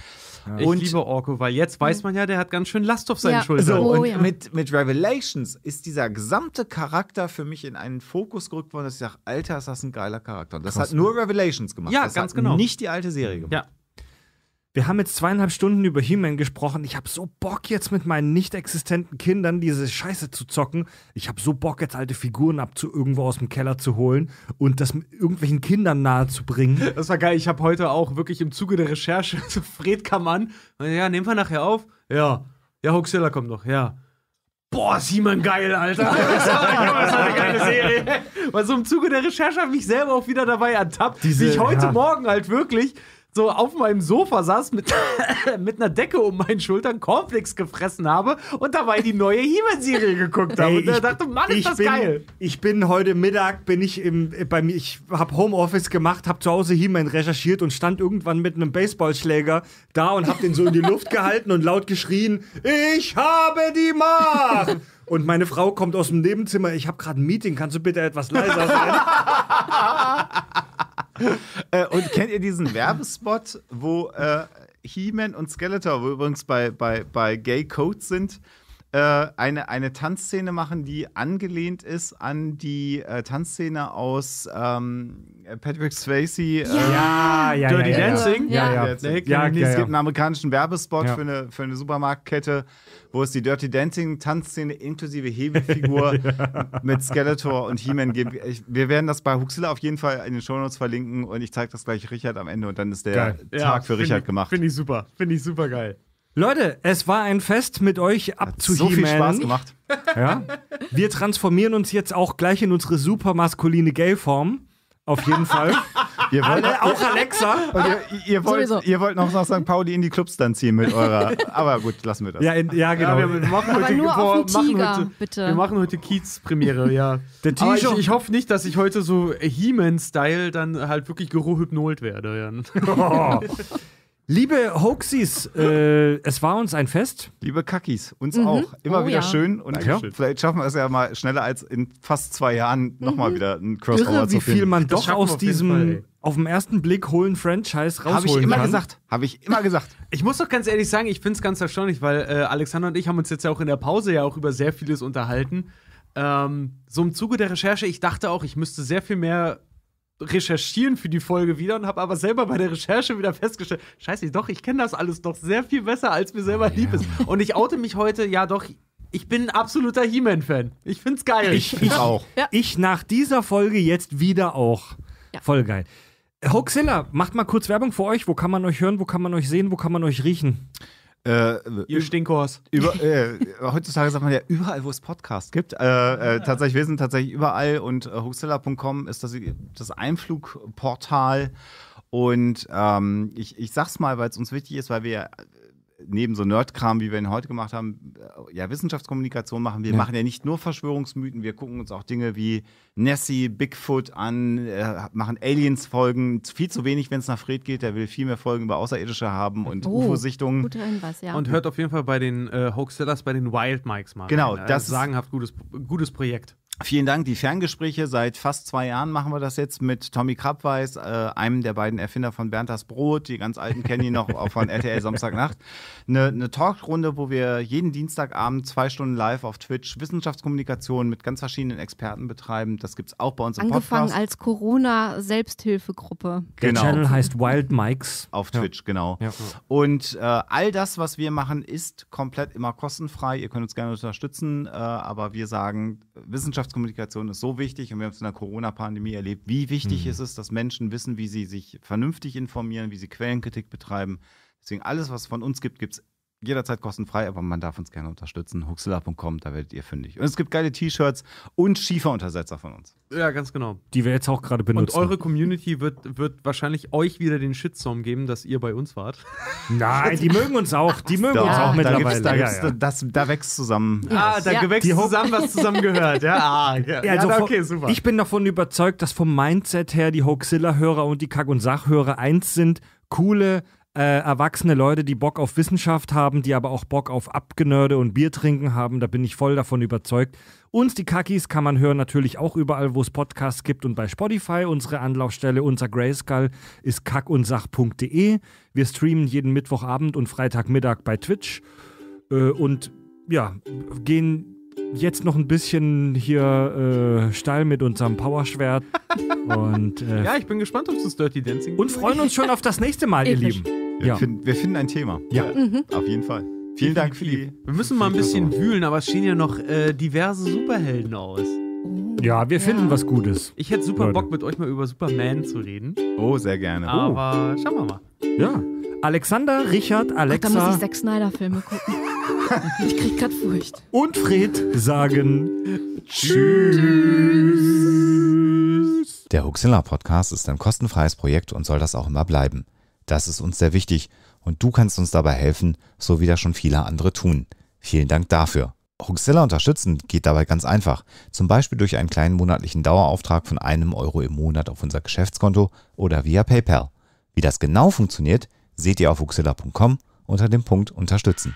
und ich liebe Orko, weil jetzt hm. weiß man ja, der hat ganz schön Last auf seinen Schultern. So, oh, und mit, mit Revelations ist dieser gesamte Charakter für mich in einen Fokus gerückt worden, dass ich sage, Alter, ist das ein geiler Charakter. Und das Krass. hat nur ne? Revelations gemacht. Ja, das ganz genau. Nicht die alte Serie mhm. gemacht. Ja. Wir haben jetzt zweieinhalb Stunden über He-Man gesprochen. Ich habe so Bock jetzt mit meinen nicht existenten Kindern diese Scheiße zu zocken. Ich habe so Bock jetzt alte Figuren abzu irgendwo aus dem Keller zu holen und das mit irgendwelchen Kindern nahe zu bringen. Das war geil. Ich habe heute auch wirklich im Zuge der Recherche zu Fred kam an. Ja, nehmen wir nachher auf. Ja. Ja, Hoxilla kommt noch. Ja. Boah, ist He-Man geil, Alter. Das war eine geile Serie. Weil so im Zuge der Recherche habe ich mich selber auch wieder dabei ertappt, Diese, wie ich heute ja. Morgen halt wirklich so auf meinem Sofa saß mit, mit einer Decke um meinen Schultern, Cornflakes gefressen habe und dabei die neue He-Man-Serie geguckt habe. Ey, und ich, dachte, Mann, ist das bin, geil. Ich bin heute Mittag, bin ich im, äh, bei mir, ich habe Homeoffice gemacht, habe zu Hause He-Man recherchiert und stand irgendwann mit einem Baseballschläger da und habe den so in die Luft gehalten und laut geschrien, ich habe die Macht! Und meine Frau kommt aus dem Nebenzimmer. Ich habe gerade ein Meeting. Kannst du bitte etwas leiser sein? äh, und kennt ihr diesen Werbespot, wo äh, He-Man und Skeletor, wo übrigens bei, bei, bei Gay Code sind? äh, eine, eine Tanzszene machen, die angelehnt ist an die äh, Tanzszene aus ähm, Patrick Swayze äh, ja, ja, Dirty ja, Dancing. Ja, ja. Der, der ja, ja, Es gibt einen amerikanischen Werbespot für, eine, für eine Supermarktkette, wo es die Dirty Dancing Tanzszene inklusive Hebefigur mit Skeletor und He-Man gibt. Ich, wir werden das bei Huxilla auf jeden Fall in den Shownotes verlinken und ich zeige das gleich Richard am Ende und dann ist der geil. Tag für Richard gemacht. Finde ich super, finde ich super geil. Leute, es war ein Fest mit euch ab So viel Spaß gemacht. Ja? Wir transformieren uns jetzt auch gleich in unsere super maskuline Gay-Form. Auf jeden Fall. Ihr wollt, Alle, auch Alexa. Und ihr, ihr, wollt, ihr wollt noch nach St. Pauli in die Clubs dann ziehen mit eurer. Aber gut, lassen wir das. Ja, in, ja genau. Ja, wir machen heute, nur auf den machen Tiger, heute, bitte. Wir machen heute Kiez-Premiere, ja. Der Aber ich, ich hoffe nicht, dass ich heute so He-Man-Style dann halt wirklich gerohypnolt werde. Ja. Oh. Liebe Hoaxies, äh, es war uns ein Fest. Liebe Kackis, uns mhm. auch. Immer oh, wieder ja. schön. Und ja. vielleicht schaffen wir es ja mal schneller als in fast zwei Jahren mhm. nochmal wieder ein Crossover Irre, zu finden. wie viel man das doch aus diesem Fall, auf den ersten Blick holen Franchise rausholen Habe ich immer kann. gesagt. Habe ich immer gesagt. Ich muss doch ganz ehrlich sagen, ich finde es ganz erstaunlich, weil äh, Alexander und ich haben uns jetzt ja auch in der Pause ja auch über sehr vieles unterhalten. Ähm, so im Zuge der Recherche, ich dachte auch, ich müsste sehr viel mehr Recherchieren für die Folge wieder und habe aber selber bei der Recherche wieder festgestellt, scheiße, doch, ich kenne das alles doch sehr viel besser, als mir selber ah, lieb ist. Und ich oute mich heute, ja doch, ich bin ein absoluter He-Man-Fan. Ich find's geil. Ich, ich auch. Ja. Ich nach dieser Folge jetzt wieder auch. Ja. Voll geil. Hoaxilla, macht mal kurz Werbung für euch. Wo kann man euch hören? Wo kann man euch sehen? Wo kann man euch riechen? Äh, Ihr Stinkhorst. Über, äh, heutzutage sagt man ja überall, wo es Podcasts gibt. Äh, ja. Äh, ah. Tatsächlich, wir sind tatsächlich überall und äh, ist das, das Einflugportal. Und ähm, ich, ich sag's mal, weil es uns wichtig ist, weil wir neben so Nerdkram, wie wir ihn heute gemacht haben, äh, ja, Wissenschaftskommunikation machen. Wir ja. machen ja nicht nur Verschwörungsmythen, wir gucken uns auch Dinge wie Nessie, Bigfoot an, äh, machen Aliens-Folgen. Viel zu wenig, wenn es nach Fred geht. Der will viel mehr Folgen über Außerirdische haben und oh, UFO-Sichtungen. ja. Und hört auf jeden Fall bei den äh, Hoaxillers, bei den Wild Mikes mal. Genau, rein. das. Ein äh, sagenhaft gutes, gutes Projekt. Vielen Dank. Die Ferngespräche seit fast zwei Jahren machen wir das jetzt mit Tommy Krabweis, äh, einem der beiden Erfinder von Bernd das Brot. Die ganz alten kennen ihn noch auch von RTL Samstagnacht. Eine, eine Talkrunde, wo wir jeden Dienstagabend zwei Stunden live auf Twitch Wissenschaftskommunikation mit ganz verschiedenen Experten betreiben. Das gibt es auch bei uns im Angefangen Podcast. als Corona-Selbsthilfegruppe. Genau. Der Channel heißt Wild Mikes. Auf ja. Twitch, genau. Ja. Und äh, all das, was wir machen, ist komplett immer kostenfrei. Ihr könnt uns gerne unterstützen, äh, aber wir sagen Wissenschaft Wissenschaftskommunikation ist so wichtig und wir haben es in der Corona-Pandemie erlebt, wie wichtig mhm. ist es, dass Menschen wissen, wie sie sich vernünftig informieren, wie sie Quellenkritik betreiben. Deswegen alles, was es von uns gibt, gibt es jederzeit kostenfrei, aber man darf uns gerne unterstützen. Huxela.com, da werdet ihr fündig. Und es gibt geile T-Shirts und Schieferuntersetzer von uns. Ja, ganz genau. Die wir jetzt auch gerade benutzen. Und eure Community wird, wird wahrscheinlich euch wieder den Shitstorm geben, dass ihr bei uns wart. Nein, die mögen uns auch. Die mögen Doch, uns auch mittlerweile. Gibt's, da, gibt's, ja, ja. Das, da wächst zusammen. Yes. Ah, da ja. wächst zusammen, was zusammengehört. Ja, ah, ja. ja, also okay, super. Ich bin davon überzeugt, dass vom Mindset her die Hoaxilla-Hörer und die Kack- und Sachhörer eins sind. Coole, äh, erwachsene Leute, die Bock auf Wissenschaft haben, die aber auch Bock auf Abgenörde und Bier trinken haben. Da bin ich voll davon überzeugt. Uns, die Kakis, kann man hören natürlich auch überall, wo es Podcasts gibt und bei Spotify. Unsere Anlaufstelle, unser Grayskull, ist kackundsach.de. Wir streamen jeden Mittwochabend und Freitagmittag bei Twitch. Äh, und ja, gehen jetzt noch ein bisschen hier äh, steil mit unserem Powerschwert. und, äh, ja, ich bin gespannt ob es das Dirty Dancing. Und freuen uns schon auf das nächste Mal, ihr Lieben. Wir, ja. finden, wir finden ein Thema. Ja. Mhm. Auf jeden Fall. Vielen Dank Philipp. Wir müssen mal ein bisschen wühlen, aber es stehen ja noch äh, diverse Superhelden aus. Oh. Ja, wir finden ja. was Gutes. Ich hätte super Leute. Bock, mit euch mal über Superman zu reden. Oh, sehr gerne. Oh. Aber oh. schauen wir mal. Ja. Alexander, Richard, Alexa. Ach, da muss ich Zack Snyder-Filme gucken. ich krieg grad Furcht. Und Fred sagen Tschüss. Der Huxilla Podcast ist ein kostenfreies Projekt und soll das auch immer bleiben. Das ist uns sehr wichtig und du kannst uns dabei helfen, so wie das schon viele andere tun. Vielen Dank dafür. Hoaxilla unterstützen geht dabei ganz einfach. Zum Beispiel durch einen kleinen monatlichen Dauerauftrag von einem Euro im Monat auf unser Geschäftskonto oder via PayPal. Wie das genau funktioniert, seht ihr auf hoaxilla.com unter dem Punkt Unterstützen.